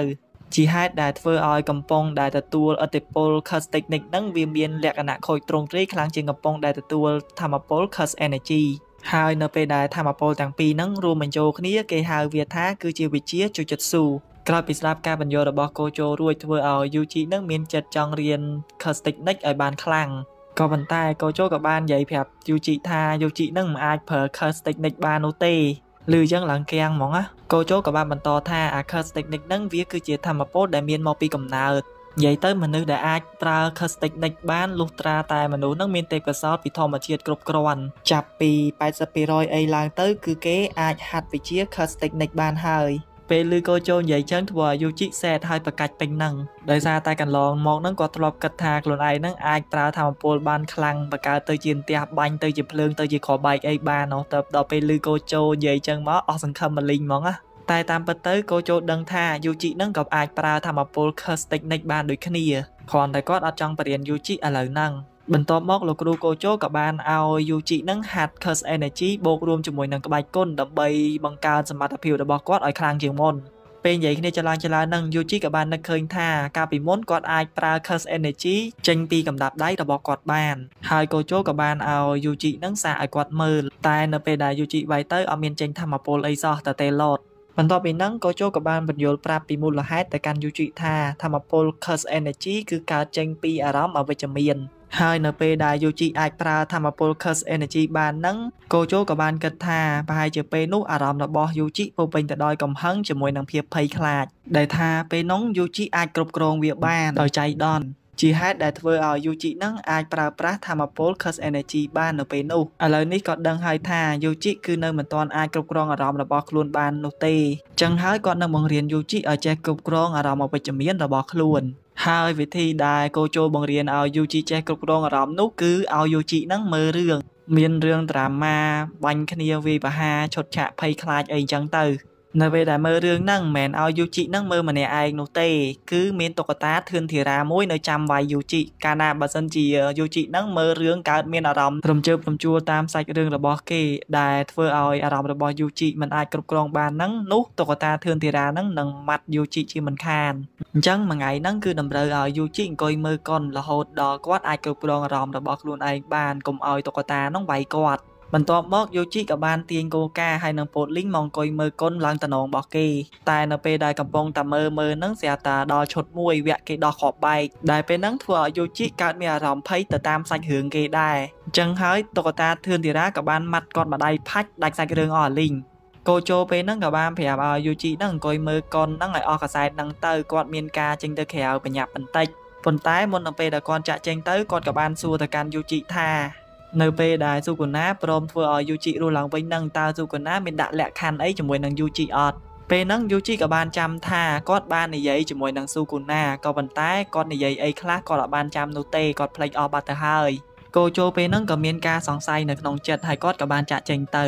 ជាហេតុដែលធ្វើឲ្យកំពង់ដែលទទួលអតិពល Curse Technique នឹងវាមានលក្ខណៈខូចទ្រង់ទ្រាយខ្លាំងជាងកំពង់ដែលទទួលធម្មពល Curse Energy ហើយនៅពេលដែលធម្មពលទាំងពីរហ្នឹងរួមបញ្ចូលគ្នាគេហៅវាថាគឺជាវិជាជជិតស៊ូក្រោយពីស្ដាប់ការបញ្យល់របស់កូជោរួចធ្វើឲ្យយូជីនឹងមានចិត្តចង់រៀន Custinic ឲ្យបានខ្លាំងក៏ប៉ុន្តែកូជោក៏បាននិយាយប្រាប់យូជីថាយូជីនឹងមិនអាចប្រើ Custinic បាននោះទេឬយ៉ាងឡើងកៀងហ្មងណាកូជោក៏បានបន្ត ថាអា Custinic នឹងវាគឺជាធម្មពលដែលមានមកពីកំណើតនិយាយទៅមនុស្សដែលអាចប្រើ acoustic deck បានលុះត្រាតែមនុស្សនឹងមានទេពកោសល្យពីធម្មជាតិគ្រប់គ្រាន់ចាប់ពី80%អីឡើងទៅ គឺគេអាចហាត់វិជា acoustic deck បានហើយ ពេលឮកោជោនិយាយចឹងធ្វើឲ្យយូជីសែតហើយប្រកាច់ពេញនឹងដោយសារតែកន្លងមកនឹងគាត់ធ្លាប់គិតថាខ្លួនឯងនឹងអាចប្រើធម្មពលបានខ្លាំងបកើទៅជាទៀះបាញ់ទៅជាភ្លើងទៅជាក្របែកអីបាននោះតែដល់ពេលឮកោជោនិយាយចឹងមកអស់សង្ឃឹមមលីងហ្មងណាតែតាមពិតទៅក៏ចូលដឹងថា Yuji នឹងក៏អាចប្រើធម្មពល Curse Technique បានដូចគ្នាគ្រាន់តែគាត់អត់ចង់បរៀន Yuji ឥឡូវហ្នឹងបន្ទាប់មកលោកគ្រូកូជោក៏បានឲ្យ Yuji នឹងហាត់ Curse Energy បូករួមជាមួយនឹងក្បាច់គុណដើម្បីបង្កើនសមត្ថភាពរបស់គាត់ឲ្យខ្លាំងជាងមុនពេលនិយាយគ្នាចលានចលាននឹង Yuji ក៏បាននឹកឃើញថាកាលពីមុនគាត់អាចប្រើ Curse Energy ចេញពីកម្ដាប់ដៃរបស់គាត់បាន ហើយកូជោក៏បានឲ្យ Yuji នឹងសាកឲ្យគាត់មើលតែនៅពេលដែល Yuji វាយទៅអត់មានចេញធម្មពលអីសោះតែទេឡូតបន្ទាប់ពីហ្នឹងក៏ចូលក៏បានបញ្យល់ប្រាប់ពីមូលហេតុទៅកាន់ Yuji ថាធម្មពល Curse Energy គឺកើតចេញពីអារម្មណ៍អវិជ្ជមាន ហើយនៅពេលដែល Yuji អាចប្រើធម្មពល Curse Energy បានហ្នឹងកូជូក៏បានគិតថាប្រហែលជាពេលនោះអារម្មណ៍របស់ Yuji ពោពេញទៅដោយកំហឹងជាមួយនឹងភាពភ័យខ្លាចដែលថាពេលនោះ Yuji អាចគ្រប់គ្រងវាបានដោយចៃដន្យជាហេតុដែលធ្វើឲ្យ UG នឹងអាចប្រើប្រាស់ធម្មពល Curse Energy បាននៅពេលនោះឥឡូវនេះក៏ដឹងហើយថា UG គឺនៅមិនទាន់អាចគ្រប់គ្រងអារម្មណ៍របស់ខ្លួនបាននោះទេចឹងហើយគាត់នឹងបង្រៀន UG ឲ្យចេះគ្រប់គ្រងអារម្មណ៍អវិជ្ជមានរបស់ខ្លួន ហើយវិធីដែលកូជូបង្រៀនឲ្យ UG ចេះគ្រប់គ្រងអារម្មណ៍នោះគឺឲ្យ UG នឹងមើលរឿងមានរឿងដ្រាម៉ាបាញ់គ្នាវាយប្រហារឈុតឆាកភ័យខ្លាចអីចឹងទៅនៅពេលដែលមើលរឿងហ្នឹងមិនមែនឲ្យយូជីហ្នឹងមើលម្នាក់ឯងនោះទេគឺមានតុក្កតាធឿនធីរ៉ាមួយនៅចាំវាយយូជីកាលណាបើសិនជាយូជីហ្នឹងមើលរឿងកើតមានអារម្មណ៍រំជើបរំជួលតាមសាច់រឿងរបស់គេដែលធ្វើឲ្យអារម្មណ៍របស់យូជីមិនអាចគ្រប់គ្រងបានហ្នឹងនោះតុក្កតាធឿនធីរ៉ាហ្នឹងនឹងម៉ាត់យូជីជាមិនខានអញ្ចឹងមួយថ្ងៃហ្នឹងគឺតម្រូវឲ្យយូជីអង្គុយមើលកុនរហូតដល់គាត់អាចគ្រប់គ្រងអារម្មណ៍របស់ខ្លួនឯងបានកុំឲ្យតុក្កតាហ្នឹងវាយគាត់បន្ទាប់មកយូជីក៏បានទាញគោកាហើយនឹងពោតលីងមកអង្គុយមើលគុនឡើងតំណងរបស់គេតែនៅពេលដែលកំពុងតែមើលមើលនឹងស្អាតាដល់ឈុតមួយវគ្គគេដោះគ្រាប់បែកដែលពេលហ្នឹងធ្វើឲ្យយូជីកើតមានអារម្មណ៍ភ័យទៅតាមសាច់រឿងគេដែរអញ្ចឹងហើយតុក្កតាធឿនធីរាក៏បានម៉ាត់គាត់ម្ដាយផាច់ដាច់សាច់រឿងអស់លីងកោជោពេលហ្នឹងក៏បានប្រាប់ឲ្យយូជីហ្នឹងអង្គុយមើលកុនហ្នឹងឲ្យអស់កសែតហ្នឹងទៅគាត់មានការចេញទៅក្រៅបញ្ញាប់បន្តិចប៉ុន្តែមុននឹងពេលដែលគាត់ចាក់ចេញទៅគាត់ក៏បានសួរទៅកាន់យូជីថានៅពេលដែលសុគណាព្រមធ្វើឲ្យយូជីរស់ឡើងវិញនឹងតើសុគណាមានដាក់លក្ខខណ្ឌអីជាមួយនឹងយូជីអត់ពេលហ្នឹងយូជីក៏បានចាំថាគាត់បាននិយាយជាមួយនឹងសុគណាក៏ប៉ុន្តែគាត់និយាយអីខ្លះគាត់អត់បានចាំនោះទេគាត់ភ្លេចអស់បាត់ទៅហើយគោជោពេលហ្នឹងក៏មានការសង្ស័យនៅក្នុងចិត្តហើយគាត់ក៏បានចាក់ចែងទៅ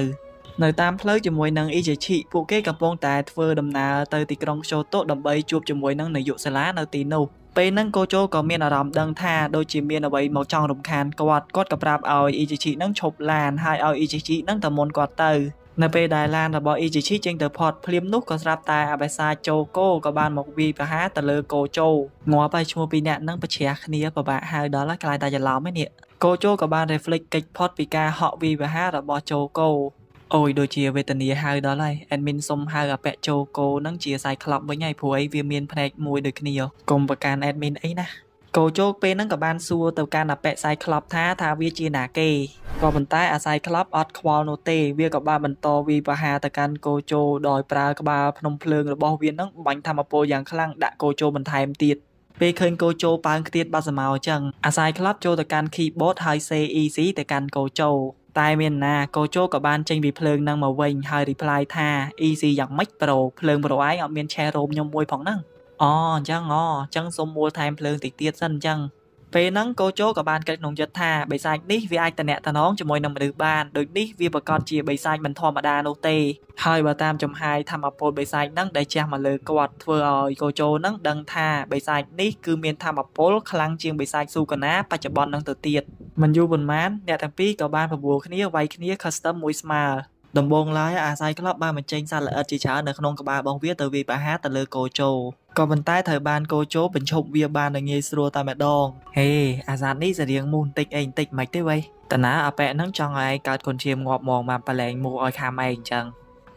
នៅតាមផ្លូវជាមួយនឹងអ៊ីជេឈីពួកគេកំពុងតែធ្វើដំណើរទៅទីក្រុងខ្យូតូដើម្បីជួបជាមួយនឹងនាយកសាលានៅទីនោះពេលហ្នឹងកូជោក៏មានអារម្មណ៍ដឹងថាដូចជាមានអ្វីមកចង់រំខានគាត់គាត់ក៏ប្រាប់ឲ្យ EJG ហ្នឹងឈប់ឡានហើយឲ្យ EJG ហ្នឹងទៅមុនគាត់ទៅនៅពេលដែលឡានរបស់ EJG ចេញទៅផត់ភ្លាមនោះក៏ស្រាប់តែអបេសាចូកូក៏បានមកវាយប្រហារទៅលើកូជោងាប់ហើយឈ្មោះពីរនាក់នឹងប្រជ្រះគ្នាពិបាកហៅដល់ហើយខ្លាចតែច្រឡំហ្នឹងកូជោក៏បាន reflect កិច្ចផត់ពីការហក់វាយប្រហាររបស់ជូកូអូយដូចជាវេទនាហៅដល់ហើយ admin សុំហៅអពៈចូលគោនឹងជាសាយក្លប់វិញហើយព្រោះអីវាមានផ្នែកមួយដូចគ្នាកុំប្រកាន់ admin អីណាកោជោកពេលហ្នឹងក៏បានសួរទៅកាន់អពៈសាយក្លប់ថាថាវាជាណាគេក៏ប៉ុន្តែអាសាយក្លប់អត់ខ្វល់នោះទេ វាក៏បានបន្តវិបហាទៅកាន់កោជោដោយប្រើក្បាលភ្នំភ្លើងរបស់វាហ្នឹងបាញ់ធម្មពលយ៉ាងខ្លាំងដាក់កោជោបន្ថែមទៀតពេលឃើញកោជោប៉ើងខ្ទៀតបាត់សមោអញ្ចឹងអាសាយក្លប់ចូលទៅកាន់ keyboard ហើយ say easy ទៅកាន់កោជោតែមានណាកោជោក៏បានចេញពីភ្លើងនឹងមកវិញហើយ reply ថា easy យ៉ាងម៉េចប្រូភ្លើងប្រូឯងអត់មានឆេះរោមខ្ញុំមួយផងហ្នឹងអូអញ្ចឹងអូអញ្ចឹងសុំមួលថែមភ្លើងតិចទៀតសិនអញ្ចឹងពេលហ្នឹងកោជោក៏បានកឹកក្នុងចិត្តថាបិសាចនេះវាអាចតំណាក់តំណងជាមួយនឹងមនុស្សបានដូចនេះវាប្រកាសជាបិសាចមិនធម្មតានោះទេហើយបើតាមចំហាយធម្មពលបិសាចហ្នឹងដែលជះមកលើគាត់ធ្វើឲ្យកោជោហ្នឹងដឹងថាបិសាចនេះគឺមានធម្មពលខ្លាំងជាងបិសាចស៊ូកាណា បច្ចុប្បន្ននឹងទៅទៀតមិនយូរប៉ុន្មានអ្នកទាំងពីរក៏បានប្រមូលគ្នាវាយគ្នា custom មួយស្មើដំបងឡាយអាស័យក្លបបានបញ្ចេញសត្វល្អិតជាច្រើននៅក្នុងក្បាលរបស់វាទៅវាយប្រហារទៅលើកោជោក៏ប៉ុន្តែត្រូវបានកោជោបញ្ឈប់វាបានដល់ងាយស្រួលតែម្ដងហេអាសាតនេះសរៀងមូសបន្តិចអីបន្តិចមិនទេវ៉ៃតាណាអប៉ែនឹងចង់ឲ្យកើតកូនឈាមងាប់មកបានប្រឡែងមូសឲ្យខាមឯងអញ្ចឹង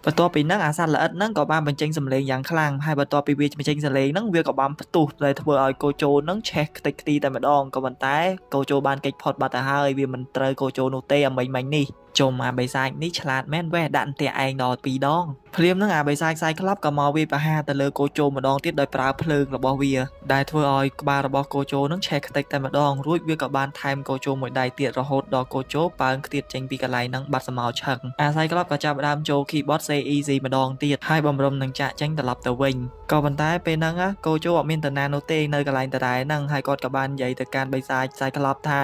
បន្ទាប់ពីហ្នឹងអាសាតល្អិតហ្នឹងក៏បានបញ្ចេញសម្លេងយ៉ាងខ្លាំងហើយបន្ទាប់ពីវាបញ្ចេញសម្លេងហ្នឹងវាក៏បានផ្ទុះដែលធ្វើឲ្យកោជោហ្នឹងឆេះខ្ទេចខ្ទីតែម្ដងក៏ប៉ុន្តែកោជោបានកិច្ចផុតបាត់ទៅហើយវាមិនត្រូវកោជោនោះទេអ្វីមិញនេះចុំអាបិសាចនេះឆ្លាតមែនវេះដាក់អន្ទាក់ឯងដល់ពីរដងភ្លាមនឹងអាបិសាចខ្សែក្លាប់ក៏មកវាប្រហារទៅលើកោជោម្ដងទៀតដោយប្រើភ្លើងរបស់វា ដែលធ្វើឲ្យក្បាលរបស់កោជោនឹងឆេះខ្ទេចតែម្ដងរួចវាក៏បាន ថែមកោជោមួយដៃទៀតរហូតដល់កោជោប៉ើងខ្ទាតចេញពីកន្លែងនឹងបាត់សមោឆឹងអាខ្សែក្លាប់ក៏ចាប់ដើមចូល keyboard say easy ម្ដងទៀតហើយបំរុំនឹងចាក់ចេញត្រឡប់ទៅវិញក៏ប៉ុន្តែពេលហ្នឹងកោជោអត់មានតាណានោះទេនៅកន្លែងតាដែរហ្នឹងហើយគាត់ក៏បាននិយាយទៅកាន់បិសាចខ្សែក្លាប់ថា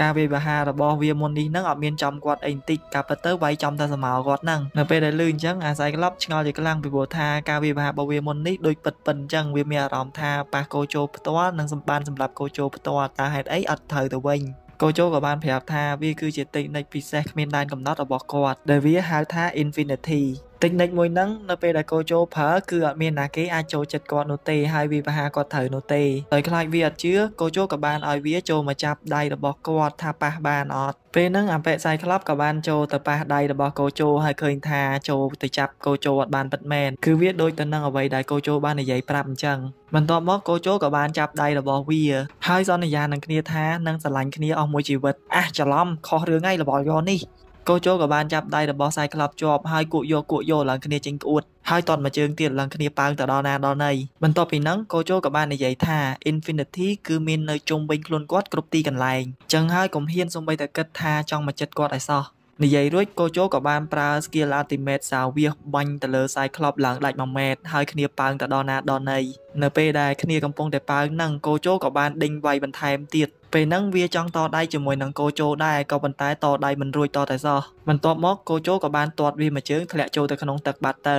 ការវាយប្រហាររបស់វាមុននេះហ្នឹងអត់មានចំគាត់អីទេតិចកាប់ទៅវាយចំតែសមោគាត់ហ្នឹងនៅពេលដែលលឺអញ្ចឹងអាស័យក្លប់ឆ្ងល់ជាខ្លាំងពីព្រោះថាការវាយប្រហាររបស់វាមុននេះដូចពិតពិនអញ្ចឹងវាមានអារម្មណ៍ថាប៉ះកោជោផ្ទាល់និងសម្បានសម្រាប់កោជោផ្ទាល់តើហេតុអីអត់ត្រូវទៅវិញកូជូក៏បានប្រាប់ថាវាគឺជាតិចនិចពិសេសគ្មានដែនកំណត់របស់គាត់ដែលវាហៅថា Infinity ទិញនិចមួយហ្នឹងនៅពេលដែលកូចូលប្រើគឺអត់មានណាគេអាចចូលចិត្តគាត់នោះទេហើយវាប្រហាគាត់ត្រូវនោះទេដោយខ្លាចវាអត់ជឿកូចូលក៏បានឲ្យវាចូលមកចាប់ដៃរបស់គាត់ថាប៉ះបានអត់ពេលហ្នឹងអពិសាយក្លប់ក៏បានចូលទៅប៉ះដៃរបស់កូជោហើយឃើញថាចូលទៅចាប់កូជោអត់បានពិតមែនគឺវាដូចទៅនឹងអ្វីដែលកូជោបាននិយាយប្រាប់អញ្ចឹងបន្ទាប់មកកូជោក៏បានចាប់ដៃរបស់វាហើយសន្យានឹងគ្នាថានឹងស្រឡាញ់គ្នាអស់មួយជីវិតអះច្រឡំខុសរឿងហើយរបស់យោនេះកោជោក៏បានចាប់ដៃរបស់សាយក្លាប់ជាប់ហើយគក់យកគក់យកឡើងគ្នាចេញក្អួតហើយតន់មួយជើងទៀតឡើងគ្នាប៉ើងទៅដល់ណាដល់ណីបន្ទាប់ពីហ្នឹងកោជោក៏បាននិយាយថា Infinity គឺមាននៅជុំវិញខ្លួនគាត់គ្រប់ទីកន្លែងចឹងហើយកំហ៊ានសំបីតែគិតថាចង់មកចិត្តគាត់ឲ្យសោះនិយាយរួចកូជោក៏បានប្រើ skill ultimate សាវាសបាញ់ទៅលើ Cyclops ឡើងដាច់1ម៉ែត្រហើយគ្នាប៉ើងទៅដល់ណាដល់ណីនៅពេលដែលគ្នាកំពុងតែប៉ើងនឹងកូជោក៏បានដេញវាយបន្ថែមទៀតពេលហ្នឹងវាចង់តដៃជាមួយនឹងកូជោដែរក៏ប៉ុន្តែតដៃមិនរួចតតែសោះបន្ទាប់មកកូជោក៏បានទាត់វាមួយជើងធ្លាក់ចូលទៅក្នុងទឹកបាត់ទៅ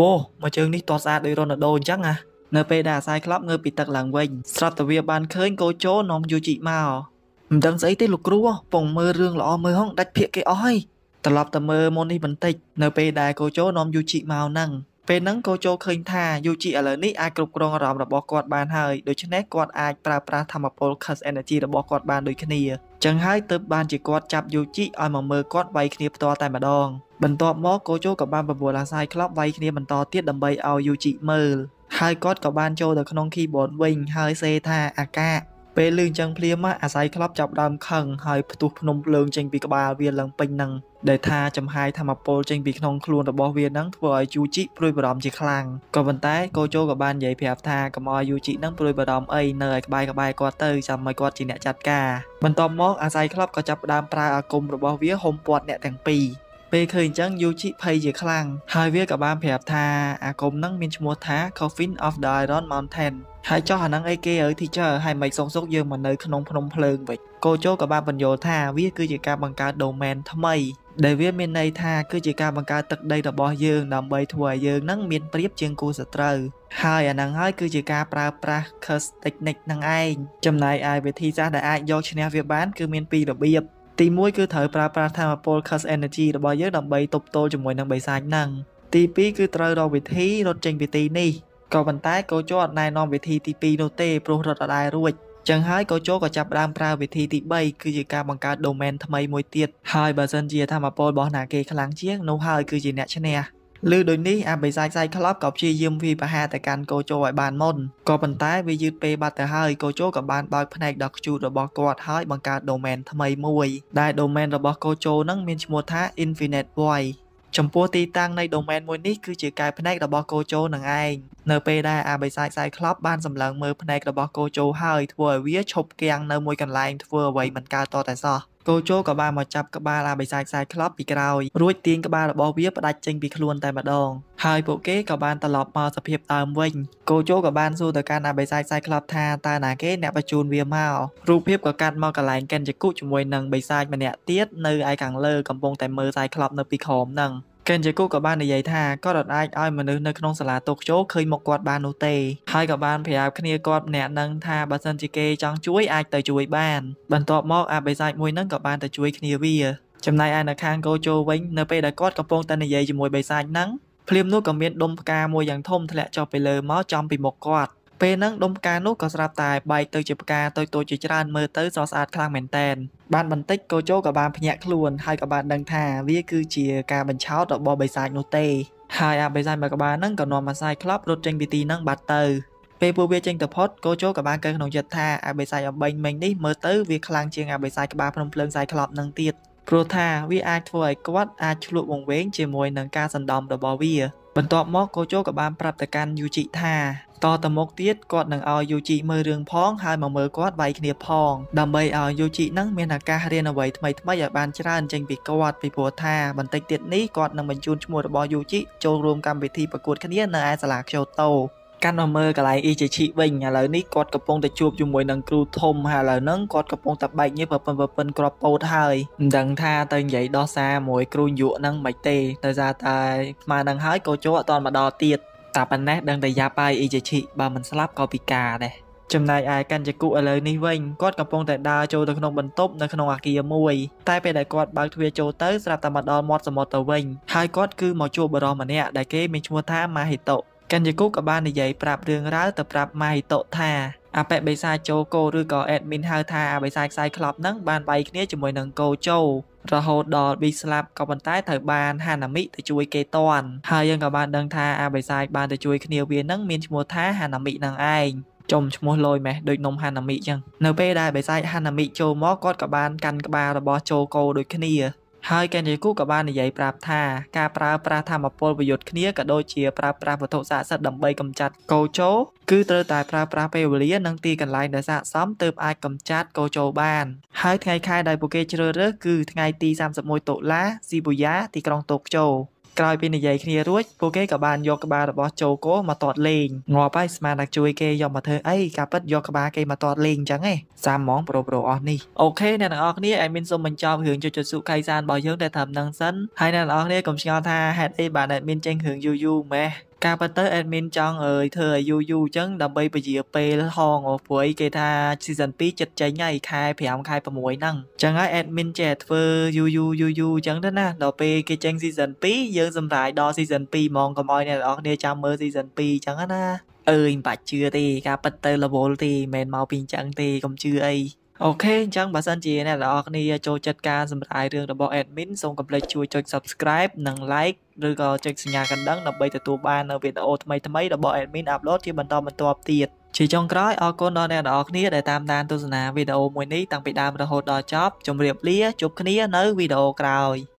អូមួយជើងនេះទាត់ស្អាតដោយរ៉ូណាល់ដូអញ្ចឹងណានៅពេលដែលអាសាយក្លាប់ងើបពីទឹកឡើងវិញស្រាប់តែវាបានឃើញកូជោនាំយូជីមកមិនដឹងស្អីទេលោកគ្រូពងមើលរឿងល្អមើលហងដាច់ភាកគេអស់ហើយត្រឡប់ទៅមើលមុននេះបន្តិច នៅពេលដែលកូជោនាំយូជីមកហ្នឹងពេលហ្នឹងកូជោឃើញថាយូជីឥឡូវនេះអាចគ្រប់គ្រងអារម្មណ៍របស់គាត់បានហើយដូច្នេះគាត់អាចប្រើប្រាស់ធម្មពល Curse Energy របស់គាត់បានដូចគ្នាចឹងហើយទើបបានជាគាត់ចាប់យូជីឲ្យមកមើលគាត់វាយគ្នាផ្ទាល់តែម្ដងបន្ទាប់មកកូជោក៏បានបបួលអាសាយក្លប់វាយគ្នាបន្តទៀតដើម្បីឲ្យយូជីមើលហើយគាត់ក៏បានចូលទៅក្នុង keyboard វិញហើយសេថាអាកាពេលលឺចឹងភ្លាម អាស័យក្លប់ចាប់ដើមខឹងហើយផ្ទុះភ្នំភ្លើងចេញពីក្បាលវាឡើងពេញនឹងដែលថាចំហាយធម្មពលចេញពីក្នុងខ្លួនរបស់វានឹងធ្វើឲ្យយូជីព្រួយបារម្ភជាខ្លាំងក៏ប៉ុន្តែកូជូក៏បាននិយាយប្រាប់ថាកុំឲ្យយូជីនឹងព្រួយបារម្ភអីនៅឲ្យក្បែរក្បែរគាត់ទៅចាំឲ្យគាត់ជាអ្នកចាត់ការបន្ទាប់មក អាស័យក្លប់ក៏ចាប់ដើមប្រើអាគមរបស់វាហុំព័ទ្ធអ្នកទាំងពីរពេលឃើញអញ្ចឹងយូជីភ័យជាខ្លាំងហើយវាក៏បានប្រាប់ថាអាគមនឹងមានឈ្មោះថា Coffin of the Iron Mountain ហើយចោះអាហ្នឹងអីគេអើ teacher ហើយមិនសុកសុកយើងមកនៅក្នុងភ្នំភ្លើងវិញគោជោក៏បានបញ្យល់ថាវាគឺជាការបង្កើត domain ថ្មីដែលវាមានន័យថាគឺជាការបង្កើតទឹកដីរបស់យើងដើម្បីធ្វើឲ្យយើងនឹងមានប្រៀបជាងគូសត្រូវហើយអាហ្នឹងហើយគឺជាការប្រើប្រាស់ curse technique នឹងឯងចំណែកឯវិធីសាស្ត្រដែលអាចយកឈ្នះវាបានគឺមានពីររបៀបទី1គឺត្រូវប្រើប្រាស់ធម៌ពល curse energy របស់យើងដើម្បីទប់ទល់ជាមួយនឹងបិសាចហ្នឹងទី2គឺត្រូវរកវិធីរត់ចេញពីទីនេះក៏ប៉ុន្តែកោជអត់ណែនាំវិធីទី2នោះទេព្រោះរត់អត់ដែររួចចឹងហើយកោជក៏ចាប់ផ្ដើមប្រើវិធីទី3គឺជាការបង្កើត domain ថ្មីមួយទៀតហើយបើសិនជាធម្មពលរបស់ណាគេខ្លាំងជាងនោះហើយគឺជាអ្នកឈ្នះឬដូចនេះអាបិសាចសាយក្លប់ក៏ព្យាយាមវាប្រហាទៅកាន់កោជឲ្យបានមុនក៏ប៉ុន្តែ វាយឺតពេលបាត់ទៅហើយកោជក៏បានបើកផ្នែកដល់ខ្ជូតរបស់គាត់ហើយបង្កើត domain ថ្មីមួយដែល domain របស់កោជនឹងមានឈ្មោះថា infinite void ចំពោះទីតាំងនៃ domain មួយនេះគឺជាកែវភ្នែករបស់កូជូនឹងឯងនៅពេលដែលអាបិសាចខ្សែក្លប់បានសម្លឹងមើលភ្នែករបស់កូជូហើយធ្វើឲ្យវាឈប់គាំងនៅមួយកន្លែងធ្វើអ្វីមិនកើតតតែសោះគោជោក៏បានមកចាប់ក្បាលអាបិសាចខ្សែក្លប់ពីក្រោយរួចទាញក្បាលរបស់វាផ្ដាច់ចេញពីខ្លួនតែម្ដង ហើយពួកគេក៏បានត្រឡប់មកសភាពដើមវិញគោជោក៏បានសួរទៅកាន់អាបិសាចខ្សែក្លប់ថាតើណាគេអ្នកបញ្ជូនវាមករូបភាពក៏កាត់មកកន្លែងកិនចកុជាមួយនឹងបិសាចម្នាក់ទៀតនៅឯខាងលើកំពុងតែមើលខ្សែក្លប់នៅពីក្រោមហ្នឹងកេនជាគូក៏បាននិយាយថាគាត់អត់អាចឲ្យមនុស្សនៅក្នុងសាលាតូក្យូឃើញមុខគាត់បាននោះទេហើយក៏បានប្រាប់គ្នាគាត់ម្នាក់នឹងថាបើសិនជាគេចង់ជួយអាចទៅជួយបានបន្ទាប់មកអាបិសាចមួយនឹងក៏បានទៅជួយគ្នាវា ចំណែកឯនៅខាងកូជូវិញនៅពេលដែលគាត់កំពុងតែនិយាយជាមួយបិសាចហ្នឹងភ្លាមនោះក៏មានដុំផ្កាមួយយ៉ាងធំធ្លាក់ចុះពីលើមកចំពីមុខគាត់ពេលហ្នឹងដុំផ្កានោះក៏ស្រាប់តែបែកទៅជាផ្កាតូចៗជាច្រើនមើលទៅស្រស់ស្អាតខ្លាំងមែនតែនបានបន្តិចកោជោក៏បានភ្ញាក់ខ្លួនហើយក៏បានដឹងថាវាគឺជាការបញ្ឆោតរបស់បិសាចនោះទេហើយអាបិសាចមួយក្បាលហ្នឹងក៏នាំអាសាយក្លប់រត់ចេញពីទីហ្នឹងបាត់ទៅពេលពួកវាចេញទៅផុតកោជោក៏បានកើក្នុងចិត្តថាអាបិសាចអំបិញមិញនេះមើលទៅវាខ្លាំងជាងអាបិសាចក្បាលភ្នំភ្លើងសាយក្លប់នឹងទៀតព្រោះថាវាអាចធ្វើឲ្យគាត់អាចឆ្លក់វង្វេងជាមួយនឹងការសណ្ដំរបស់វាបន្ទាប់មកកូជូក៏បានប្រាប់ទៅកាន់យូជីថាតទៅមុខទៀតគាត់នឹងឲ្យយូជីមើលរឿងផងហើយមកមើលគាត់វាយគ្នា ផងដើម្បីឲ្យយូជីនឹងមានឱកាសរៀនអ្វីថ្មីថ្មីឲ្យបានច្រើនចេញពីគាត់ពីព្រោះថាបន្តិចទៀតនេះគាត់នឹងបញ្ជូនឈ្មោះរបស់យូជីចូលរួមកម្មវិធីប្រកួតគ្នានៅឯសាលាខ្យូតូកាន់មកមើលកន្លែងអ៊ីជាឈីវិញឥឡូវនេះគាត់កំពុងតែជួបជាមួយនឹងគ្រូធំហើយឥឡូវហ្នឹងគាត់កំពុងតែបែកញើសប្រពន្ធប្រពន្ធក្របពោតហើយមិនដឹងថាទៅនិយាយដោះសារមួយគ្រូយក់ហ្នឹងមិនទេដោយសារតែស្មើនឹងហើយកោជោអត់តាន់មកដល់ទៀតតែប៉ុណ្ណេះដឹងតែយ៉ាប់ហើយអ៊ីជាឈីបើមិនស្លាប់ក៏ពិការដែរចំណែកឯកញ្ញគុឥឡូវនេះវិញគាត់កំពុងតែដើរចូលទៅក្នុងបន្ទប់នៅក្នុងអាគារមួយតែពេលដែលគាត់បើកទ្វារចូលទៅស្រាប់តែមកដល់មាត់សមុទ្រទៅវិញហើយគាត់គឺមកជួបបរិមម្នាក់ដែលគេមានឈ្មោះថាម៉ាហីតូកញ្ញាគូក៏បាននិយាយប្រាប់រឿងរ៉ាវទៅប្រាប់ម៉ៃតុថាអបិបិសាចោកោឬក៏អេដមីនហៅថាអបិសាខ្សែក្លប់នឹងបានបាយគ្នាជាមួយនឹងកោចោរហូតដល់ប៊ីស្លាប់ក៏ប៉ុន្តែត្រូវបានហាណាមិទៅជួយគេតន់ហើយយើងក៏បានដឹងថាអបិសាបានទៅជួយគ្នាវានឹងមានឈ្មោះថាហាណាមិនឹងឯងចំឈ្មោះលយម៉េះដូចនំហាណាមិចឹងនៅពេលដែលបិសាចហាណាមិ ចូលមកគាត់ក៏បានកាន់ក្បាលរបស់ចូលកោដូចគ្នាហើយកេនយីគូក៏បាននិយាយប្រាប់ថាការប្រើប្រាស់ធម្មពលប្រយុទ្ធគ្នាក៏ដូចជា ប្រើប្រាស់វត្ថុស័ក្តិសិទ្ធិដើម្បីកម្ចាត់កោជោគឺត្រូវតែប្រើប្រាស់ពេលវេលានិងទីកន្លែងដែលស័ក្តិសមទើបអាចកម្ចាត់កោជោបាន ហើយថ្ងៃខែដែលពួកគេជ្រើសរើសគឺថ្ងៃទី31តុលា ស៊ីបូយ៉ាទីក្រុងតូក្យូក្រោយពីនិយាយគ្នារួចពួកគេក៏បានយកក្បាលរបស់ចូកូមកទាត់លេងងាប់ហើយស្មានតែជួយគេយកមកធ្វើអីការពិតយកក្បាលគេមកទាត់លេងអញ្ចឹងឯងសាមហ្មងប្រូប្រូអស់នេះអូខេអ្នកទាំងអស់គ្នាអេមីនសូមបញ្ចប់រឿងជូជូសុខៃសានរបស់យើងតែត្រឹមនឹងសិនហើយអ្នកទាំងអស់គ្នាកុំឆ្ងល់ថាហេតុអីបានអេមីនចេញរឿងយូរយូរម៉េះការពិតទៅ admin ចង់អើយធ្វើឲ្យយូរយូរអញ្ចឹងដើម្បីពជាពេលហងអូព្រោះអីគេថា season 2ចិត្តចេញហើយខែ5ខែ6ហ្នឹងអញ្ចឹងហើយ admin ចេះធ្វើយូរយូរយូរយូរអញ្ចឹងទៅណាដល់ពេលគេចេញ season 2យើងសម្រេចដល់ season 2ហ្មងកុំឲ្យអ្នកនរគ្នាចាំមើល season 2អញ្ចឹងណាអើយមិនបាច់ជឿទេការពិតទៅ level ទេមិនមែនមកពីអញ្ចឹងទេកុំជឿអីអូខេអញ្ចឹងបើសិនជាអ្នកទាំងអស់គ្នាចូលចិត្តការសម្រាយរឿងរបស់ admin សូមកុំភ្លេចជួយចុច subscribe និង like ឬក៏ចុចសញ្ញាកណ្ដឹងដើម្បីទទួលបាននៅវីដេអូថ្មីៗរបស់ admin upload ជាបន្តបន្ទាប់ទៀតជាចុងក្រោយអរគុណដល់អ្នកទាំងអស់គ្នាដែលតាមដានទស្សនាវីដេអូមួយនេះតាំងពីដើមរហូតដល់ចប់ជម្រាបលាជួបគ្នានៅវីដេអូក្រោយ។